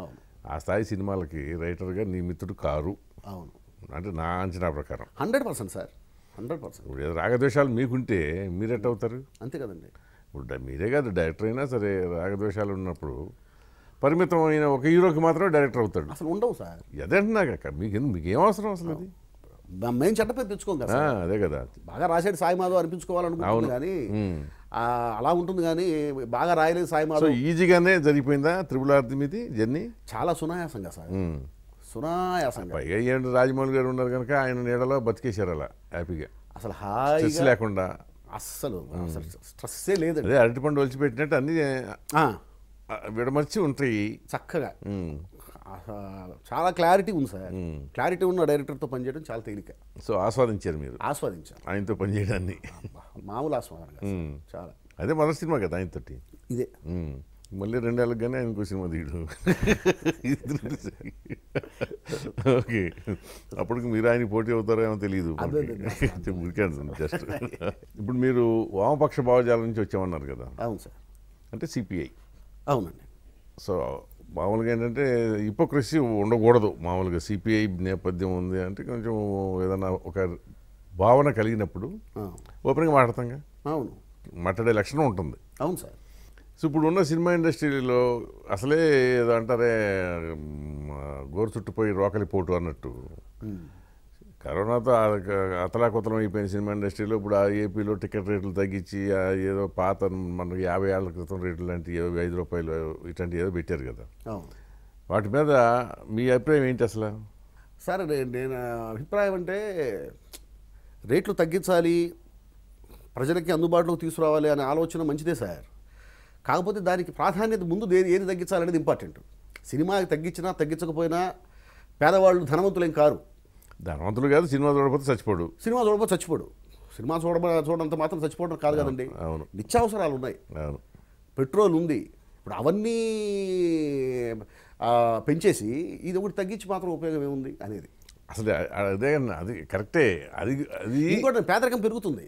అవును ఆ స్థాయి సినిమాలకి రైటర్గా నీ మిత్రుడు కారు అవును అంటే నా అంచనా ప్రకారం hundred percent sir hundred percent ఇప్పుడు రాగద్వేషాలు మీకుంటే ఎట్ అవుతారు అంతే కదండి ఇప్పుడు మీరే కాదు డైరెక్టర్ అయినా సరే రాగద్వేషాలు ఉన్నప్పుడు పరిమితమైన ఒక హీరోకి మాత్రమే డైరెక్టర్ అవుతాడు అసలు ఉండవు సార్ అదేంటున్నాక అక్కడ మీకు మీకు ఏం అవసరం అసలు అది మేము చట్టపై తెచ్చుకోం కదా అదే కదా బాగా రాసేది సాయి మాధవ్ అనిపించుకోవాలనుకుంటుంది కానీ అలా ఉంటుంది కానీ బాగా రాయలేదు సాయి మాధవ్ ఈజీగానే జరిగిపోయిందా త్రిపుల మీది జర్నీ చాలా సునాయాసంగా సార్ సునాయాసంగా పైగా ఏంటి రాజమౌళి గారు ఉన్నారు కనుక ఆయన నీడలో బతికేశారు అలా హ్యాపీగా అసలు హాయి లేకుండా అస్సలు అసలు స్ట్రెస్సే లేదండి అదే అరటిపండు వలిచిపెట్టినట్టు అన్ని విడమర్చి ఉంటాయి చక్కగా చాలా క్లారిటీ ఉంది సార్ క్లారిటీ ఉన్న డైరెక్టర్తో పనిచేయడం చాలా తేలిక సో ఆస్వాదించారు మీరు ఆస్వాదించారు ఆయనతో పనిచేయడాన్ని మామూలు ఆస్వాదన చాలా అదే మొదటి సినిమా కదా ఆయనతోటి ఇదే మళ్ళీ రెండేళ్ళకి కానీ ఆయనకు సినిమా తీయడం ఓకే అప్పటికి మీరు ఆయన పోటీ అవుతారో ఏమో తెలియదు జస్ట్ ఇప్పుడు మీరు వామపక్ష భావజాల నుంచి వచ్చామన్నారు కదా అవును సార్ అంటే సిపిఐ అవునండి సో మామూలుగా ఏంటంటే హిపోక్రసీ ఉండకూడదు మామూలుగా సిపిఐ నేపథ్యం ఉంది అంటే కొంచెం ఏదైనా ఒక భావన కలిగినప్పుడు ఓపెన్గా కదా అవును మాట్లాడే లక్షణం ఉంటుంది అవును సార్ సో ఇప్పుడు ఉన్న సినిమా ఇండస్ట్రీలో అసలే ఏదో అంటారే గోరు చుట్టుపోయి రోకలి పోటు అన్నట్టు కరోనాతో అతలాకుతలం అయిపోయిన సినిమా ఇండస్ట్రీలో ఇప్పుడు ఆ ఏపీలో టికెట్ రేట్లు తగ్గించి ఏదో పాత మనకి యాభై ఏళ్ళ క్రితం రేట్లు లాంటి ఐదు రూపాయలు ఇట్లాంటి ఏదో పెట్టారు కదా వాటి మీద మీ అభిప్రాయం ఏంటి అసలు సార్ నేను అభిప్రాయం అంటే రేట్లు తగ్గించాలి ప్రజలకి అందుబాటులోకి తీసుకురావాలి అనే ఆలోచన మంచిదే సార్ కాకపోతే దానికి ప్రాధాన్యత ముందు దేని ఏది తగ్గించాలనేది ఇంపార్టెంట్ సినిమాకి తగ్గించినా తగ్గించకపోయినా పేదవాళ్ళు ధనవంతులేం కారు ధనవంతులు కాదు సినిమా చూడకపోతే చచ్చిపోడు సినిమా చూడకపోతే చచ్చిపోడు సినిమా చూడ చూడంత మాత్రం చచ్చిపోవడం కాదు కదండి అవును నిత్యావసరాలు ఉన్నాయి అవును పెట్రోల్ ఉంది ఇప్పుడు అవన్నీ పెంచేసి ఇది ఒకటి తగ్గించి మాత్రం ఉపయోగం ఏముంది అనేది అసలు అదే అది కరెక్టే అది అది ఇంకోటి పేదరికం పెరుగుతుంది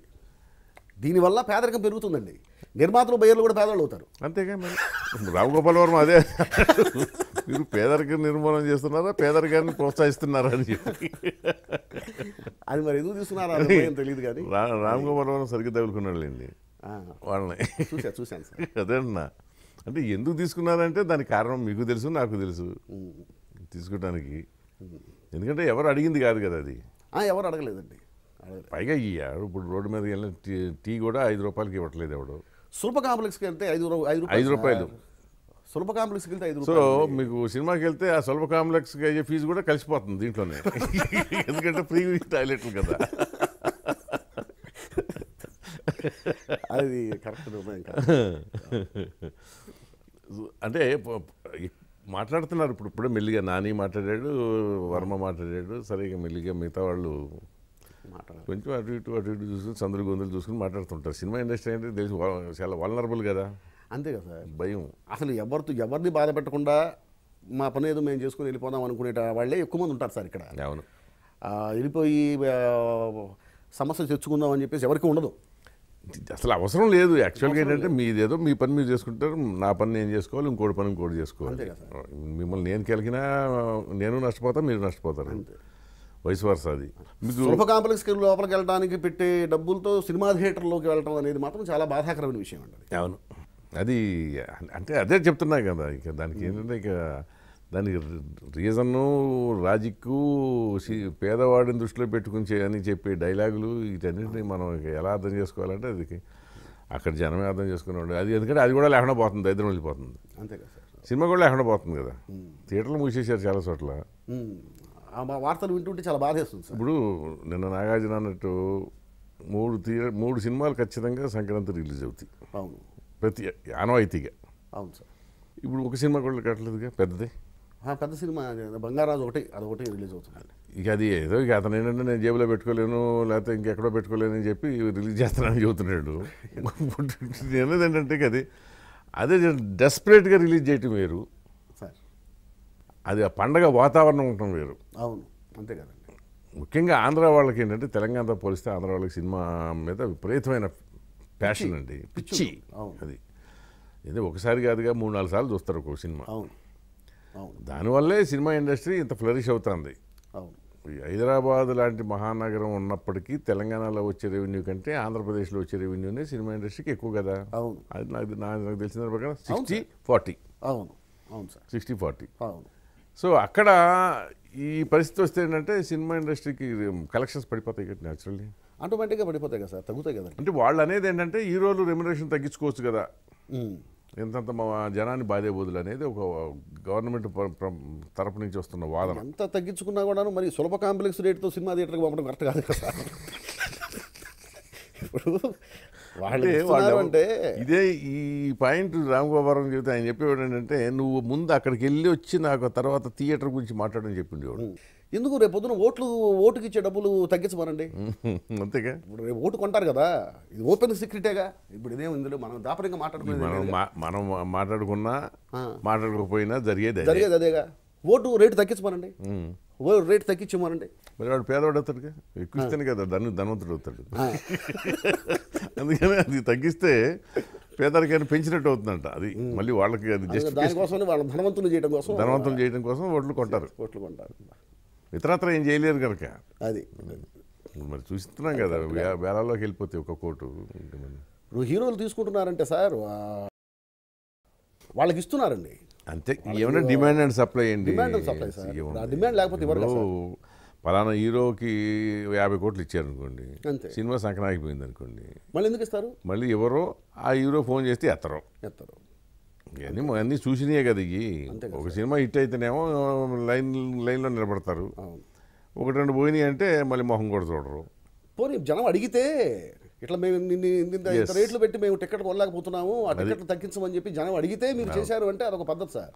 దీనివల్ల పేదరికం పెరుగుతుందండి నిర్మాతలు బయ్యర్లు కూడా పేదవాళ్ళు అవుతారు అంతేగా మరి రామ్ గోపాల్ వర్మ అదే మీరు పేదరికం నిర్మూలన చేస్తున్నారా పేదరికాన్ని ప్రోత్సహిస్తున్నారా అని అది మరి ఎందుకు తీసుకున్నారా తెలియదు కానీ రామ్ గోపాల్ వర్మ సరిగ్గా తగులుకున్నాడులేండి వాళ్ళని చూసా చూశాను సార్ అదేనా అంటే ఎందుకు తీసుకున్నారంటే దాని కారణం మీకు తెలుసు నాకు తెలుసు తీసుకోవడానికి ఎందుకంటే ఎవరు అడిగింది కాదు కదా అది ఎవరు అడగలేదండి పైగా ఇప్పుడు రోడ్డు మీద వెళ్ళిన టీ టీ కూడా ఐదు రూపాయలకి ఇవ్వట్లేదు ఎవడు సులభ కాంప్లెక్స్కి వెళ్తే ఐదు ఐదు ఐదు రూపాయలు సులభ కాంప్లెక్స్కి వెళ్తే ఐదు సో మీకు సినిమాకి వెళ్తే ఆ సులభ కాంప్లెక్స్కి అయ్యే ఫీజు కూడా కలిసిపోతుంది దీంట్లోనే (laughs) ఎందుకంటే ఫ్రీ టాయిలెట్లు కదా అది కరెక్ట్ (laughs) అంటే మాట్లాడుతున్నారు ఇప్పుడు ఇప్పుడే మెల్లిగా నాని మాట్లాడాడు వర్మ మాట్లాడాడు సరిగా మెల్లిగా మిగతా వాళ్ళు కొంచెం అటు ఇటు అటు ఇటు చూసుకుని సందులు గొంతులు చూసుకుని మాట్లాడుతుంటారు సినిమా ఇండస్ట్రీ అంటే తెలిసి చాలా వలనరబుల్ కదా అంతే కదా భయం అసలు ఎవరితో ఎవరిని బాధ పెట్టకుండా మా పని ఏదో మేము చేసుకుని వెళ్ళిపోదాం అనుకునే వాళ్ళే ఎక్కువ మంది ఉంటారు సార్ ఇక్కడ అవును వెళ్ళిపోయి సమస్య తెచ్చుకుందాం అని చెప్పేసి ఎవరికి ఉండదు అసలు అవసరం లేదు యాక్చువల్గా ఏంటంటే మీదేదో మీ పని మీరు చేసుకుంటారు నా పని నేను చేసుకోవాలి ఇంకోటి పని ఇంకోటి చేసుకోవాలి మిమ్మల్ని నేను కలిగినా నేను నష్టపోతాను మీరు నష్టపోతారు వయసు వరుస అది మీకు కాంప్లెక్స్ లోపలికి వెళ్ళడానికి పెట్టే డబ్బులతో సినిమా థియేటర్లోకి వెళ్ళడం అనేది మాత్రం చాలా బాధాకరమైన విషయం అండి అవును అది అంటే అదే చెప్తున్నా కదా ఇక దానికి ఏంటంటే ఇక దానికి రీజను రాజిక్కు పేదవాడిని దృష్టిలో పెట్టుకుని అని చెప్పే డైలాగులు వీటన్నింటినీ మనం ఇక ఎలా అర్థం చేసుకోవాలంటే అది అక్కడ జనమే అర్థం చేసుకునేవాడు అది ఎందుకంటే అది కూడా లేకుండా పోతుంది దరిద్రం వెళ్ళిపోతుంది అంతే కదా సినిమా కూడా లేకుండా పోతుంది కదా థియేటర్లు మూసేసారు చాలా చోట్ల మా వార్తలు వింటుంటే చాలా బాధేస్తుంది సార్ ఇప్పుడు నిన్న నాగార్జున అన్నట్టు మూడు తీర మూడు సినిమాలు ఖచ్చితంగా సంక్రాంతి రిలీజ్ అవుతాయి అవును ప్రతి ఆనవాయితీగా అవును సార్ ఇప్పుడు ఒక సినిమా కూడా కట్టలేదుగా పెద్దదే పెద్ద సినిమా బంగారాజు ఒకటి అదొకటి రిలీజ్ అవుతుంది ఇక అది ఏదో ఇక అతను ఏంటంటే నేను జేబులో పెట్టుకోలేను లేకపోతే ఇంకెక్కడో పెట్టుకోలేను అని చెప్పి రిలీజ్ చేస్తానని చెబుతున్నాడు అనేది (laughs) ఏంటంటే అది అదే డెస్పరేట్గా రిలీజ్ చేయటం వేరు అది ఆ పండగ వాతావరణం ఉండటం వేరు అవును అంతే కదండి ముఖ్యంగా ఆంధ్ర వాళ్ళకి ఏంటంటే తెలంగాణతో పోలిస్తే ఆంధ్ర వాళ్ళకి సినిమా మీద విపరీతమైన ప్యాషన్ అండి పిచ్చి అది ఏదో ఒకసారి కాదుగా మూడు నాలుగు సార్లు చూస్తారు ఒక సినిమా అవును దానివల్లే సినిమా ఇండస్ట్రీ ఇంత ఫ్లరిష్ అవుతుంది హైదరాబాద్ లాంటి మహానగరం ఉన్నప్పటికీ తెలంగాణలో వచ్చే రెవెన్యూ కంటే ఆంధ్రప్రదేశ్లో వచ్చే రెవెన్యూనే సినిమా ఇండస్ట్రీకి ఎక్కువ కదా అవును అది నాకు నాకు తెలిసిన ప్రకారం సిక్స్టీ ఫార్టీ అవును అవును సార్ సిక్స్టీ ఫార్టీ అవును సో అక్కడ ఈ పరిస్థితి వస్తే ఏంటంటే సినిమా ఇండస్ట్రీకి కలెక్షన్స్ పడిపోతాయి కదా న్యాచురల్లీ ఆటోమేటిక్గా పడిపోతాయి కదా సార్ తగ్గుతాయి కదా అంటే వాళ్ళు అనేది ఏంటంటే ఈ రోజు రెమ్యునరేషన్ తగ్గించుకోవచ్చు కదా ఎంతంత మా జనాన్ని బాధే బోదులు అనేది ఒక గవర్నమెంట్ తరపు నుంచి వస్తున్న వాదన ఎంత తగ్గించుకున్నా కూడా మరి సులభ కాంప్లెక్స్ రేట్తో సినిమా థియేటర్కి పంపడం కరెక్ట్ కాదు కదా (laughs) ఇప్పుడు వాళ్ళు అంటే ఇదే ఈ పాయింట్ గోపాలం చెబితే ఆయన చెప్పేవాడు ఏంటంటే నువ్వు ముందు అక్కడికి వెళ్ళి వచ్చి నాకు తర్వాత థియేటర్ గురించి మాట్లాడని చెప్పింది వాడు ఎందుకు రేపు పొద్దున ఓట్లు ఓటుకి ఇచ్చే డబ్బులు తగ్గించమనండి (laughs) అంతేగా ఇప్పుడు రేపు ఓటు కొంటారు కదా ఇది ఓపెన్ సీక్రెటేగా ఇప్పుడు ఇదేం ఉంది మనం దాపరిగా మాట్లాడుకునేది మనం మాట్లాడుకున్నా మాట్లాడకపోయినా జరిగేది జరిగేది అదేగా ఓటు రేటు తగ్గించమనండి రేటు తగ్గించమనండి మరి వాడు పేదవాడు అవుతాడు ఎక్కువ ఇస్తేనే కదా ధనవంతుడు అవుతాడు (laughs) అది తగ్గిస్తే పేదరికైనా పెంచినట్టు అవుతుందంట అది మళ్ళీ వాళ్ళకి అది దానికోసం వాళ్ళ ధనవంతులు చేయడం కోసం ధనవంతులు చేయడం కోసం ఓట్లు కొంటారు ఓట్లు కొంటారు ఇతరత్ర ఏం చేయలేరు కనుక అది మరి చూస్తున్నాం కదా వేలాల్లోకి వెళ్ళిపోతే ఒక కోటు నువ్వు హీరోలు తీసుకుంటున్నారంటే సార్ వాళ్ళకి ఇస్తున్నారండి అంతే ఏమైనా డిమాండ్ అండ్ సప్లై అండి డిమాండ్ లేకపోతే పలానా హీరోకి యాభై కోట్లు ఇచ్చారు అనుకోండి సినిమా సంకన అయిపోయింది అనుకోండి మళ్ళీ ఎందుకు ఇస్తారు మళ్ళీ ఎవరో ఆ హీరో ఫోన్ చేస్తే ఎత్తరు ఎత్తరు ఇవన్నీ అన్నీ చూసినాయే కదా ఇవి ఒక సినిమా హిట్ అయితేనేమో లైన్ లైన్లో నిలబడతారు ఒకటి రెండు పోయినాయి అంటే మళ్ళీ మొహం కూడా చూడరు పోనీ జనం అడిగితే ఇట్లా మేము ఇంత ఇంత రేట్లు పెట్టి మేము టికెట్ కొనలేకపోతున్నాము ఆ టికెట్లు తగ్గించమని చెప్పి జనం అడిగితే మీరు చేశారు అంటే అదొక పద్ధతి సార్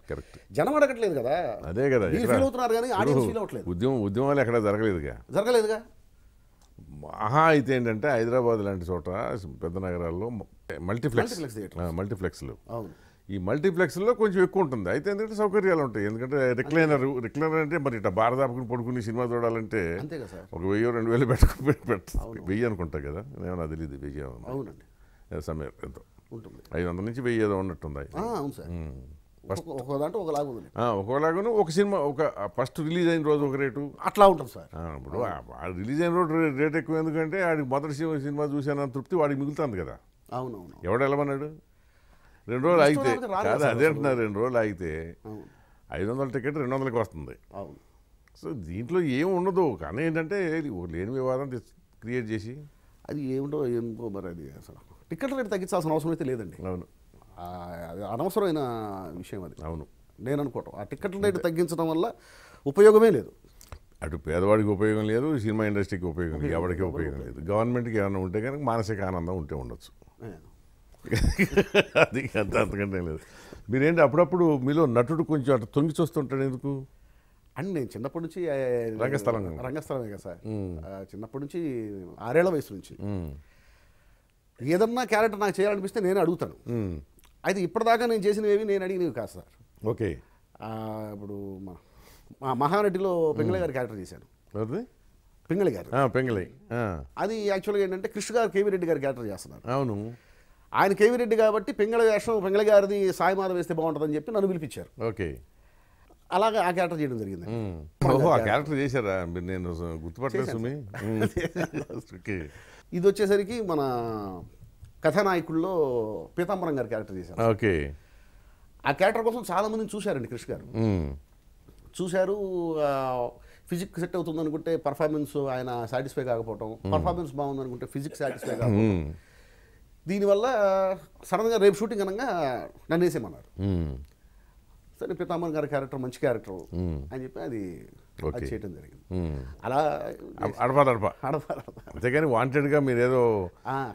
జనం అడగట్లేదు కదా అదే కదా ఫీల్ అవుతున్నారు కానీ ఆడియన్స్ ఫీల్ అవ్వట్లేదు ఉద్యమం ఉద్యమాలు ఎక్కడ జరగలేదుగా జరగలేదుగా మహా అయితే ఏంటంటే హైదరాబాద్ లాంటి చోట పెద్ద నగరాల్లో మల్టీప్లెక్స్ మల్టీప్లెక్స్లు అవును ఈ మల్టీప్లెక్స్లో కొంచెం ఎక్కువ ఉంటుంది అయితే ఎందుకంటే సౌకర్యాలు ఉంటాయి ఎందుకంటే రిక్లైనర్ రిక్లైనర్ అంటే మరి ఇట్లా బారదాపుకుని పడుకుని సినిమా చూడాలంటే ఒక వెయ్యి రెండు వేలు పెట్టుకుని పెట్టాలి వెయ్యి అనుకుంటా కదా ఏమన్నా తెలియదు వెయ్యి అవునండి సమయం ఎంతో ఐదు వందల నుంచి వెయ్యి ఏదో ఉన్నట్టుంది అవును సార్ ఒక సినిమా ఒక ఫస్ట్ రిలీజ్ అయిన రోజు ఒక రేటు అట్లా ఉంటుంది సార్ ఇప్పుడు రిలీజ్ అయిన రోజు రేట్ ఎక్కువ ఎందుకంటే ఆడికి మొదటి సినిమా చూసాను తృప్తి వాడికి మిగులుతుంది కదా అవునవును ఎవడు వెళ్ళమన్నాడు రెండు రోజులు అయితే కాదు అదే అంటున్నారు రెండు రోజులు అయితే ఐదు వందల టికెట్ రెండు వందలకి వస్తుంది సో దీంట్లో ఏం ఉండదు కానీ ఏంటంటే లేని వివాదం క్రియేట్ చేసి అది ఏమిటో ఏమిటో మరి అది అసలు టికెట్ అయితే తగ్గించాల్సిన అవసరం అయితే లేదండి అవును అది అనవసరమైన విషయం అది అవును నేను అనుకోవటం ఆ టికెట్ రేటు తగ్గించడం వల్ల ఉపయోగమే లేదు అటు పేదవాడికి ఉపయోగం లేదు సినిమా ఇండస్ట్రీకి ఉపయోగం ఎవరికి ఉపయోగం లేదు గవర్నమెంట్కి ఏమైనా ఉంటే కనుక మానసిక ఆనందం ఉంటే ఉండొచ్చు అది అంత అంతకంటే లేదు మీరేంటి అప్పుడప్పుడు మీలో నటుడు కొంచెం అటు తొంగి చూస్తుంటాడు ఎందుకు అండ్ నేను చిన్నప్పటి నుంచి రంగస్థలం రంగస్థలమే కదా సార్ చిన్నప్పటి నుంచి ఆరేళ్ల వయసు నుంచి ఏదన్నా క్యారెక్టర్ నాకు చేయాలనిపిస్తే నేను అడుగుతాను అయితే ఇప్పటిదాకా నేను చేసినవి నేను అడిగినవి కాదు సార్ ఓకే ఇప్పుడు మా మహానటిలో పెంగళ గారి క్యారెక్టర్ చేశాను పెంగళి గారు పెంగళి అది యాక్చువల్గా ఏంటంటే కృష్ణ గారు కేవీ రెడ్డి గారి క్యారెక్టర్ చేస్తున్నారు అవును ఆయన రెడ్డి కాబట్టి పెంగళ వేషం పెంగళ గారిది సాయమాల వేస్తే బాగుంటుందని చెప్పి నన్ను పిలిపించారు ఓకే అలాగే ఆ క్యారెక్టర్ చేయడం జరిగింది ఓహో ఆ క్యారెక్టర్ చేశారా నేను గుర్తుపట్టలేదు (laughs) ఇది వచ్చేసరికి మన కథానాయకుల్లో పీతాంబరం గారి క్యారెక్టర్ చేశారు ఓకే ఆ క్యారెక్టర్ కోసం చాలా మందిని చూశారండి కృష్ణ గారు చూశారు ఫిజిక్ సెట్ అవుతుంది అనుకుంటే పర్ఫార్మెన్స్ ఆయన సాటిస్ఫై కాకపోవటం పర్ఫార్మెన్స్ బాగుంది అనుకుంటే ఫిజిక్స్ సాటిస్ఫై కాకపోవడం దీనివల్ల సడన్గా రేపు షూటింగ్ అనగా నన్ను వేసేమన్నారు సరే పితామన్ గారి క్యారెక్టర్ మంచి క్యారెక్టర్ అని చెప్పి అది చేయడం జరిగింది అలా అడపాదడప అడపాదడప అంతేగాని వాంటెడ్గా మీరు ఏదో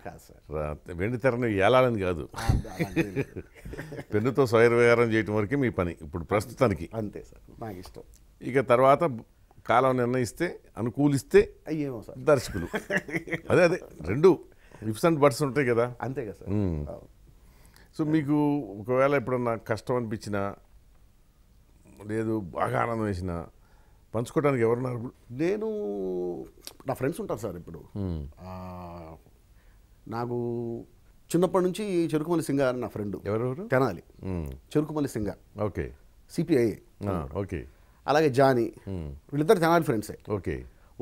కాదు సార్ వెండి తెరని ఏలాలని కాదు పెన్నుతో స్వైర్వేగారం చేయటం వరకు మీ పని ఇప్పుడు ప్రస్తుతానికి అంతే సార్ నాకు ఇష్టం ఇక తర్వాత కాలం నిర్ణయిస్తే అనుకూలిస్తే అయ్యేమో సార్ దర్శకులు అదే అదే రెండు ఇఫ్స్ అండ్ బర్డ్స్ ఉంటాయి కదా అంతే కదా సార్ సో మీకు ఒకవేళ ఎప్పుడన్నా కష్టం అనిపించిన లేదు బాగా ఆనందం వేసిన పంచుకోవడానికి ఎవరున్నారు నేను నా ఫ్రెండ్స్ ఉంటారు సార్ ఇప్పుడు నాకు చిన్నప్పటి నుంచి చెరుకుమల్లి సింగ నా ఫ్రెండ్ ఎవరెవరు తెనాలి చెరుకుమల్లి సింగ ఓకే సిపిఐ ఓకే అలాగే జానీ వీళ్ళిద్దరు తెనాలి ఫ్రెండ్సే ఓకే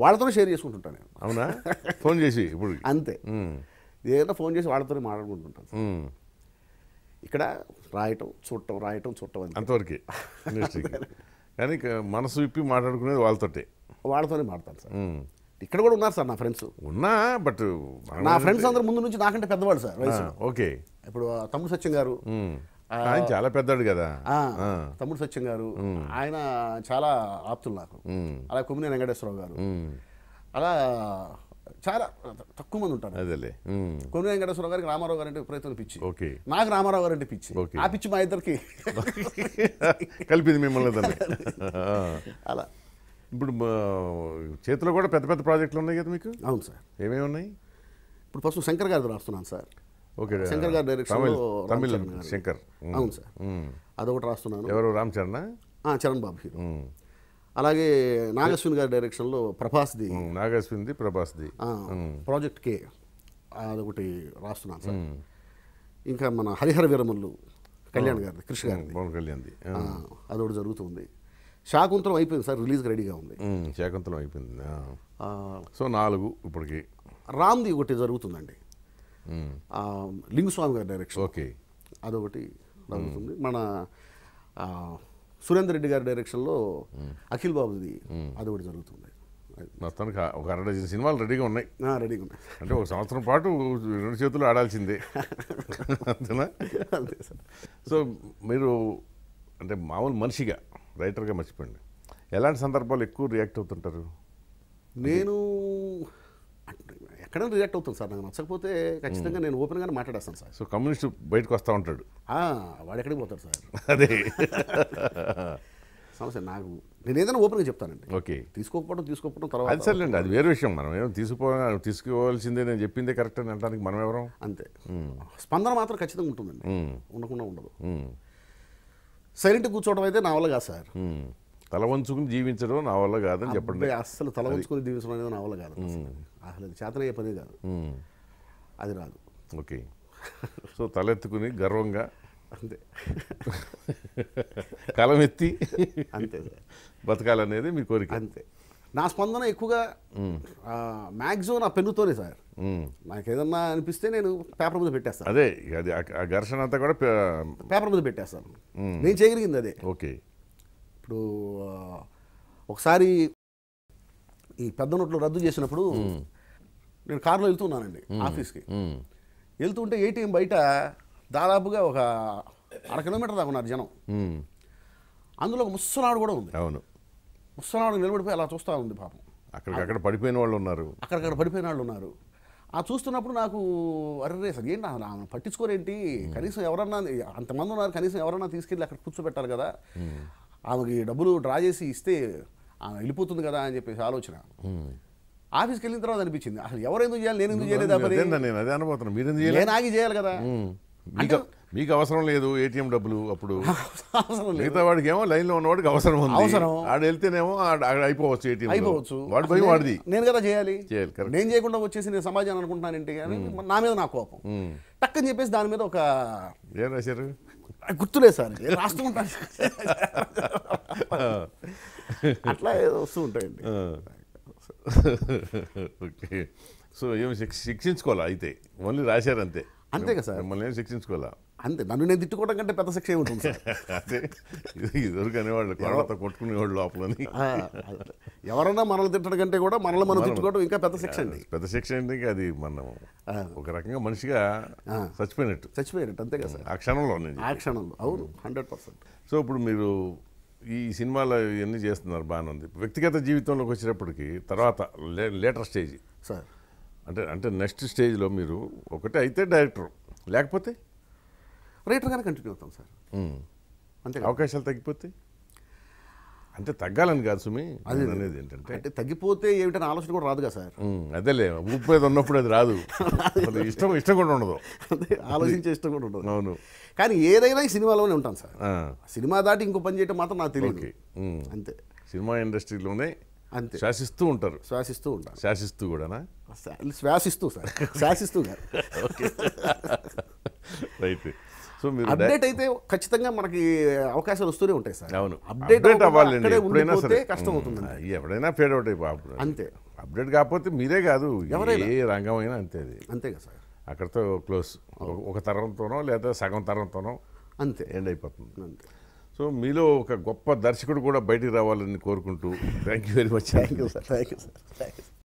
వాళ్ళతోనే షేర్ చేసుకుంటుంటాను నేను అవునా ఫోన్ చేసి ఇప్పుడు అంతే ఏదైనా ఫోన్ చేసి వాళ్ళతోనే మాట్లాడుకుంటుంటాను ఇక్కడ రాయటం చూడటం రాయటం చూడటం అంతవరకు (laughs) కానీ మనసు విప్పి మాట్లాడుకునేది వాళ్ళతోటే వాళ్ళతోనే మాట్లాడతాను సార్ ఇక్కడ కూడా ఉన్నారు సార్ నా ఫ్రెండ్స్ ఉన్నా బట్ నా ఫ్రెండ్స్ అందరు ముందు నుంచి నాకంటే పెద్దవాళ్ళు సార్ ఓకే ఇప్పుడు తమ్ముడు సత్యం గారు ఆయన చాలా పెద్దాడు కదా తమ్ముడు సత్యం గారు ఆయన చాలా ఆప్తులు నాకు అలా కుమ్మిని వెంకటేశ్వరరావు గారు అలా చాలా తక్కువ మంది ఉంటారు అదేలే కొన్ని వెంకటేశ్వరరావు గారికి రామారావు గారు అంటే ప్రయత్నం పిచ్చి ఓకే నాకు రామారావు గారు అంటే పిచ్చి ఆ పిచ్చి మా ఇద్దరికి (laughs) కలిపింది మిమ్మల్ని అలా ఇప్పుడు చేతిలో కూడా పెద్ద పెద్ద ప్రాజెక్టులు ఉన్నాయి కదా మీకు అవును సార్ ఏమేమి ఉన్నాయి ఇప్పుడు ఫస్ట్ శంకర్ గారితో రాస్తున్నాను సార్ ఓకే శంకర్ గారు డైరెక్షన్ తమిళ శంకర్ అవును సార్ అదొకటి రాస్తున్నాను ఎవరు రామ్ చరణ్ చరణ్ బాబు హీరో అలాగే నాగస్విన్ గారి డైరెక్షన్లో ప్రభాస్ది ప్రభాస్ ప్రభాస్ది ప్రాజెక్ట్ కే అదొకటి రాస్తున్నాను సార్ ఇంకా మన హరిహర వీరమల్లు కళ్యాణ్ గారిది కృష్ణ గారి పవన్ అది అదొకటి జరుగుతుంది శాకుంతలం అయిపోయింది సార్ రిలీజ్ రెడీగా ఉంది శాకుంతలం అయిపోయింది సో నాలుగు ఇప్పటికి రామ్ది ఒకటి జరుగుతుందండి లింగుస్వామి గారి డైరెక్షన్ ఓకే అదొకటి జరుగుతుంది మన సురేందర్ రెడ్డి గారి డైరెక్షన్లో అఖిల్ బాబుది అది ఒకటి జరుగుతుంది మొత్తానికి ఒక అర డజన్ సినిమాలు రెడీగా ఉన్నాయి రెడీగా ఉన్నాయి అంటే ఒక సంవత్సరం పాటు రెండు చేతులు ఆడాల్సిందే అంతేనా అంతే సార్ సో మీరు అంటే మామూలు మనిషిగా రైటర్గా మర్చిపోండి ఎలాంటి సందర్భాలు ఎక్కువ రియాక్ట్ అవుతుంటారు నేను ఎక్కడ రియాక్ట్ అవుతుంది సార్ నాకు నచ్చకపోతే ఖచ్చితంగా నేను ఓపెన్ గానే మాట్లాడేస్తాను సార్ సో కమ్యూనిస్ట్ బయటకు వస్తూ ఉంటాడు వాడు ఎక్కడికి పోతాడు సార్ అదే (laughs) సమస్య నాకు నేను ఏదైనా ఓపెన్గా చెప్తానండి ఓకే తీసుకోకపోవడం తీసుకోకపోవడం తర్వాత అది సర్లేండి అది వేరే విషయం మనం ఏమో తీసుకో తీసుకోవాల్సిందే నేను చెప్పిందే కరెక్ట్ అని అంటానికి మనం ఎవరం అంతే స్పందన మాత్రం ఖచ్చితంగా ఉంటుందండి ఉండకుండా ఉండదు సైలెంట్ కూర్చోవడం అయితే నా వల్ల కాదు సార్ తల వంచుకుని జీవించడం నా వల్ల కాదని చెప్పండి అసలు తల వంచుకుని జీవించడం అనేది నా వల్ల కాదు అసలు చేతనయ్యే పని కాదు అది రాదు ఓకే సో తలెత్తుకుని గర్వంగా అంతే కలమెత్తి అంతే బతకాలనేది మీ కోరిక అంతే నా స్పందన ఎక్కువగా మ్యాక్సిమం నా పెన్నుతోనే సార్ నాకు ఏదన్నా అనిపిస్తే నేను పేపర్ మీద పెట్టేస్తాను అదే అది ఆ ఘర్షణ అంతా కూడా పేపర్ మీద పెట్టేస్తాను నేను చేయగలిగింది అదే ఓకే ఇప్పుడు ఒకసారి ఈ పెద్ద నోట్లు రద్దు చేసినప్పుడు నేను కార్లో వెళ్తున్నానండి ఆఫీస్కి వెళ్తుంటే ఏటీఎం బయట దాదాపుగా ఒక అర కిలోమీటర్ దాకా ఉన్నారు జనం అందులో ఒక ముస్సనాడు కూడా ఉంది అవును ముస్సనాడు నిలబడిపోయి అలా చూస్తూ ఉంది పాపం అక్కడ పడిపోయిన వాళ్ళు ఉన్నారు అక్కడక్కడ పడిపోయిన వాళ్ళు ఉన్నారు ఆ చూస్తున్నప్పుడు నాకు అర్రే సార్ ఏంటి ఆమె పట్టించుకోరేంటి కనీసం ఎవరన్నా అంతమంది ఉన్నారు కనీసం ఎవరన్నా తీసుకెళ్ళి అక్కడ కూర్చోబెట్టాలి కదా ఆమెకి డబ్బులు డ్రా చేసి ఇస్తే ఆమె వెళ్ళిపోతుంది కదా అని చెప్పేసి ఆలోచన hmm. ఆఫీస్కి వెళ్ళిన తర్వాత అనిపించింది అసలు ఎవరు ఎందుకు చేయాలి నేను ఎందుకు చేయలేదు నేను అదే అనుకుంటున్నాను మీరు నేను ఆగి చేయాలి కదా hmm. మీకు అవసరం లేదు ఏటీఎం డబ్బులు అప్పుడు (laughs) మిగతా వాడికి ఏమో లైన్ లో ఉన్నవాడికి అవసరం ఉంది అవసరం ఆడ వెళ్తేనేమో అయిపోవచ్చు ఏటీఎం అయిపోవచ్చు వాడి భయం వాడిది నేను కదా చేయాలి చేయాలి నేను చేయకుండా వచ్చేసి నేను సమాజాన్ని అనుకుంటున్నాను ఏంటి కానీ hmm. నా మీద నా కోపం టక్కని చెప్పేసి దాని మీద ఒక ఏం రాశారు గుర్తులేదు సార్ రాస్తూ ఉంటాను అట్లా వస్తూ ఉంటాయండి ఓకే సో ఏమి శిక్షించుకోవాలా అయితే ఓన్లీ రాశారంతే అంతే కదా సార్ మిమ్మల్ని ఏం శిక్షించుకోవాలా అంతే నన్ను నేను తిట్టుకోవడం కంటే పెద్ద శిక్ష ఏముంటుంది ఇదివరకు అనేవాళ్ళు మనల్ని తిట్టడం కంటే కూడా మనల్ని మనం తిట్టుకోవడం ఇంకా పెద్ద శిక్ష అండి పెద్ద శిక్ష అండి ఇంకా అది మనం ఒక రకంగా మనిషిగా చచ్చిపోయినట్టు చచ్చిపోయినట్టు అంతే కదా ఆ క్షణంలో ఆ క్షణంలో అవును హండ్రెడ్ పర్సెంట్ సో ఇప్పుడు మీరు ఈ సినిమాలో ఇవన్నీ చేస్తున్నారు బాగానే ఉంది వ్యక్తిగత జీవితంలోకి వచ్చేటప్పటికి తర్వాత లేటర్ స్టేజ్ సార్ అంటే అంటే నెక్స్ట్ స్టేజ్లో మీరు ఒకటే అయితే డైరెక్టర్ లేకపోతే రైటర్గానే కంటిన్యూ అవుతాం సార్ అంతే అవకాశాలు తగ్గిపోతే అంటే తగ్గాలని కాదు సుమి అది అనేది ఏంటంటే అంటే తగ్గిపోతే ఏమిటని ఆలోచన కూడా రాదుగా సార్ అదేలే ఉప్పేది ఉన్నప్పుడు అది రాదు (laughs) ఇష్టం ఇష్టం కూడా ఉండదు ఆలోచించే ఇష్టం కూడా ఉండదు అవును కానీ ఏదైనా ఈ సినిమాలోనే ఉంటాను సార్ సినిమా దాటి ఇంకో పని చేయటం మాత్రం నాకు తెలియదు అంతే సినిమా ఇండస్ట్రీలోనే అంతే శాసిస్తూ ఉంటారు శ్వాసిస్తూ ఉంటారు శాసిస్తూ కూడానా శ్వాసిస్తూ సార్ శాసిస్తూ కాదు (laughs) ఓకే (laughs) రైట్ సో మీరు అప్డేట్ అయితే ఖచ్చితంగా మనకి అవకాశాలు వస్తూనే ఉంటాయి సార్ అవును అప్డేట్ అవ్వాలండి ఎప్పుడైనా సరే కష్టం అవుతుంది ఎవడైనా ఫేడ్ అవుట్ అంతే అప్డేట్ కాకపోతే మీరే కాదు ఏ రంగం అయినా అంతే అది అంతే కదా సార్ అక్కడితో క్లోజ్ ఒక తరంతోనో లేదా సగం తరంతోనో అంతే ఎండ్ అయిపోతుంది అంతే సో మీలో ఒక గొప్ప దర్శకుడు కూడా బయటికి రావాలని కోరుకుంటూ thank you very much thank you sir thank you sir thank you